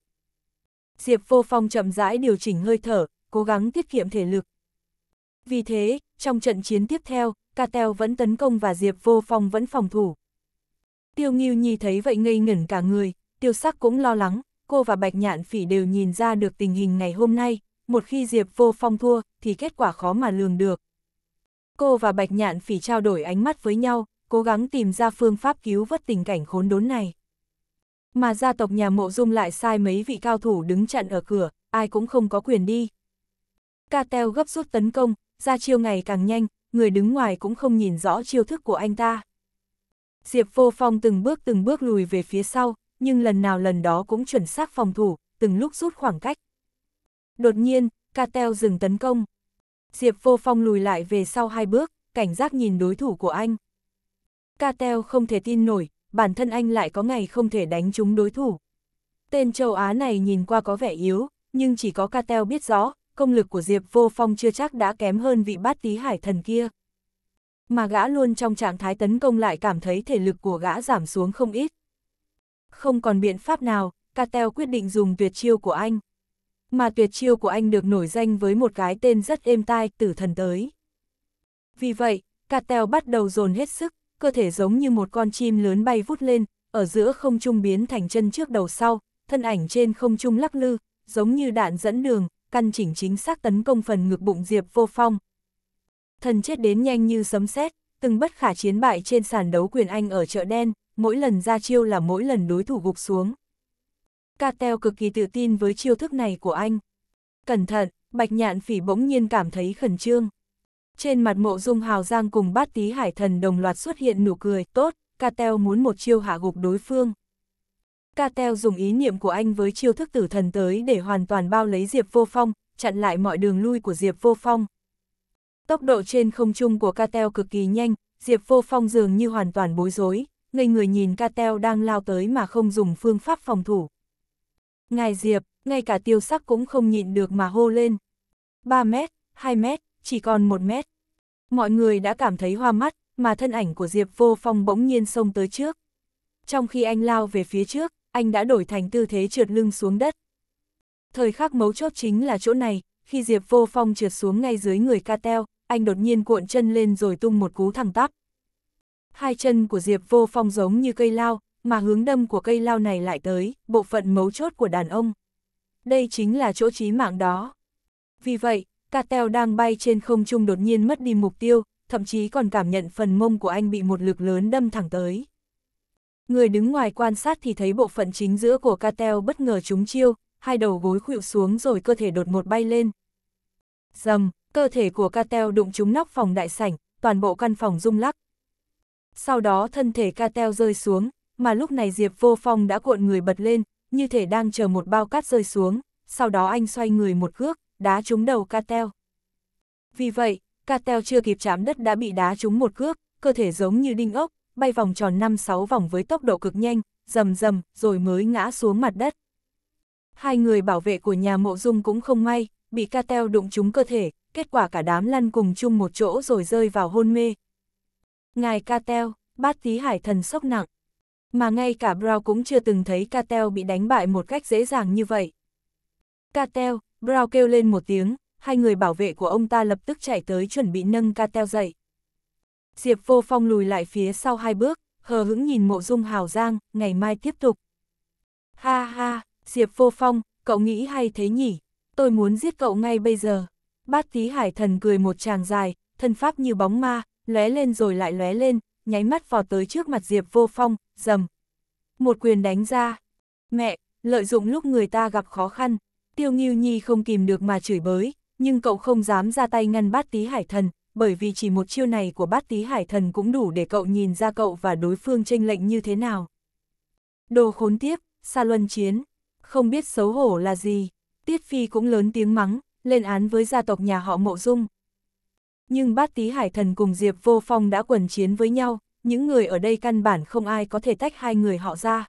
Diệp Vô Phong chậm rãi điều chỉnh hơi thở, cố gắng tiết kiệm thể lực. Vì thế, trong trận chiến tiếp theo, Catel vẫn tấn công và Diệp Vô Phong vẫn phòng thủ. Tiêu Nghiêu Nhi thấy vậy ngây ngẩn cả người, tiêu sắc cũng lo lắng, cô và Bạch Nhạn Phỉ đều nhìn ra được tình hình ngày hôm nay, một khi Diệp Vô Phong thua, thì kết quả khó mà lường được. Cô và Bạch Nhạn Phỉ trao đổi ánh mắt với nhau, cố gắng tìm ra phương pháp cứu vớt tình cảnh khốn đốn này. Mà gia tộc nhà mộ dung lại sai mấy vị cao thủ đứng chặn ở cửa, ai cũng không có quyền đi. Ca Teo gấp rút tấn công, ra chiêu ngày càng nhanh, người đứng ngoài cũng không nhìn rõ chiêu thức của anh ta. Diệp Vô Phong từng bước từng bước lùi về phía sau, nhưng lần nào lần đó cũng chuẩn xác phòng thủ, từng lúc rút khoảng cách. Đột nhiên, Catel dừng tấn công. Diệp Vô Phong lùi lại về sau hai bước, cảnh giác nhìn đối thủ của anh. Catel không thể tin nổi, bản thân anh lại có ngày không thể đánh trúng đối thủ. Tên châu Á này nhìn qua có vẻ yếu, nhưng chỉ có Catel biết rõ, công lực của Diệp Vô Phong chưa chắc đã kém hơn vị bát tí hải thần kia. Mà gã luôn trong trạng thái tấn công lại cảm thấy thể lực của gã giảm xuống không ít. Không còn biện pháp nào, Catel quyết định dùng tuyệt chiêu của anh mà tuyệt chiêu của anh được nổi danh với một cái tên rất êm tai, tử thần tới. Vì vậy, tèo bắt đầu dồn hết sức, cơ thể giống như một con chim lớn bay vút lên, ở giữa không trung biến thành chân trước đầu sau, thân ảnh trên không trung lắc lư, giống như đạn dẫn đường, căn chỉnh chính xác tấn công phần ngực bụng Diệp Vô Phong. Thần chết đến nhanh như sấm sét, từng bất khả chiến bại trên sàn đấu quyền Anh ở chợ đen, mỗi lần ra chiêu là mỗi lần đối thủ gục xuống. Catel cực kỳ tự tin với chiêu thức này của anh. Cẩn thận, Bạch Nhạn Phỉ bỗng nhiên cảm thấy khẩn trương. Trên mặt mộ dung hào giang cùng bát tí hải thần đồng loạt xuất hiện nụ cười, tốt, Catel muốn một chiêu hạ gục đối phương. Catel dùng ý niệm của anh với chiêu thức tử thần tới để hoàn toàn bao lấy Diệp Vô Phong, chặn lại mọi đường lui của Diệp Vô Phong. Tốc độ trên không trung của Catel cực kỳ nhanh, Diệp Vô Phong dường như hoàn toàn bối rối, ngây người nhìn Catel đang lao tới mà không dùng phương pháp phòng thủ. Ngài Diệp, ngay cả tiêu sắc cũng không nhịn được mà hô lên. 3 mét, 2 mét, chỉ còn 1 mét. Mọi người đã cảm thấy hoa mắt, mà thân ảnh của Diệp vô phong bỗng nhiên xông tới trước. Trong khi anh lao về phía trước, anh đã đổi thành tư thế trượt lưng xuống đất. Thời khắc mấu chốt chính là chỗ này, khi Diệp vô phong trượt xuống ngay dưới người ca teo, anh đột nhiên cuộn chân lên rồi tung một cú thẳng tắp. Hai chân của Diệp vô phong giống như cây lao, mà hướng đâm của cây lao này lại tới, bộ phận mấu chốt của đàn ông. Đây chính là chỗ trí mạng đó. Vì vậy, Catel đang bay trên không trung đột nhiên mất đi mục tiêu, thậm chí còn cảm nhận phần mông của anh bị một lực lớn đâm thẳng tới. Người đứng ngoài quan sát thì thấy bộ phận chính giữa của Catel bất ngờ trúng chiêu, hai đầu gối khuỵu xuống rồi cơ thể đột một bay lên. Dầm, cơ thể của Catel đụng trúng nóc phòng đại sảnh, toàn bộ căn phòng rung lắc. Sau đó thân thể Catel rơi xuống, mà lúc này Diệp Vô Phong đã cuộn người bật lên, như thể đang chờ một bao cát rơi xuống, sau đó anh xoay người một cước, đá trúng đầu Catel. Vì vậy, Catel chưa kịp chạm đất đã bị đá trúng một cước, cơ thể giống như đinh ốc, bay vòng tròn 5-6 vòng với tốc độ cực nhanh, rầm rầm, rồi mới ngã xuống mặt đất. Hai người bảo vệ của nhà mộ dung cũng không may, bị Catel đụng trúng cơ thể, kết quả cả đám lăn cùng chung một chỗ rồi rơi vào hôn mê. Ngài Catel, bát tí hải thần sốc nặng mà ngay cả Brown cũng chưa từng thấy Cattell bị đánh bại một cách dễ dàng như vậy. Cattell, Brown kêu lên một tiếng, hai người bảo vệ của ông ta lập tức chạy tới chuẩn bị nâng Cattell dậy. Diệp Vô Phong lùi lại phía sau hai bước, hờ hững nhìn mộ dung hào giang, ngày mai tiếp tục. Ha ha, Diệp Vô Phong, cậu nghĩ hay thế nhỉ? Tôi muốn giết cậu ngay bây giờ. Bát tí hải thần cười một tràng dài, thân pháp như bóng ma, lóe lên rồi lại lóe lên, nháy mắt vò tới trước mặt Diệp Vô Phong, dầm. Một quyền đánh ra. Mẹ, lợi dụng lúc người ta gặp khó khăn, Tiêu Nghiêu Nhi không kìm được mà chửi bới, nhưng cậu không dám ra tay ngăn bát tí hải thần, bởi vì chỉ một chiêu này của bát tí hải thần cũng đủ để cậu nhìn ra cậu và đối phương tranh lệnh như thế nào. Đồ khốn tiếp, xa luân chiến, không biết xấu hổ là gì, Tiết Phi cũng lớn tiếng mắng, lên án với gia tộc nhà họ Mộ Dung nhưng bát tí hải thần cùng Diệp Vô Phong đã quần chiến với nhau, những người ở đây căn bản không ai có thể tách hai người họ ra.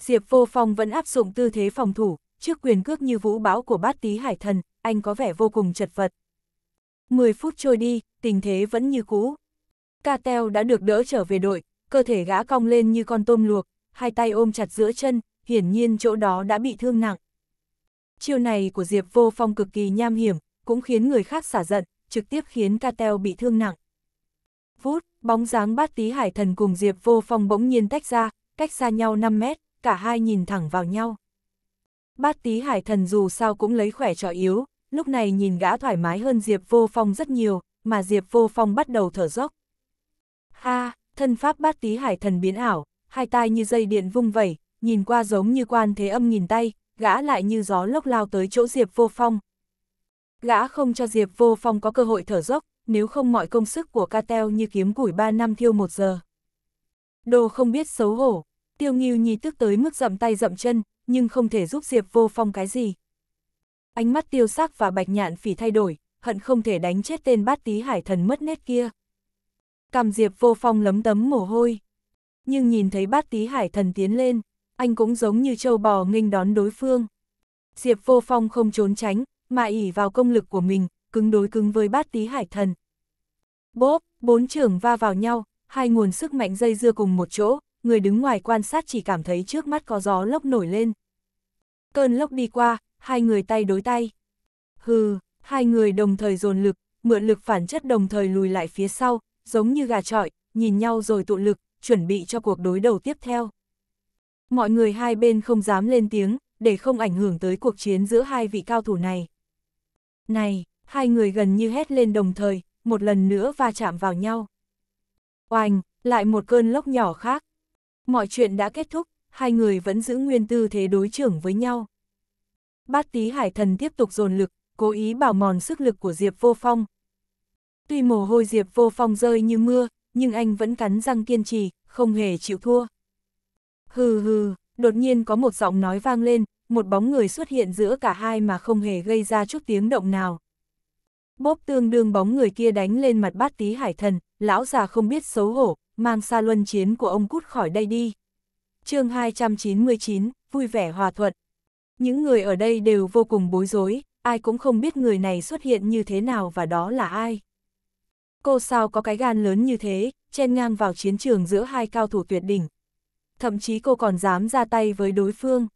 Diệp Vô Phong vẫn áp dụng tư thế phòng thủ, trước quyền cước như vũ bão của bát tí hải thần, anh có vẻ vô cùng chật vật. 10 phút trôi đi, tình thế vẫn như cũ. Catel đã được đỡ trở về đội, cơ thể gã cong lên như con tôm luộc, hai tay ôm chặt giữa chân, hiển nhiên chỗ đó đã bị thương nặng. Chiêu này của Diệp Vô Phong cực kỳ nham hiểm, cũng khiến người khác xả giận, trực tiếp khiến Catel bị thương nặng. Vút, bóng dáng bát tí hải thần cùng Diệp vô phong bỗng nhiên tách ra, cách xa nhau 5 mét, cả hai nhìn thẳng vào nhau. Bát tí hải thần dù sao cũng lấy khỏe trò yếu, lúc này nhìn gã thoải mái hơn Diệp vô phong rất nhiều, mà Diệp vô phong bắt đầu thở dốc. Ha, thân pháp bát tí hải thần biến ảo, hai tay như dây điện vung vẩy, nhìn qua giống như quan thế âm nghìn tay, gã lại như gió lốc lao tới chỗ Diệp vô phong, Gã không cho Diệp Vô Phong có cơ hội thở dốc, nếu không mọi công sức của Catel như kiếm củi 3 năm thiêu một giờ. Đồ không biết xấu hổ, Tiêu Nghiêu Nhi tức tới mức dậm tay dậm chân, nhưng không thể giúp Diệp Vô Phong cái gì. Ánh mắt tiêu sắc và bạch nhạn phỉ thay đổi, hận không thể đánh chết tên bát tí hải thần mất nét kia. Cầm Diệp Vô Phong lấm tấm mồ hôi. Nhưng nhìn thấy bát tí hải thần tiến lên, anh cũng giống như trâu bò nghênh đón đối phương. Diệp Vô Phong không trốn tránh, mà ỉ vào công lực của mình, cứng đối cứng với bát tí hải thần. Bốp, bốn trưởng va vào nhau, hai nguồn sức mạnh dây dưa cùng một chỗ, người đứng ngoài quan sát chỉ cảm thấy trước mắt có gió lốc nổi lên. Cơn lốc đi qua, hai người tay đối tay. Hừ, hai người đồng thời dồn lực, mượn lực phản chất đồng thời lùi lại phía sau, giống như gà trọi, nhìn nhau rồi tụ lực, chuẩn bị cho cuộc đối đầu tiếp theo. Mọi người hai bên không dám lên tiếng, để không ảnh hưởng tới cuộc chiến giữa hai vị cao thủ này. Này, hai người gần như hét lên đồng thời, một lần nữa va chạm vào nhau. Oanh, lại một cơn lốc nhỏ khác. Mọi chuyện đã kết thúc, hai người vẫn giữ nguyên tư thế đối trưởng với nhau. Bát tí hải thần tiếp tục dồn lực, cố ý bảo mòn sức lực của Diệp Vô Phong. Tuy mồ hôi Diệp Vô Phong rơi như mưa, nhưng anh vẫn cắn răng kiên trì, không hề chịu thua. Hừ hừ, đột nhiên có một giọng nói vang lên, một bóng người xuất hiện giữa cả hai mà không hề gây ra chút tiếng động nào. Bốp tương đương bóng người kia đánh lên mặt bát tí hải thần, lão già không biết xấu hổ, mang xa luân chiến của ông cút khỏi đây đi. chương 299, vui vẻ hòa thuận. Những người ở đây đều vô cùng bối rối, ai cũng không biết người này xuất hiện như thế nào và đó là ai. Cô sao có cái gan lớn như thế, chen ngang vào chiến trường giữa hai cao thủ tuyệt đỉnh. Thậm chí cô còn dám ra tay với đối phương.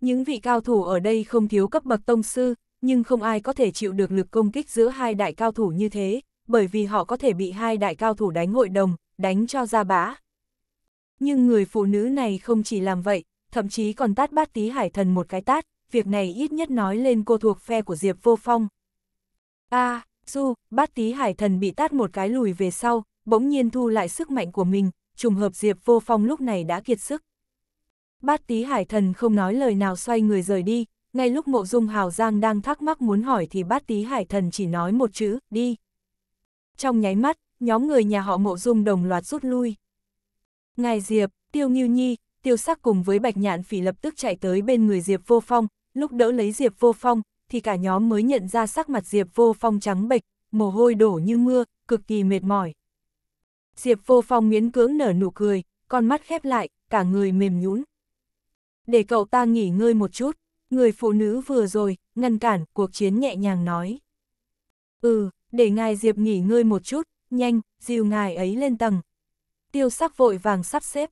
Những vị cao thủ ở đây không thiếu cấp bậc tông sư, nhưng không ai có thể chịu được lực công kích giữa hai đại cao thủ như thế, bởi vì họ có thể bị hai đại cao thủ đánh hội đồng, đánh cho ra bã. Nhưng người phụ nữ này không chỉ làm vậy, thậm chí còn tát bát tí hải thần một cái tát, việc này ít nhất nói lên cô thuộc phe của Diệp Vô Phong. a à, Du, bát tí hải thần bị tát một cái lùi về sau, bỗng nhiên thu lại sức mạnh của mình, trùng hợp Diệp Vô Phong lúc này đã kiệt sức. Bát tí hải thần không nói lời nào xoay người rời đi, ngay lúc mộ dung hào giang đang thắc mắc muốn hỏi thì bát tí hải thần chỉ nói một chữ, đi. Trong nháy mắt, nhóm người nhà họ mộ dung đồng loạt rút lui. Ngài Diệp, Tiêu Nghiêu Nhi, Tiêu Sắc cùng với Bạch Nhạn Phỉ lập tức chạy tới bên người Diệp Vô Phong, lúc đỡ lấy Diệp Vô Phong, thì cả nhóm mới nhận ra sắc mặt Diệp Vô Phong trắng bệch, mồ hôi đổ như mưa, cực kỳ mệt mỏi. Diệp Vô Phong miễn cưỡng nở nụ cười, con mắt khép lại, cả người mềm nhũn để cậu ta nghỉ ngơi một chút, người phụ nữ vừa rồi, ngăn cản, cuộc chiến nhẹ nhàng nói. Ừ, để ngài Diệp nghỉ ngơi một chút, nhanh, dìu ngài ấy lên tầng. Tiêu sắc vội vàng sắp xếp.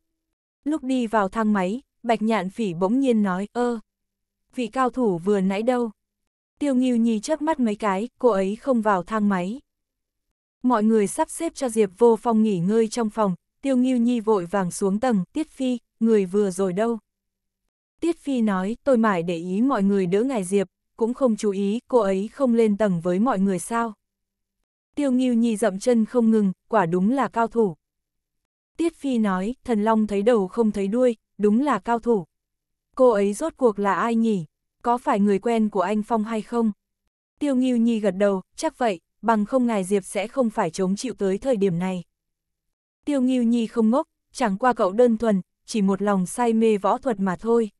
Lúc đi vào thang máy, bạch nhạn phỉ bỗng nhiên nói, ơ, vị cao thủ vừa nãy đâu. Tiêu nghiêu nhi chớp mắt mấy cái, cô ấy không vào thang máy. Mọi người sắp xếp cho Diệp vô phòng nghỉ ngơi trong phòng, tiêu nghiêu nhi vội vàng xuống tầng, tiết phi, người vừa rồi đâu. Tiết Phi nói, tôi mãi để ý mọi người đỡ ngài Diệp, cũng không chú ý cô ấy không lên tầng với mọi người sao. Tiêu Nghiêu Nhi dậm chân không ngừng, quả đúng là cao thủ. Tiết Phi nói, thần long thấy đầu không thấy đuôi, đúng là cao thủ. Cô ấy rốt cuộc là ai nhỉ? Có phải người quen của anh Phong hay không? Tiêu Nghiêu Nhi gật đầu, chắc vậy, bằng không ngài Diệp sẽ không phải chống chịu tới thời điểm này. Tiêu Nghiêu Nhi không ngốc, chẳng qua cậu đơn thuần, chỉ một lòng say mê võ thuật mà thôi.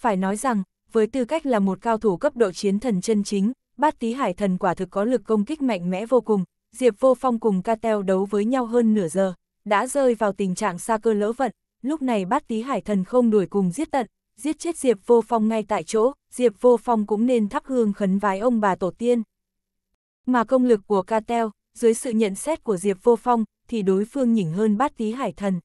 Phải nói rằng, với tư cách là một cao thủ cấp độ chiến thần chân chính, bát tí hải thần quả thực có lực công kích mạnh mẽ vô cùng, Diệp Vô Phong cùng Catel đấu với nhau hơn nửa giờ, đã rơi vào tình trạng xa cơ lỡ vận, lúc này bát tí hải thần không đuổi cùng giết tận, giết chết Diệp Vô Phong ngay tại chỗ, Diệp Vô Phong cũng nên thắp hương khấn vái ông bà tổ tiên. Mà công lực của Catel, dưới sự nhận xét của Diệp Vô Phong, thì đối phương nhỉnh hơn bát tí hải thần.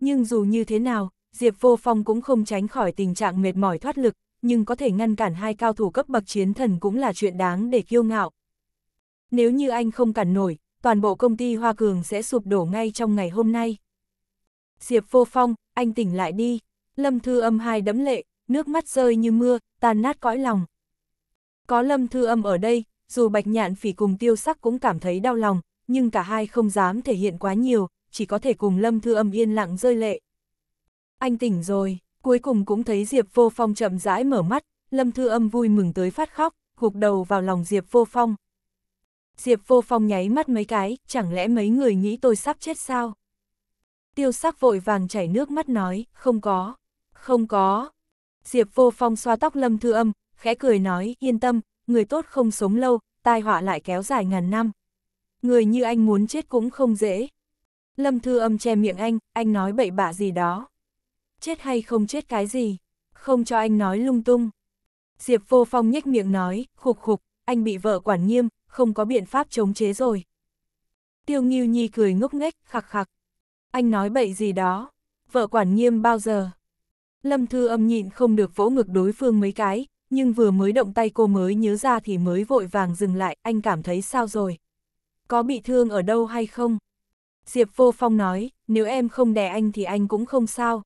Nhưng dù như thế nào, Diệp Vô Phong cũng không tránh khỏi tình trạng mệt mỏi thoát lực, nhưng có thể ngăn cản hai cao thủ cấp bậc chiến thần cũng là chuyện đáng để kiêu ngạo. Nếu như anh không cản nổi, toàn bộ công ty Hoa Cường sẽ sụp đổ ngay trong ngày hôm nay. Diệp Vô Phong, anh tỉnh lại đi. Lâm Thư Âm hai đẫm lệ, nước mắt rơi như mưa, tan nát cõi lòng. Có Lâm Thư Âm ở đây, dù Bạch Nhạn Phỉ cùng Tiêu Sắc cũng cảm thấy đau lòng, nhưng cả hai không dám thể hiện quá nhiều, chỉ có thể cùng Lâm Thư Âm yên lặng rơi lệ. Anh tỉnh rồi, cuối cùng cũng thấy Diệp Vô Phong chậm rãi mở mắt, Lâm Thư Âm vui mừng tới phát khóc, gục đầu vào lòng Diệp Vô Phong. Diệp Vô Phong nháy mắt mấy cái, chẳng lẽ mấy người nghĩ tôi sắp chết sao? Tiêu sắc vội vàng chảy nước mắt nói, không có, không có. Diệp Vô Phong xoa tóc Lâm Thư Âm, khẽ cười nói, yên tâm, người tốt không sống lâu, tai họa lại kéo dài ngàn năm. Người như anh muốn chết cũng không dễ. Lâm Thư Âm che miệng anh, anh nói bậy bạ gì đó chết hay không chết cái gì, không cho anh nói lung tung. Diệp vô phong nhếch miệng nói, khục khục, anh bị vợ quản nghiêm, không có biện pháp chống chế rồi. Tiêu Nghiêu Nhi cười ngốc nghếch, khặc khặc. Anh nói bậy gì đó, vợ quản nghiêm bao giờ? Lâm Thư âm nhịn không được vỗ ngực đối phương mấy cái, nhưng vừa mới động tay cô mới nhớ ra thì mới vội vàng dừng lại, anh cảm thấy sao rồi? Có bị thương ở đâu hay không? Diệp Vô Phong nói, nếu em không đè anh thì anh cũng không sao,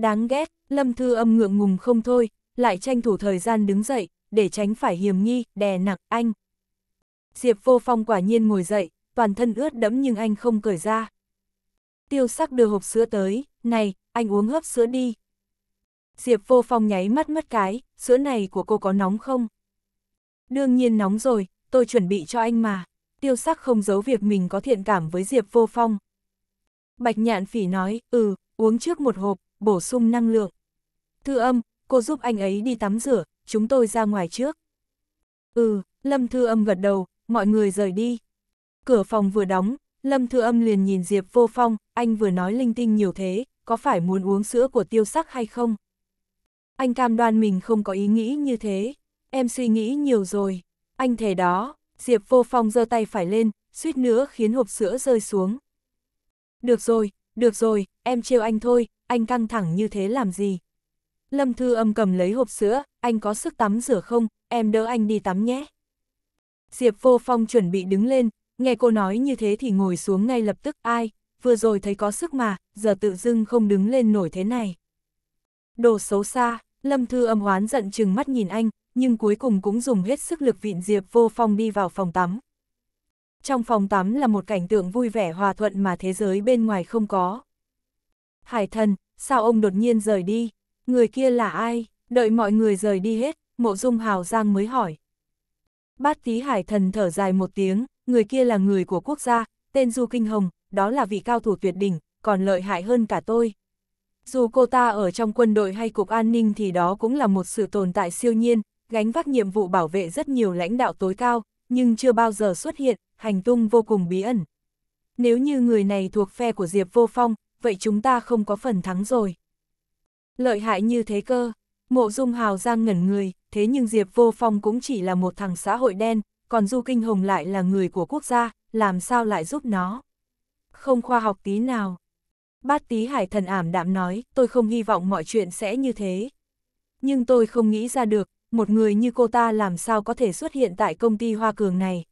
Đáng ghét, Lâm Thư âm ngượng ngùng không thôi, lại tranh thủ thời gian đứng dậy, để tránh phải hiểm nghi, đè nặng anh. Diệp Vô Phong quả nhiên ngồi dậy, toàn thân ướt đẫm nhưng anh không cởi ra. Tiêu sắc đưa hộp sữa tới, này, anh uống hớp sữa đi. Diệp Vô Phong nháy mắt mất cái, sữa này của cô có nóng không? Đương nhiên nóng rồi, tôi chuẩn bị cho anh mà. Tiêu sắc không giấu việc mình có thiện cảm với Diệp Vô Phong. Bạch nhạn phỉ nói, ừ, uống trước một hộp, bổ sung năng lượng. Thư âm, cô giúp anh ấy đi tắm rửa, chúng tôi ra ngoài trước. Ừ, Lâm Thư âm gật đầu, mọi người rời đi. Cửa phòng vừa đóng, Lâm Thư âm liền nhìn Diệp vô phong, anh vừa nói linh tinh nhiều thế, có phải muốn uống sữa của tiêu sắc hay không? Anh cam đoan mình không có ý nghĩ như thế, em suy nghĩ nhiều rồi. Anh thề đó, Diệp vô phong giơ tay phải lên, suýt nữa khiến hộp sữa rơi xuống. Được rồi, được rồi, em trêu anh thôi, anh căng thẳng như thế làm gì? Lâm Thư âm cầm lấy hộp sữa, anh có sức tắm rửa không, em đỡ anh đi tắm nhé. Diệp Vô Phong chuẩn bị đứng lên, nghe cô nói như thế thì ngồi xuống ngay lập tức ai, vừa rồi thấy có sức mà, giờ tự dưng không đứng lên nổi thế này. Đồ xấu xa, Lâm Thư âm oán giận chừng mắt nhìn anh, nhưng cuối cùng cũng dùng hết sức lực vịn Diệp Vô Phong đi vào phòng tắm. Trong phòng tắm là một cảnh tượng vui vẻ hòa thuận mà thế giới bên ngoài không có. Hải thần, sao ông đột nhiên rời đi? Người kia là ai? Đợi mọi người rời đi hết, mộ dung hào giang mới hỏi. Bát tí hải thần thở dài một tiếng, người kia là người của quốc gia, tên Du Kinh Hồng, đó là vị cao thủ tuyệt đỉnh, còn lợi hại hơn cả tôi. Dù cô ta ở trong quân đội hay cục an ninh thì đó cũng là một sự tồn tại siêu nhiên, gánh vác nhiệm vụ bảo vệ rất nhiều lãnh đạo tối cao, nhưng chưa bao giờ xuất hiện, hành tung vô cùng bí ẩn. Nếu như người này thuộc phe của Diệp Vô Phong, vậy chúng ta không có phần thắng rồi. Lợi hại như thế cơ, mộ dung hào giang ngẩn người, thế nhưng Diệp Vô Phong cũng chỉ là một thằng xã hội đen, còn Du Kinh Hồng lại là người của quốc gia, làm sao lại giúp nó? Không khoa học tí nào. Bát tí hải thần ảm đạm nói, tôi không hy vọng mọi chuyện sẽ như thế. Nhưng tôi không nghĩ ra được, một người như cô ta làm sao có thể xuất hiện tại công ty Hoa Cường này.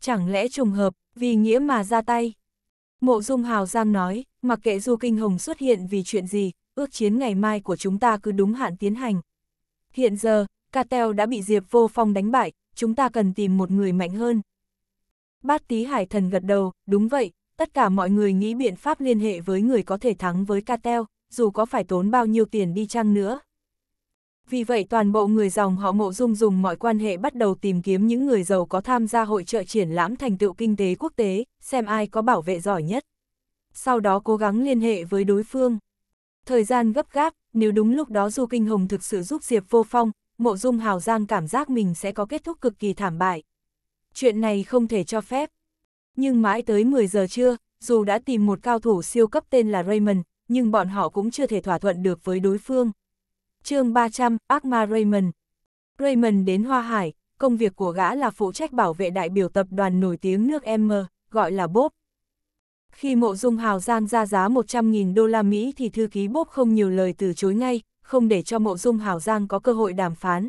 Chẳng lẽ trùng hợp, vì nghĩa mà ra tay. Mộ Dung Hào Giang nói, mặc kệ Du Kinh Hồng xuất hiện vì chuyện gì, ước chiến ngày mai của chúng ta cứ đúng hạn tiến hành. Hiện giờ, Catel đã bị Diệp Vô Phong đánh bại, chúng ta cần tìm một người mạnh hơn. Bát Tý Hải Thần gật đầu, đúng vậy, tất cả mọi người nghĩ biện pháp liên hệ với người có thể thắng với Catel, dù có phải tốn bao nhiêu tiền đi chăng nữa. Vì vậy toàn bộ người dòng họ mộ dung dùng mọi quan hệ bắt đầu tìm kiếm những người giàu có tham gia hội trợ triển lãm thành tựu kinh tế quốc tế, xem ai có bảo vệ giỏi nhất sau đó cố gắng liên hệ với đối phương. Thời gian gấp gáp, nếu đúng lúc đó Du Kinh Hồng thực sự giúp Diệp Vô Phong, Mộ Dung Hào Giang cảm giác mình sẽ có kết thúc cực kỳ thảm bại. Chuyện này không thể cho phép. Nhưng mãi tới 10 giờ trưa, dù đã tìm một cao thủ siêu cấp tên là Raymond, nhưng bọn họ cũng chưa thể thỏa thuận được với đối phương. chương 300, Ác Ma Raymond Raymond đến Hoa Hải, công việc của gã là phụ trách bảo vệ đại biểu tập đoàn nổi tiếng nước M, gọi là bob khi mộ dung hào gian ra giá 100.000 đô la Mỹ thì thư ký bốp không nhiều lời từ chối ngay, không để cho mộ dung hào giang có cơ hội đàm phán.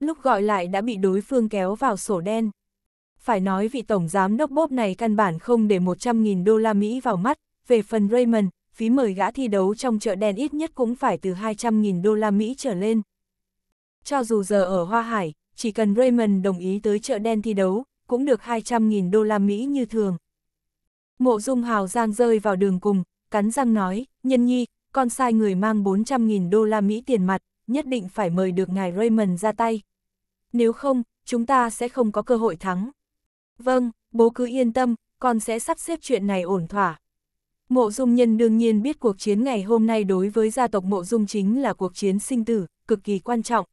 Lúc gọi lại đã bị đối phương kéo vào sổ đen. Phải nói vị tổng giám đốc bốp này căn bản không để 100.000 đô la Mỹ vào mắt, về phần Raymond, phí mời gã thi đấu trong chợ đen ít nhất cũng phải từ 200.000 đô la Mỹ trở lên. Cho dù giờ ở Hoa Hải, chỉ cần Raymond đồng ý tới chợ đen thi đấu, cũng được 200.000 đô la Mỹ như thường. Mộ dung hào giang rơi vào đường cùng, cắn răng nói, nhân nhi, con sai người mang 400.000 đô la Mỹ tiền mặt, nhất định phải mời được ngài Raymond ra tay. Nếu không, chúng ta sẽ không có cơ hội thắng. Vâng, bố cứ yên tâm, con sẽ sắp xếp chuyện này ổn thỏa. Mộ dung nhân đương nhiên biết cuộc chiến ngày hôm nay đối với gia tộc mộ dung chính là cuộc chiến sinh tử, cực kỳ quan trọng.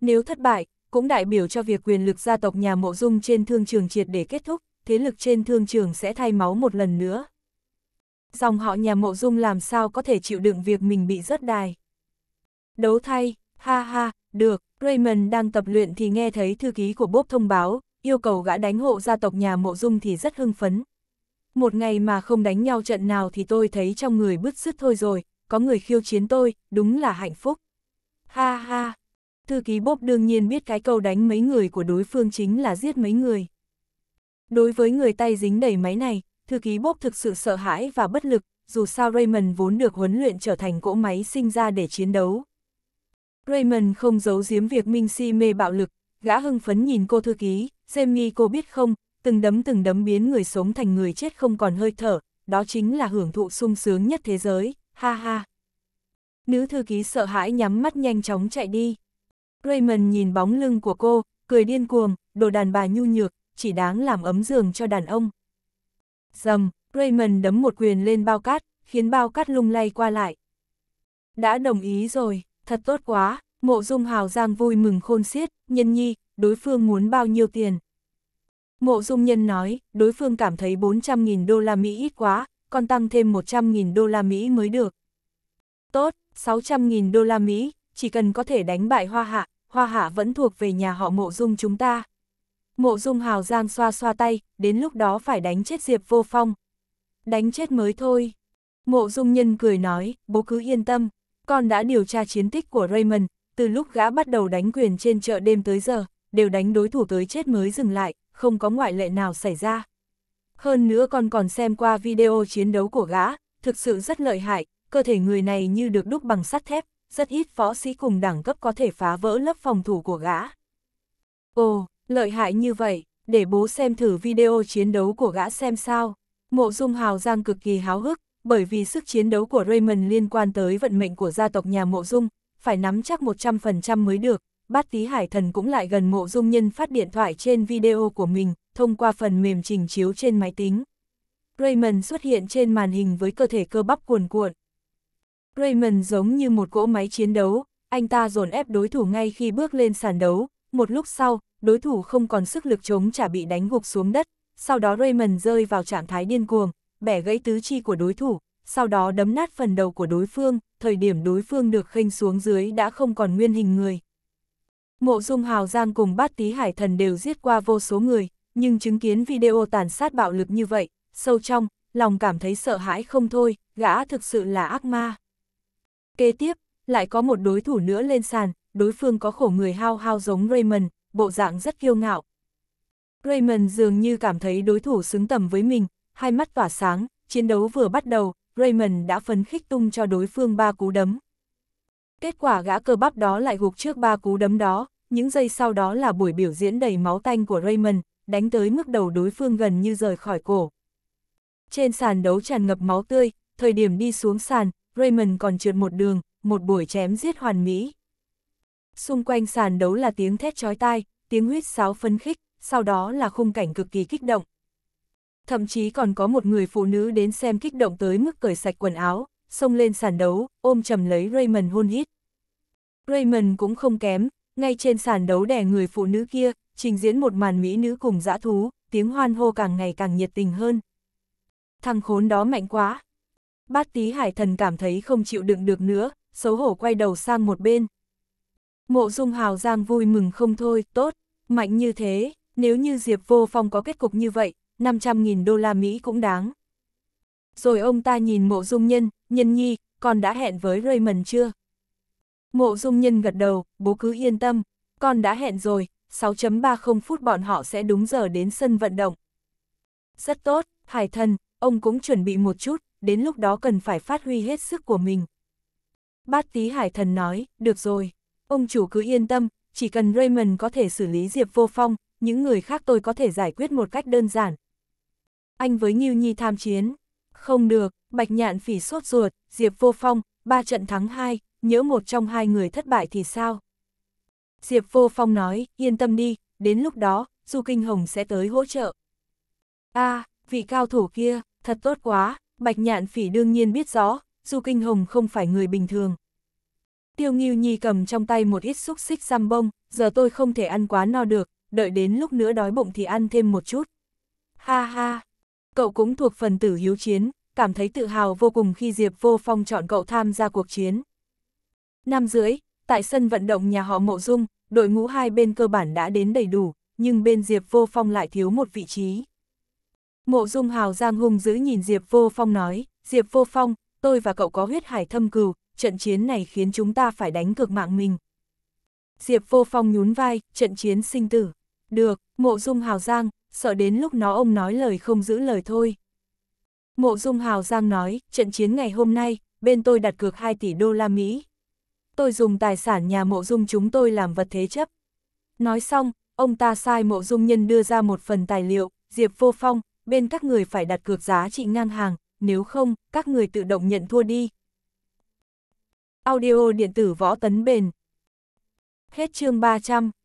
Nếu thất bại, cũng đại biểu cho việc quyền lực gia tộc nhà mộ dung trên thương trường triệt để kết thúc, thế lực trên thương trường sẽ thay máu một lần nữa. Dòng họ nhà mộ dung làm sao có thể chịu đựng việc mình bị rớt đài. Đấu thay, ha ha, được, Raymond đang tập luyện thì nghe thấy thư ký của Bob thông báo, yêu cầu gã đánh hộ gia tộc nhà mộ dung thì rất hưng phấn. Một ngày mà không đánh nhau trận nào thì tôi thấy trong người bứt rứt thôi rồi, có người khiêu chiến tôi, đúng là hạnh phúc. Ha ha, thư ký Bob đương nhiên biết cái câu đánh mấy người của đối phương chính là giết mấy người. Đối với người tay dính đầy máy này, thư ký Bob thực sự sợ hãi và bất lực, dù sao Raymond vốn được huấn luyện trở thành cỗ máy sinh ra để chiến đấu. Raymond không giấu giếm việc Minh si mê bạo lực, gã hưng phấn nhìn cô thư ký, Jamie cô biết không, từng đấm từng đấm biến người sống thành người chết không còn hơi thở, đó chính là hưởng thụ sung sướng nhất thế giới, ha ha. Nữ thư ký sợ hãi nhắm mắt nhanh chóng chạy đi. Raymond nhìn bóng lưng của cô, cười điên cuồng, đồ đàn bà nhu nhược, chỉ đáng làm ấm giường cho đàn ông. Dầm, Raymond đấm một quyền lên bao cát, khiến bao cát lung lay qua lại. Đã đồng ý rồi, thật tốt quá, mộ dung hào giang vui mừng khôn xiết, nhân nhi, đối phương muốn bao nhiêu tiền. Mộ dung nhân nói, đối phương cảm thấy 400.000 đô la Mỹ ít quá, còn tăng thêm 100.000 đô la Mỹ mới được. Tốt, 600.000 đô la Mỹ, chỉ cần có thể đánh bại hoa hạ, hoa hạ vẫn thuộc về nhà họ mộ dung chúng ta. Mộ dung hào giang xoa xoa tay, đến lúc đó phải đánh chết Diệp vô phong. Đánh chết mới thôi. Mộ dung nhân cười nói, bố cứ yên tâm, con đã điều tra chiến tích của Raymond, từ lúc gã bắt đầu đánh quyền trên chợ đêm tới giờ, đều đánh đối thủ tới chết mới dừng lại, không có ngoại lệ nào xảy ra. Hơn nữa con còn xem qua video chiến đấu của gã, thực sự rất lợi hại, cơ thể người này như được đúc bằng sắt thép, rất ít võ sĩ cùng đẳng cấp có thể phá vỡ lớp phòng thủ của gã. Ồ, Lợi hại như vậy, để bố xem thử video chiến đấu của gã xem sao. Mộ Dung Hào Giang cực kỳ háo hức, bởi vì sức chiến đấu của Raymond liên quan tới vận mệnh của gia tộc nhà Mộ Dung, phải nắm chắc 100% mới được. Bát tí hải thần cũng lại gần Mộ Dung Nhân phát điện thoại trên video của mình, thông qua phần mềm trình chiếu trên máy tính. Raymond xuất hiện trên màn hình với cơ thể cơ bắp cuồn cuộn. Raymond giống như một cỗ máy chiến đấu, anh ta dồn ép đối thủ ngay khi bước lên sàn đấu, một lúc sau, đối thủ không còn sức lực chống trả bị đánh gục xuống đất, sau đó Raymond rơi vào trạng thái điên cuồng, bẻ gãy tứ chi của đối thủ, sau đó đấm nát phần đầu của đối phương, thời điểm đối phương được khênh xuống dưới đã không còn nguyên hình người. Mộ Dung Hào Giang cùng bát tí hải thần đều giết qua vô số người, nhưng chứng kiến video tàn sát bạo lực như vậy, sâu trong, lòng cảm thấy sợ hãi không thôi, gã thực sự là ác ma. Kế tiếp, lại có một đối thủ nữa lên sàn, đối phương có khổ người hao hao giống Raymond, bộ dạng rất kiêu ngạo. Raymond dường như cảm thấy đối thủ xứng tầm với mình, hai mắt tỏa sáng, chiến đấu vừa bắt đầu, Raymond đã phấn khích tung cho đối phương ba cú đấm. Kết quả gã cơ bắp đó lại gục trước ba cú đấm đó, những giây sau đó là buổi biểu diễn đầy máu tanh của Raymond, đánh tới mức đầu đối phương gần như rời khỏi cổ. Trên sàn đấu tràn ngập máu tươi, thời điểm đi xuống sàn, Raymond còn trượt một đường, một buổi chém giết hoàn mỹ xung quanh sàn đấu là tiếng thét chói tai, tiếng huyết sáo phấn khích, sau đó là khung cảnh cực kỳ kích động. Thậm chí còn có một người phụ nữ đến xem kích động tới mức cởi sạch quần áo, xông lên sàn đấu, ôm chầm lấy Raymond hôn hít. Raymond cũng không kém, ngay trên sàn đấu đè người phụ nữ kia, trình diễn một màn mỹ nữ cùng dã thú, tiếng hoan hô càng ngày càng nhiệt tình hơn. Thằng khốn đó mạnh quá. Bát tí hải thần cảm thấy không chịu đựng được nữa, xấu hổ quay đầu sang một bên. Mộ dung hào giang vui mừng không thôi, tốt, mạnh như thế, nếu như Diệp Vô Phong có kết cục như vậy, 500.000 đô la Mỹ cũng đáng. Rồi ông ta nhìn mộ dung nhân, nhân nhi, con đã hẹn với Raymond chưa? Mộ dung nhân gật đầu, bố cứ yên tâm, con đã hẹn rồi, 6.30 phút bọn họ sẽ đúng giờ đến sân vận động. Rất tốt, hải thần, ông cũng chuẩn bị một chút, đến lúc đó cần phải phát huy hết sức của mình. Bát tí hải thần nói, được rồi. Ông chủ cứ yên tâm, chỉ cần Raymond có thể xử lý Diệp Vô Phong, những người khác tôi có thể giải quyết một cách đơn giản. Anh với Nghiêu Nhi tham chiến. Không được, Bạch Nhạn phỉ sốt ruột, Diệp Vô Phong, ba trận thắng hai, nhỡ một trong hai người thất bại thì sao? Diệp Vô Phong nói, yên tâm đi, đến lúc đó, Du Kinh Hồng sẽ tới hỗ trợ. a vị cao thủ kia, thật tốt quá, Bạch Nhạn phỉ đương nhiên biết rõ, Du Kinh Hồng không phải người bình thường. Tiêu Nghiêu Nhi cầm trong tay một ít xúc xích xăm bông, giờ tôi không thể ăn quá no được, đợi đến lúc nữa đói bụng thì ăn thêm một chút. Ha ha, cậu cũng thuộc phần tử hiếu chiến, cảm thấy tự hào vô cùng khi Diệp Vô Phong chọn cậu tham gia cuộc chiến. Năm rưỡi, tại sân vận động nhà họ Mộ Dung, đội ngũ hai bên cơ bản đã đến đầy đủ, nhưng bên Diệp Vô Phong lại thiếu một vị trí. Mộ Dung Hào Giang hung dữ nhìn Diệp Vô Phong nói, Diệp Vô Phong, tôi và cậu có huyết hải thâm cừu, trận chiến này khiến chúng ta phải đánh cược mạng mình. Diệp vô phong nhún vai, trận chiến sinh tử. Được, mộ dung hào giang, sợ đến lúc nó ông nói lời không giữ lời thôi. Mộ dung hào giang nói, trận chiến ngày hôm nay, bên tôi đặt cược 2 tỷ đô la Mỹ. Tôi dùng tài sản nhà mộ dung chúng tôi làm vật thế chấp. Nói xong, ông ta sai mộ dung nhân đưa ra một phần tài liệu, Diệp vô phong, bên các người phải đặt cược giá trị ngang hàng, nếu không, các người tự động nhận thua đi, Audio điện tử võ tấn bền. Hết chương 300.